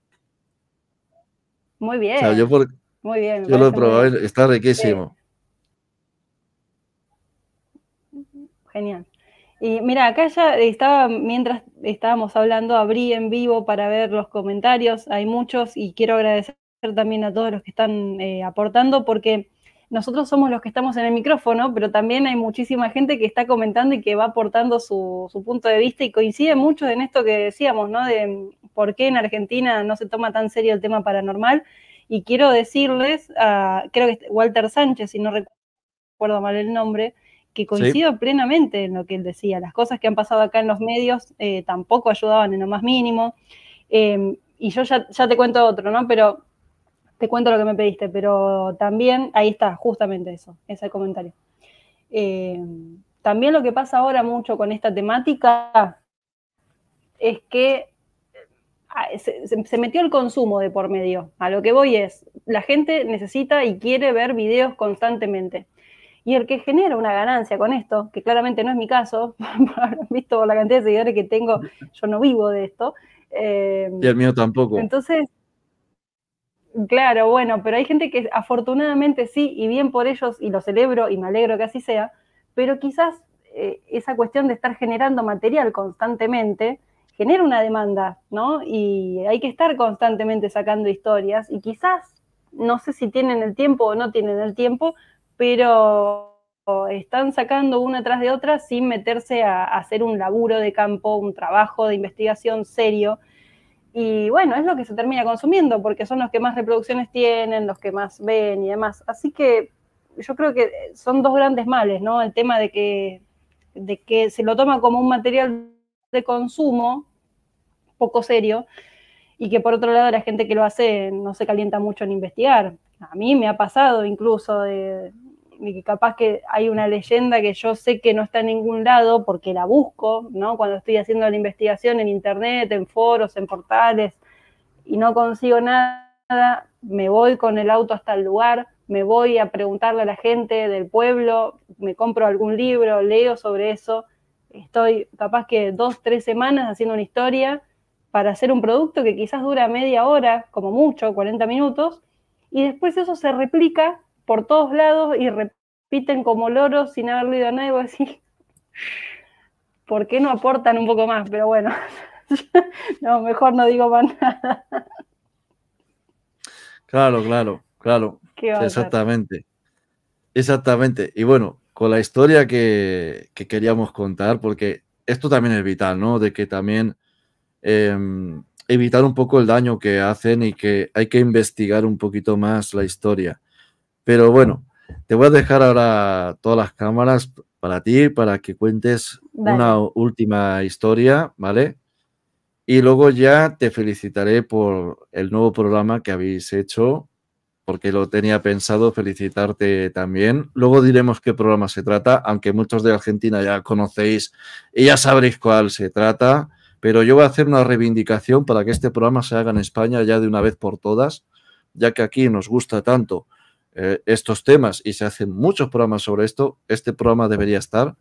Muy bien. yo Muy bien. Yo lo he probado, está riquísimo. Genial. Y mira, acá ya estaba, mientras estábamos hablando, abrí en vivo para ver los comentarios, hay muchos y quiero agradecer también a todos los que están eh, aportando porque nosotros somos los que estamos en el micrófono, pero también hay muchísima gente que está comentando y que va aportando su, punto de vista y coincide mucho en esto que decíamos, ¿no? De por qué en Argentina no se toma tan serio el tema paranormal. Y quiero decirles, creo que Walter Sánchez, si no recuerdo mal el nombre, que coincido plenamente en lo que él decía. Las cosas que han pasado acá en los medios eh, tampoco ayudaban en lo más mínimo. Eh, y yo ya, ya, te cuento otro, ¿no? Pero te cuento lo que me pediste, pero también, ahí está, justamente eso, ese comentario. Eh, también lo que pasa ahora mucho con esta temática es que ah, se, metió el consumo de por medio. A lo que voy es, la gente necesita y quiere ver videos constantemente. Y el que genera una ganancia con esto, que claramente no es mi caso, visto la cantidad de seguidores que tengo, yo no vivo de esto. Eh, y el mío tampoco. Entonces, Claro, bueno, pero hay gente que afortunadamente sí, y bien por ellos, y lo celebro y me alegro que así sea, pero quizás eh, esa cuestión de estar generando material constantemente genera una demanda, ¿no? Y hay que estar constantemente sacando historias y quizás, no sé si tienen el tiempo o no tienen el tiempo, pero están sacando una tras de otra sin meterse a hacer un laburo de campo, un trabajo de investigación serio y bueno, es lo que se termina consumiendo, porque son los que más reproducciones tienen, los que más ven y demás. Así que yo creo que son dos grandes males, ¿no? El tema de que, de que se lo toma como un material de consumo poco serio y que por otro lado la gente que lo hace no se calienta mucho en investigar. A mí me ha pasado incluso de, que capaz que hay una leyenda que yo sé que no está en ningún lado porque la busco, ¿no? Cuando estoy haciendo la investigación en internet, en foros, en portales, y no consigo nada, me voy con el auto hasta el lugar, me voy a preguntarle a la gente del pueblo, me compro algún libro, leo sobre eso, estoy capaz que dos, tres semanas haciendo una historia para hacer un producto que quizás dura media hora, como mucho, 40 minutos, y después eso se replica por todos lados y repiten como loros sin haber leído nada y ¿por qué no aportan un poco más? Pero bueno, no, mejor no digo más nada. Claro, claro, claro. Exactamente. Exactamente. Y bueno, con la historia que, queríamos contar, porque esto también es vital, ¿no? De que también em, evitar un poco el daño que hacen y que hay que investigar un poquito más la historia. Pero bueno, te voy a dejar ahora todas las cámaras para ti, para que cuentes una última historia, ¿vale? Y luego ya te felicitaré por el nuevo programa que habéis hecho, porque lo tenía pensado felicitarte también. Luego diremos qué programa se trata, aunque muchos de Argentina ya conocéis y ya sabréis cuál se trata, pero yo voy a hacer una reivindicación para que este programa se haga en España ya de una vez por todas, ya que aquí nos gusta tanto eh, estos temas y se hacen muchos programas sobre esto. Este programa debería estar.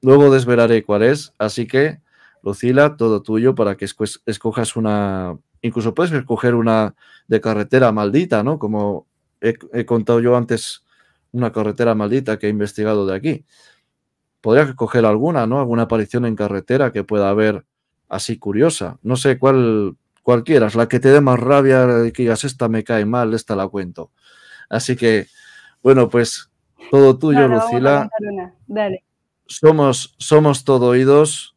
Luego desvelaré cuál es. Así que, Lucila, todo tuyo para que escojas una. Incluso puedes escoger una de carretera maldita, ¿no? Como he, contado yo antes, una carretera maldita que he investigado de aquí. podría escoger alguna, ¿no? Alguna aparición en carretera que pueda haber así curiosa. No sé cuál, cualquiera, la que te dé más rabia, eh, que digas, esta me cae mal, esta la cuento. Así que, bueno, pues todo tuyo, Lucila. Somos, todo oídos,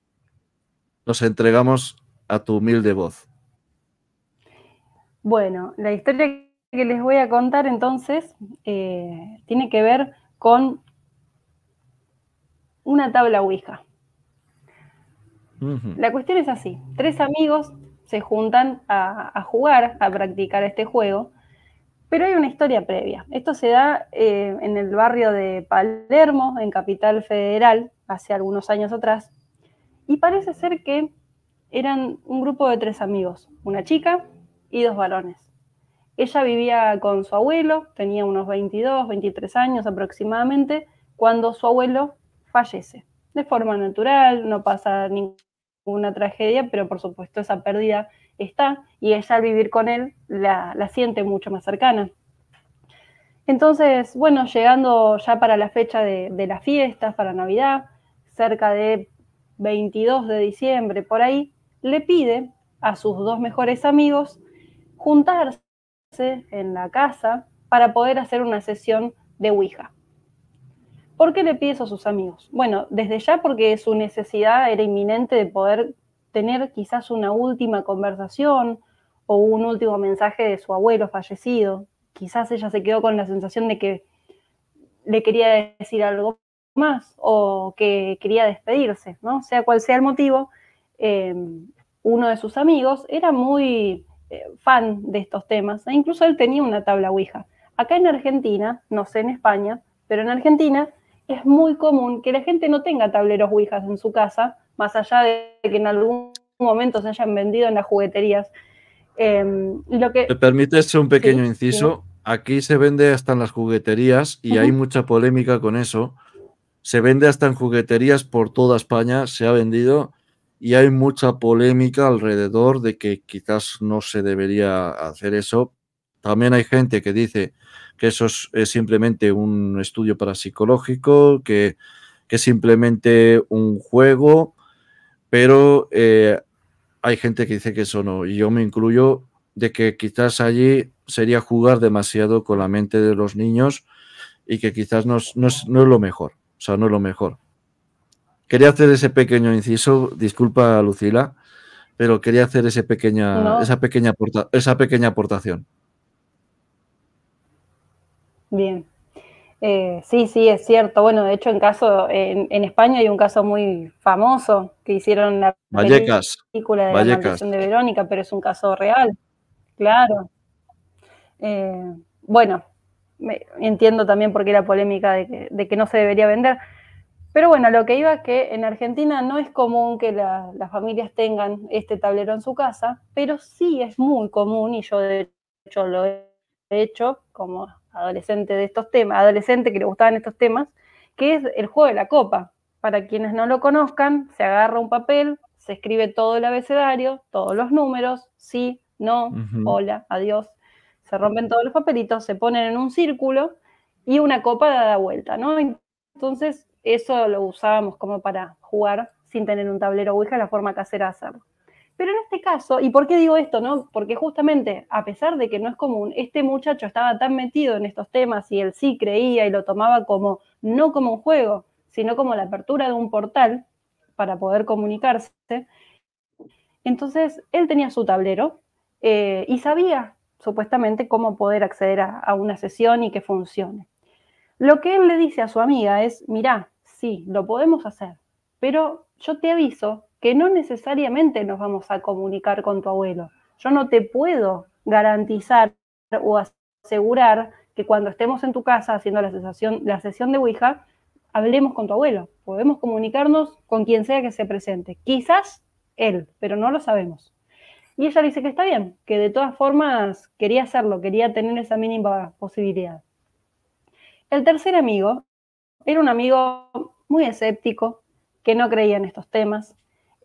nos entregamos a tu humilde voz. Bueno, la historia que les voy a contar entonces eh, tiene que ver con una tabla Ouija. La cuestión es así, tres amigos se juntan a, jugar, a practicar este juego, pero hay una historia previa. Esto se da eh, en el barrio de Palermo, en Capital Federal, hace algunos años atrás. Y parece ser que eran un grupo de tres amigos, una chica y dos varones. Ella vivía con su abuelo, tenía unos 22, 23 años aproximadamente, cuando su abuelo fallece. De forma natural, no pasa ninguna tragedia, pero por supuesto esa pérdida está y ella al vivir con él la, siente mucho más cercana. Entonces, bueno, llegando ya para la fecha de, de las fiestas, para Navidad, cerca de 22 de diciembre, por ahí, le pide a sus dos mejores amigos juntarse en la casa para poder hacer una sesión de Ouija. ¿Por qué le pide eso a sus amigos? Bueno, desde ya porque su necesidad era inminente de poder tener quizás una última conversación o un último mensaje de su abuelo fallecido. Quizás ella se quedó con la sensación de que le quería decir algo más o que quería despedirse, ¿no? Sea cual sea el motivo, em, uno de sus amigos era muy eh, fan de estos temas e incluso él tenía una tabla Ouija. Acá en Argentina, no sé en España, pero en Argentina es muy común que la gente no tenga tableros Ouijas en su casa, más allá de que en algún momento se hayan vendido en las jugueterías. Em, lo que... ¿Te permites un pequeño inciso? Aquí se vende hasta en las jugueterías y hay mucha polémica con eso. Se vende hasta en jugueterías por toda España, se ha vendido y hay mucha polémica alrededor de que quizás no se debería hacer eso. También hay gente que dice, que eso es simplemente un estudio parapsicológico, que, que es simplemente un juego, pero eh, hay gente que dice que eso no, y yo me incluyo de que quizás allí sería jugar demasiado con la mente de los niños y que quizás no, es, lo mejor, o sea, no es lo mejor. Quería hacer ese pequeño inciso, disculpa Lucila, pero quería hacer ese pequeña, esa, pequeña esa pequeña aportación. Bien. Eh, sí, sí, es cierto. Bueno, de hecho, en caso en, España hay un caso muy famoso que hicieron la película de la canción de Verónica, pero es un caso real. Claro. Eh, bueno, entiendo también por qué la polémica de que, no se debería vender. Pero bueno, lo que iba es que en Argentina no es común que las familias tengan este tablero en su casa, pero sí es muy común, y yo de hecho lo he hecho como adolescente de estos temas, adolescente que le gustaban estos temas, que es el juego de la copa. Para quienes no lo conozcan, se agarra un papel, se escribe todo el abecedario, todos los números, sí, no, hola, adiós. Se rompen todos los papelitos, se ponen en un círculo y una copa da vuelta, ¿no? Entonces, eso lo usábamos como para jugar sin tener un tablero Ouija, la forma casera pero en este caso, ¿y por qué digo esto? No? Porque justamente, a pesar de que no es común, este muchacho estaba tan metido en estos temas y él sí creía y lo tomaba como, no como un juego, sino como la apertura de un portal para poder comunicarse. Entonces, él tenía su tablero eh, y sabía supuestamente cómo poder acceder a, una sesión y que funcione. Lo que él le dice a su amiga es, mirá, sí, lo podemos hacer, pero yo te aviso que no necesariamente nos vamos a comunicar con tu abuelo. Yo no te puedo garantizar o asegurar que cuando estemos en tu casa haciendo la, sesión, la sesión de Ouija, hablemos con tu abuelo. Podemos comunicarnos con quien sea que se presente. Quizás él, pero no lo sabemos. Y ella dice que está bien, que de todas formas quería hacerlo, quería tener esa mínima posibilidad. El tercer amigo era un amigo muy escéptico, que no creía en estos temas,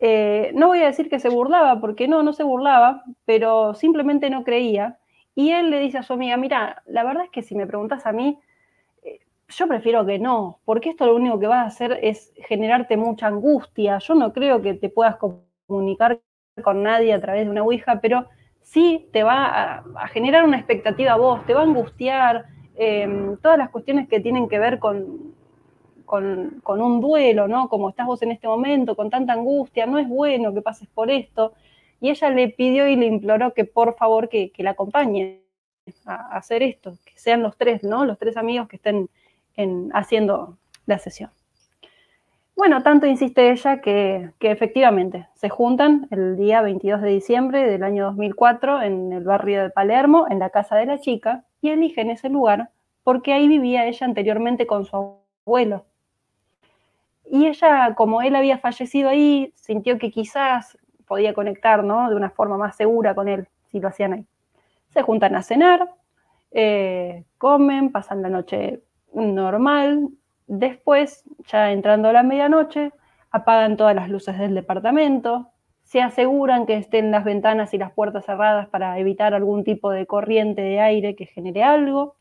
eh, no voy a decir que se burlaba, porque no, no se burlaba, pero simplemente no creía. Y él le dice a su amiga, mira, la verdad es que si me preguntas a mí, eh, yo prefiero que no, porque esto lo único que va a hacer es generarte mucha angustia. Yo no creo que te puedas comunicar con nadie a través de una Ouija, pero sí te va a, generar una expectativa a vos, te va a angustiar, em, todas las cuestiones que tienen que ver con, con, un duelo, ¿no? Como estás vos en este momento, con tanta angustia, no es bueno que pases por esto. Y ella le pidió y le imploró que por favor que, la acompañe a, hacer esto, que sean los tres, ¿no? Los tres amigos que estén haciendo la sesión. Bueno, tanto insiste ella que, que efectivamente se juntan el día 22 de diciembre del año 2004 en el barrio de Palermo, en la casa de la chica, y eligen ese lugar porque ahí vivía ella anteriormente con su abuelo, y ella, como él había fallecido ahí, sintió que quizás podía conectar, De una forma más segura con él, si lo hacían ahí. Se juntan a cenar, eh, comen, pasan la noche normal. Después, ya entrando a la medianoche, apagan todas las luces del departamento, se aseguran que estén las ventanas y las puertas cerradas para evitar algún tipo de corriente de aire que genere algo,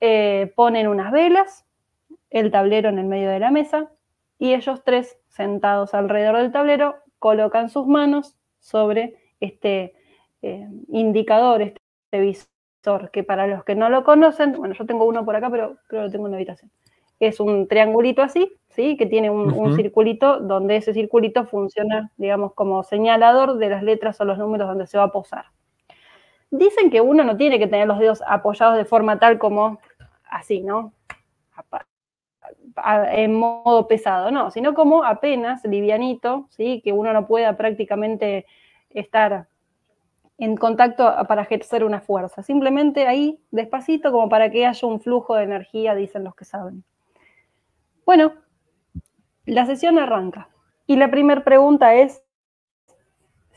eh, ponen unas velas, el tablero en el medio de la mesa, y ellos tres, sentados alrededor del tablero, colocan sus manos sobre este eh, indicador, este visor, que para los que no lo conocen, bueno, yo tengo uno por acá, pero creo que lo tengo en la habitación. Es un triangulito así, ¿sí? Que tiene un, un circulito donde ese circulito funciona, digamos, como señalador de las letras o los números donde se va a posar. Dicen que uno no tiene que tener los dedos apoyados de forma tal como así, ¿no? en modo pesado, no, sino como apenas livianito, ¿sí? que uno no pueda prácticamente estar en contacto para ejercer una fuerza. Simplemente ahí, despacito, como para que haya un flujo de energía, dicen los que saben. Bueno, la sesión arranca. Y la primera pregunta es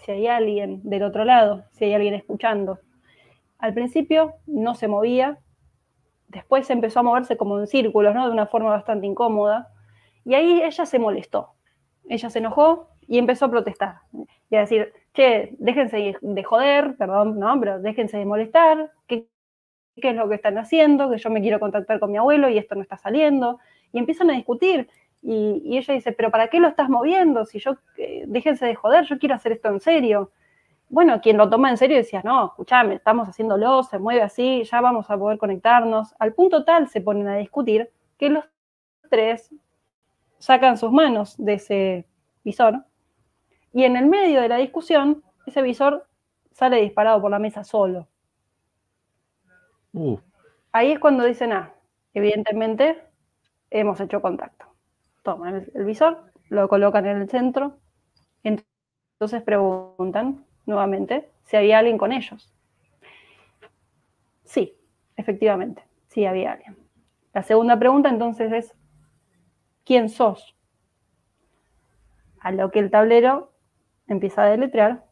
si hay alguien del otro lado, si hay alguien escuchando. Al principio no se movía, después empezó a moverse como en círculos, ¿no? De una forma bastante incómoda. Y ahí ella se molestó, ella se enojó y empezó a protestar y a decir, che, déjense de joder, perdón, no, pero déjense de molestar, ¿qué, qué es lo que están haciendo? Que yo me quiero contactar con mi abuelo y esto no está saliendo. Y empiezan a discutir. Y, ella dice, pero ¿para qué lo estás moviendo? Si yo, eh, déjense de joder, yo quiero hacer esto en serio bueno, quien lo toma en serio decía, no, escúchame, estamos haciéndolo, se mueve así, ya vamos a poder conectarnos. Al punto tal se ponen a discutir que los tres sacan sus manos de ese visor y en el medio de la discusión ese visor sale disparado por la mesa solo. Uh. Ahí es cuando dicen, ah, evidentemente hemos hecho contacto. Toman el visor, lo colocan en el centro, entonces preguntan, nuevamente, si había alguien con ellos. Sí, efectivamente, sí había alguien. La segunda pregunta entonces es, ¿quién sos? A lo que el tablero empieza a deletrear,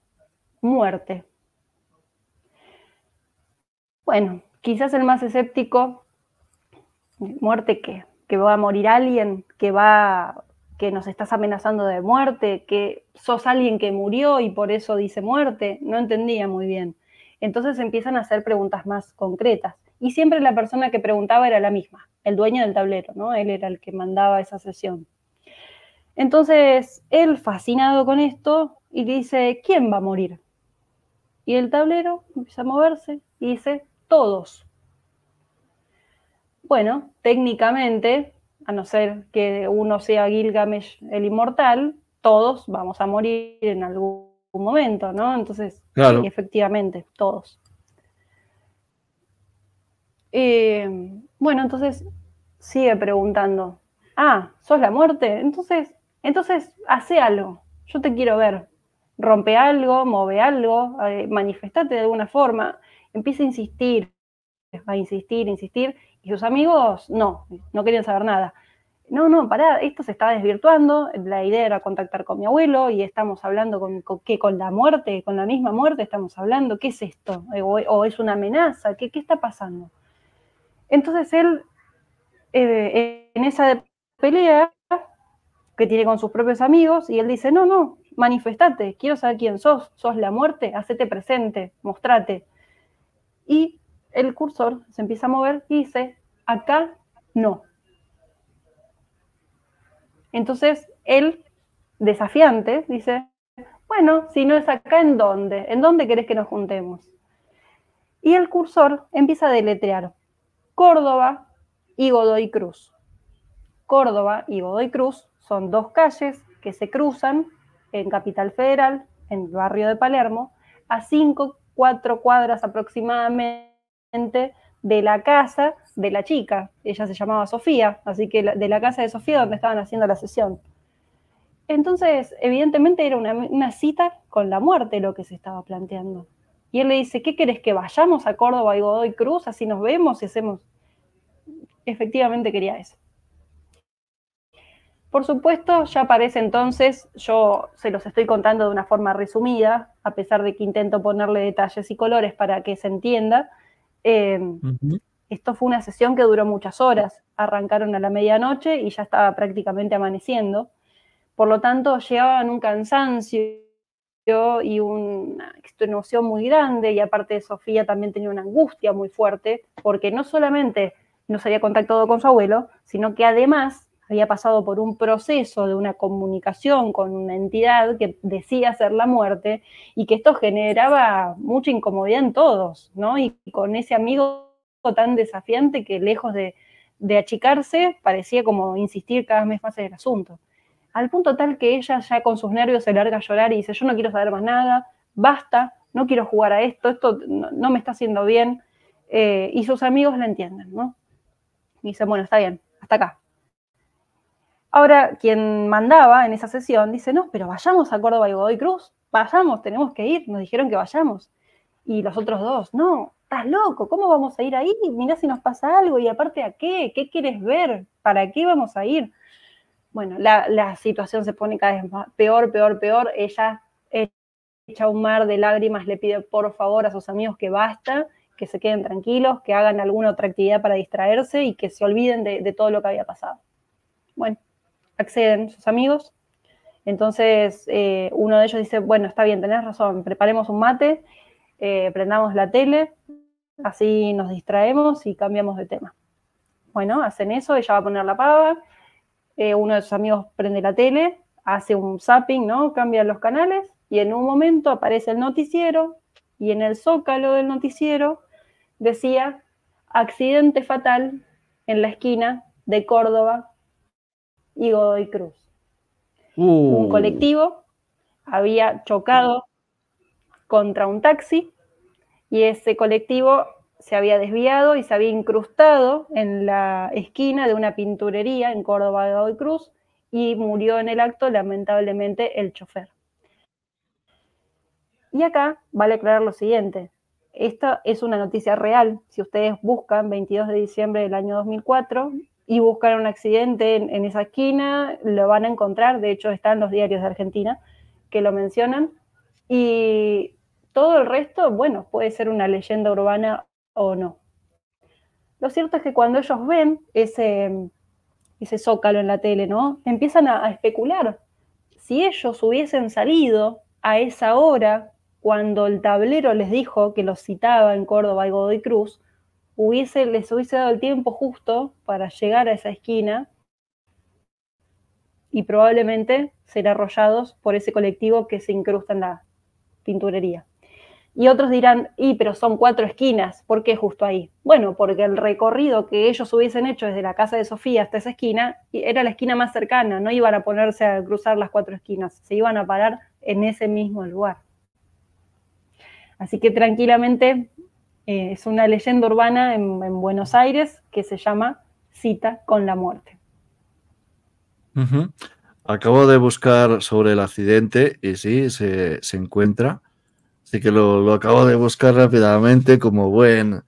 muerte. Bueno, quizás el más escéptico, muerte qué, que va a morir alguien, que va que nos estás amenazando de muerte, que sos alguien que murió y por eso dice muerte, no entendía muy bien. Entonces empiezan a hacer preguntas más concretas. Y siempre la persona que preguntaba era la misma, el dueño del tablero, ¿no? Él era el que mandaba esa sesión. Entonces, él, fascinado con esto, y dice, ¿quién va a morir? Y el tablero empieza a moverse y dice, todos. Bueno, técnicamente a no ser que uno sea Gilgamesh el inmortal, todos vamos a morir en algún momento, ¿no? Entonces, efectivamente, todos. Eh, bueno, entonces sigue preguntando, ah, sos la muerte, entonces, entonces, hace algo, yo te quiero ver, rompe algo, move algo, eh, manifestate de alguna forma, empieza a insistir, a insistir, a insistir, y sus amigos no, no querían saber nada. No, no, pará, esto se está desvirtuando, la idea era contactar con mi abuelo y estamos hablando con, con la muerte, con la misma muerte estamos hablando, ¿qué es esto? Eh, ¿O, es una amenaza? ¿Qué, está pasando? Entonces él, eh, en esa pelea que tiene con sus propios amigos, y él dice, no, no, manifestate, quiero saber quién sos, sos la muerte, hacete presente, mostrate. Y el cursor se empieza a mover y dice, acá no. Entonces, el desafiante dice, bueno, si no es acá, ¿en dónde? ¿En dónde querés que nos juntemos? Y el cursor empieza a deletrear Córdoba y Godoy Cruz. Córdoba y Godoy Cruz son dos calles que se cruzan en Capital Federal, en el barrio de Palermo, a cinco 4 cuadras aproximadamente de la casa de la chica. Ella se llamaba Sofía, así que de la casa de Sofía donde estaban haciendo la sesión. Entonces, evidentemente era una, cita con la muerte lo que se estaba planteando. Y él le dice, ¿qué querés que vayamos a Córdoba y Godoy Cruz? Así nos vemos y hacemos... Efectivamente quería eso. Por supuesto, ya aparece entonces, yo se los estoy contando de una forma resumida, a pesar de que intento ponerle detalles y colores para que se entienda, Em, esto fue una sesión que duró muchas horas. Arrancaron a la medianoche y ya estaba prácticamente amaneciendo. Por lo tanto, llevaban un cansancio y una extenuación muy grande y aparte Sofía también tenía una angustia muy fuerte porque no solamente no se había contactado con su abuelo, sino que además había pasado por un proceso de una comunicación con una entidad que decía ser la muerte y que esto generaba mucha incomodidad en todos, ¿no? Y con ese amigo tan desafiante que lejos de, achicarse parecía como insistir cada vez más en el asunto. Al punto tal que ella ya con sus nervios se larga a llorar y dice, yo no quiero saber más nada, basta, no quiero jugar a esto, esto no, me está haciendo bien. Eh, y sus amigos la entienden, ¿no? Y dicen, bueno, está bien, hasta acá, Ahora, quien mandaba en esa sesión dice, no, pero vayamos a Córdoba y Godoy Cruz, vayamos, tenemos que ir, nos dijeron que vayamos. Y los otros dos, no, estás loco, ¿cómo vamos a ir ahí? Mirá si nos pasa algo y aparte a qué, qué quieres ver, para qué vamos a ir. Bueno, la, situación se pone cada vez más, peor, peor, peor. Ella echa un mar de lágrimas, le pide por favor a sus amigos que basta, que se queden tranquilos, que hagan alguna otra actividad para distraerse y que se olviden de, de todo lo que había pasado. Bueno, acceden sus amigos. Entonces eh, uno de ellos dice, bueno, está bien, tenés razón, preparemos un mate, eh, prendamos la tele, así nos distraemos y cambiamos de tema. Bueno, hacen eso, ella va a poner la pava, eh, uno de sus amigos prende la tele, hace un zapping, ¿no? Cambian los canales y en un momento aparece el noticiero y en el zócalo del noticiero decía accidente fatal en la esquina de Córdoba y Godoy Cruz. Uh. Un colectivo había chocado contra un taxi y ese colectivo se había desviado y se había incrustado en la esquina de una pinturería en Córdoba de Godoy Cruz y murió en el acto lamentablemente el chofer. Y acá vale aclarar lo siguiente. Esta es una noticia real. Si ustedes buscan 22 de diciembre del año 2004, y buscar un accidente en, esa esquina, lo van a encontrar, de hecho están los diarios de Argentina que lo mencionan, y todo el resto, bueno, puede ser una leyenda urbana o no. Lo cierto es que cuando ellos ven ese, ese zócalo en la tele, ¿no? Empiezan a, a especular. Si ellos hubiesen salido a esa hora, cuando el tablero les dijo que los citaba en Córdoba y Godoy Cruz, hubiese, les hubiese dado el tiempo justo para llegar a esa esquina y probablemente ser arrollados por ese colectivo que se incrusta en la pinturería. Y otros dirán, y pero son cuatro esquinas, ¿por qué justo ahí? Bueno, porque el recorrido que ellos hubiesen hecho desde la casa de Sofía hasta esa esquina era la esquina más cercana, no iban a ponerse a cruzar las cuatro esquinas, se iban a parar en ese mismo lugar. Así que tranquilamente eh, es una leyenda urbana en, Buenos Aires que se llama Cita con la muerte. Acabo de buscar sobre el accidente y sí, se, encuentra. Así que lo, acabo de buscar rápidamente como buen,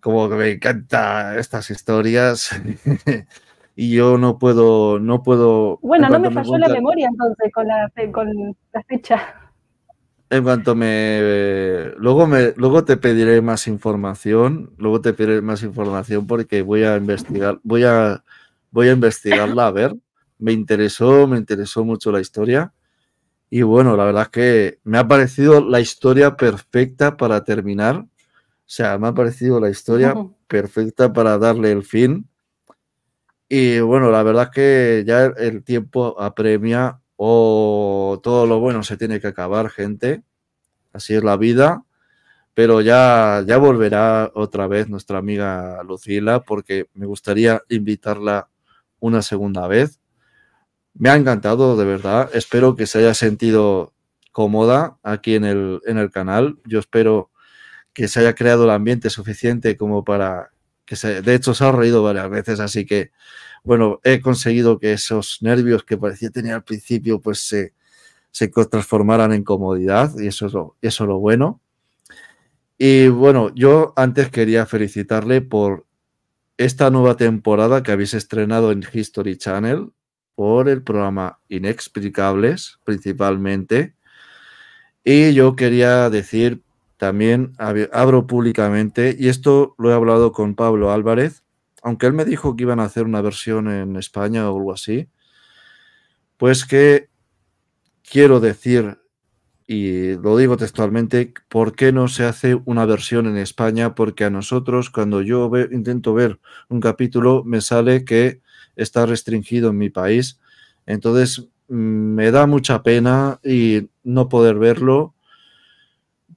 como que me encantan estas historias. y yo no puedo, no puedo. Bueno, no me falló la memoria entonces con la, con la fecha. En cuanto me, luego me. Luego te pediré más información. Luego te pediré más información porque voy a investigar. Voy a, voy a investigarla, a ver. Me interesó, me interesó mucho la historia. Y bueno, la verdad que me ha parecido la historia perfecta para terminar. O sea, me ha parecido la historia perfecta para darle el fin. Y bueno, la verdad que ya el tiempo apremia o todo lo bueno se tiene que acabar, gente. Así es la vida. Pero ya, ya volverá otra vez nuestra amiga Lucila porque me gustaría invitarla una segunda vez. Me ha encantado, de verdad. Espero que se haya sentido cómoda aquí en el, en el canal. Yo espero que se haya creado el ambiente suficiente como para que se... De hecho, se ha reído varias veces, así que bueno, he conseguido que esos nervios que parecía tener al principio, pues se, transformaran en comodidad y eso es eso es lo bueno. Y bueno, yo antes quería felicitarle por esta nueva temporada que habéis estrenado en History Channel, por el programa Inexplicables principalmente. Y yo quería decir también, abro públicamente, y esto lo he hablado con Pablo Álvarez, aunque él me dijo que iban a hacer una versión en España o algo así, pues que quiero decir, y lo digo textualmente, ¿por qué no se hace una versión en España? Porque a nosotros, cuando yo intento ver un capítulo, me sale que está restringido en mi país. Entonces, mm, me da mucha pena y no poder verlo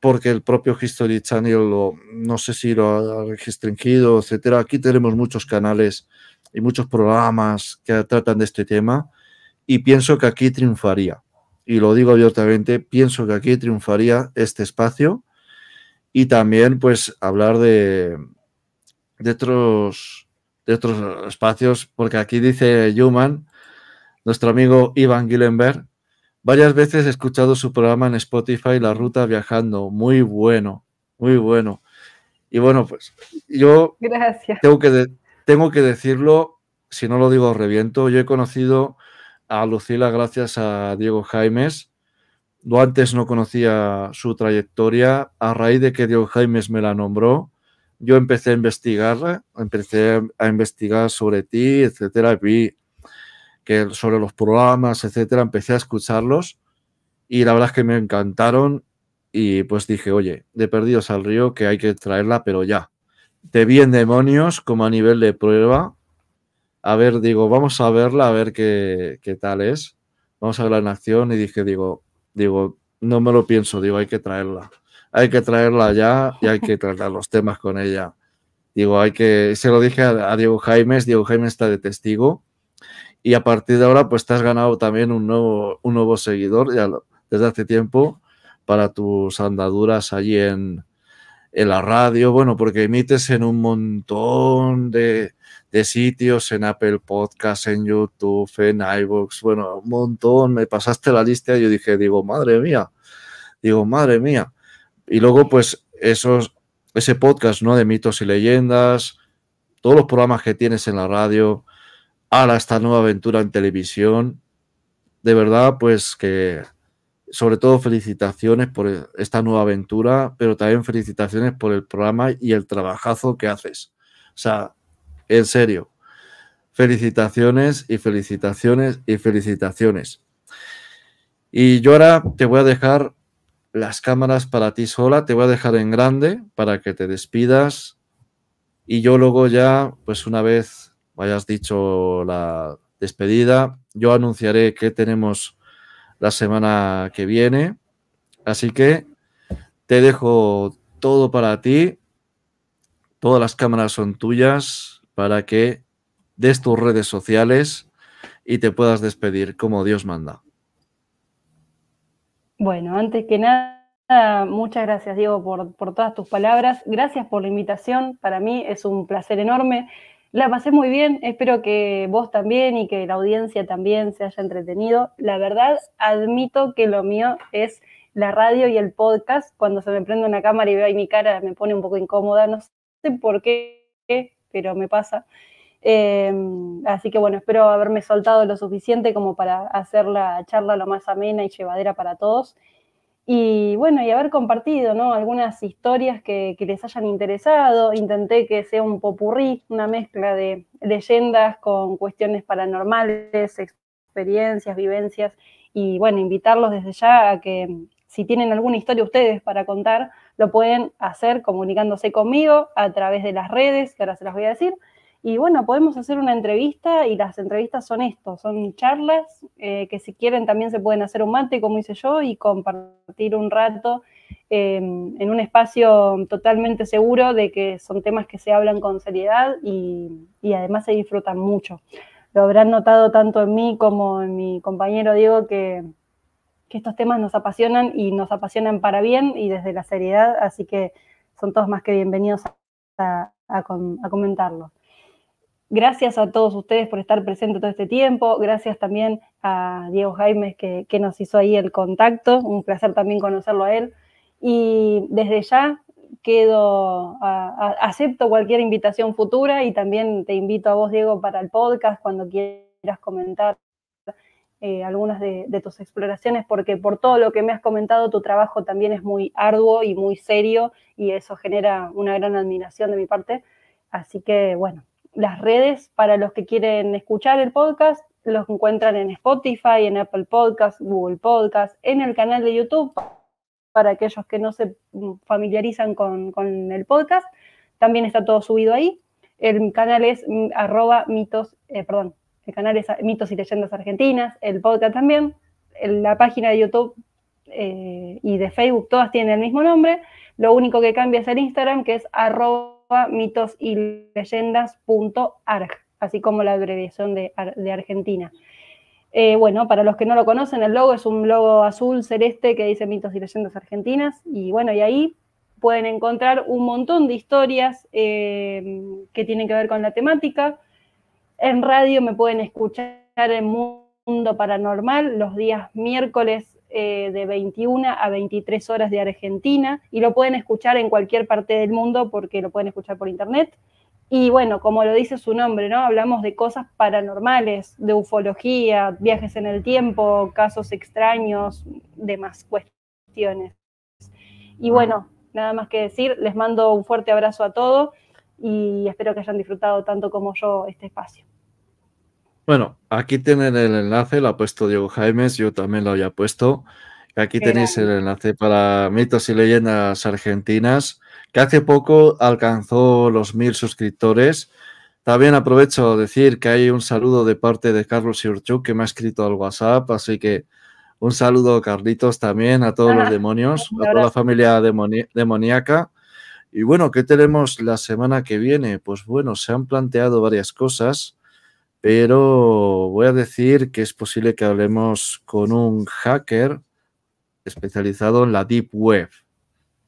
porque el propio History Channel, no sé si lo ha restringido, etcétera. Aquí tenemos muchos canales y muchos programas que tratan de este tema y pienso que aquí triunfaría. Y lo digo abiertamente, pienso que aquí triunfaría este espacio y también pues hablar de, otros, de otros espacios, porque aquí dice Yuman, nuestro amigo Ivan Gillenberg, Varias veces he escuchado su programa en Spotify, La Ruta Viajando. Muy bueno, muy bueno. Y bueno, pues yo Tengo, que tengo que decirlo, si no lo digo reviento, yo he conocido a Lucila gracias a Diego Jaimes. Yo antes no conocía su trayectoria. A raíz de que Diego Jaimes me la nombró, yo empecé a investigarla, empecé a investigar sobre ti, etcétera. Vi que sobre los programas, etcétera, empecé a escucharlos y la verdad es que me encantaron y pues dije, oye, de perdidos al río que hay que traerla, pero ya. Te vi en demonios como a nivel de prueba. A ver, digo, vamos a verla, a ver qué, tal es. Vamos a verla en acción y dije, digo, digo, no me lo pienso, digo, hay que traerla. Hay que traerla ya y hay que tratar los temas con ella. Digo, hay que, se lo dije a, a Diego Jaimes, Diego Jaimes está de testigo y a partir de ahora pues te has ganado también un nuevo, un nuevo seguidor ya desde hace tiempo para tus andaduras allí en, la radio, bueno, porque emites en un montón de, sitios, en Apple Podcast, en YouTube, en iVoox, bueno, un montón, me pasaste la lista y yo dije, digo, madre mía, digo, madre mía. Y luego pues esos, ese podcast, ¿no? De mitos y leyendas, todos los programas que tienes en la radio, ahora esta nueva aventura en televisión. De verdad, pues que sobre todo felicitaciones por esta nueva aventura, pero también felicitaciones por el programa y el trabajazo que haces. O sea, en serio, felicitaciones y felicitaciones y felicitaciones. Y yo ahora te voy a dejar las cámaras para ti sola, te voy a dejar en grande para que te despidas y yo luego ya, pues una vez hayas dicho la despedida. Yo anunciaré que tenemos la semana que viene. Así que te dejo todo para ti. Todas las cámaras son tuyas para que des tus redes sociales y te puedas despedir como Dios manda. Bueno, antes que nada, muchas gracias Diego por, por todas tus palabras. Gracias por la invitación. Para mí es un placer enorme la pasé muy bien, espero que vos también y que la audiencia también se haya entretenido. La verdad, admito que lo mío es la radio y el podcast. Cuando se me prende una cámara y veo ahí mi cara, me pone un poco incómoda, no sé por qué, pero me pasa. Em, así que bueno, espero haberme soltado lo suficiente como para hacer la charla lo más amena y llevadera para todos y bueno, y haber compartido algunas historias que, que, les hayan interesado. Intenté que sea un popurrí, una mezcla de leyendas con cuestiones paranormales, experiencias, vivencias. Y bueno, invitarlos desde ya a que mm, si tienen alguna historia ustedes para contar, lo pueden hacer comunicándose conmigo a través de las redes, que ahora se las voy a decir, y bueno, podemos hacer una entrevista y las entrevistas son esto, son charlas eh, que si quieren también se pueden hacer un mate, como hice yo, y compartir un rato em, en un espacio totalmente seguro de que son temas que se hablan con seriedad y, además se disfrutan mucho. Lo habrán notado tanto en mí como en mi compañero Diego que, estos temas nos apasionan y nos apasionan para bien y desde la seriedad, así que son todos más que bienvenidos a, a, a comentarlo. Gracias a todos ustedes por estar presentes todo este tiempo. Gracias también a Diego Jaime que, nos hizo ahí el contacto. Un placer también conocerlo a él. Y desde ya quedo, acepto cualquier invitación futura y también te invito a vos, Diego, para el podcast cuando quieras comentar eh, algunas de, de, tus exploraciones, porque por todo lo que me has comentado, tu trabajo también es muy arduo y muy serio, y eso genera una gran admiración de mi parte. Así que, bueno, las redes para los que quieren escuchar el podcast los encuentran en Spotify, en Apple Podcast, Google Podcast, en el canal de YouTube para aquellos que no se familiarizan con, el podcast. También está todo subido ahí. El canal es mm, mitos, eh, perdón, el canal es mitos y leyendas argentinas, el podcast también, la página de YouTube eh, y de Facebook, todas tienen el mismo nombre. Lo único que cambia es el Instagram, que es arroba mitosyleyendas.arg, así como la abreviación de, Argentina. Eh, bueno, para los que no lo conocen, el logo es un logo azul celeste que dice mitos y leyendas argentinas. Y bueno, y ahí pueden encontrar un montón de historias eh, que tienen que ver con la temática. En radio me pueden escuchar en Mundo Paranormal los días miércoles eh, de 21 a 23 horas de Argentina y lo pueden escuchar en cualquier parte del mundo porque lo pueden escuchar por internet. Y bueno, como lo dice su nombre, ¿no? Hablamos de cosas paranormales, de ufología, viajes en el tiempo, casos extraños, demás cuestiones. Y bueno, nada más que decir, les mando un fuerte abrazo a todos y espero que hayan disfrutado tanto como yo este espacio. Bueno, aquí tienen el enlace, lo ha puesto Diego Jaimes, yo también lo había puesto. Aquí tenéis el enlace para mitos y leyendas argentinas, que hace poco alcanzó los mil suscriptores. También aprovecho decir que hay un saludo de parte de Carlos Iurchuk, que me ha escrito al WhatsApp, así que un saludo, Carlitos, también a todos los ah, demonios, a toda la familia demoníaca. Y bueno, ¿qué tenemos la semana que viene? Pues bueno, se han planteado varias cosas pero voy a decir que es posible que hablemos con un hacker especializado en la Deep Web.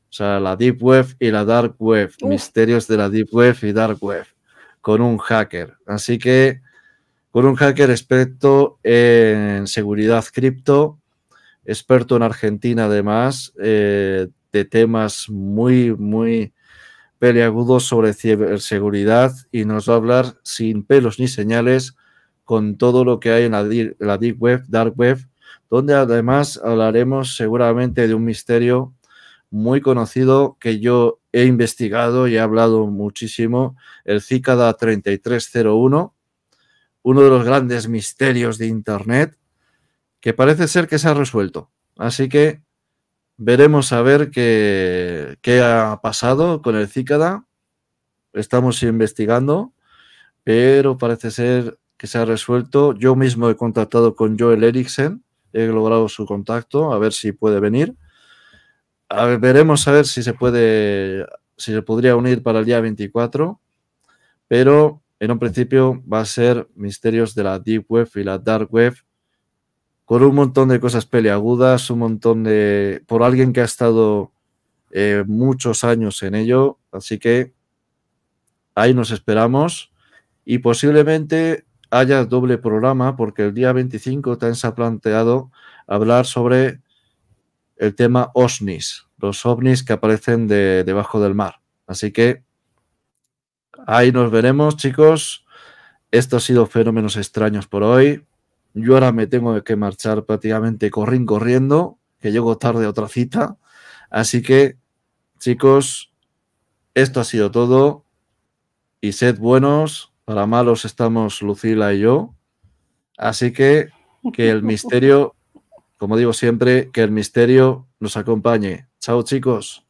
O sea, la Deep Web y la Dark Web, misterios de la Deep Web y Dark Web, con un hacker. Así que, con un hacker experto en seguridad cripto, experto en Argentina además, eh, de temas muy, muy peleagudos sobre ciberseguridad y nos va a hablar sin pelos ni señales con todo lo que hay en la, la Deep Web, Dark Web, donde además hablaremos seguramente de un misterio muy conocido que yo he investigado y he hablado muchísimo, el Cicada 3301, uno de los grandes misterios de Internet que parece ser que se ha resuelto. Así que Veremos a ver qué, ha pasado con el cicada Estamos investigando, pero parece ser que se ha resuelto. Yo mismo he contactado con Joel Eriksen, he logrado su contacto, a ver si puede venir. veremos a ver si se puede, si se podría unir para el día 24, pero en un principio va a ser misterios de la Deep Web y la Dark Web con un montón de cosas peleagudas, un montón de... por alguien que ha estado eh, muchos años en ello, así que ahí nos esperamos y posiblemente haya doble programa porque el día 25 también se ha planteado hablar sobre el tema OSNIs, los ovnis que aparecen de, debajo del mar. Así que ahí nos veremos, chicos. Esto ha sido Fenómenos Extraños por hoy. Yo ahora me tengo que marchar prácticamente corriendo, corriendo, que llego tarde a otra cita. Así que, chicos, esto ha sido todo. Y sed buenos, para malos estamos Lucila y yo. Así que que el misterio, como digo siempre, que el misterio nos acompañe. Chao chicos.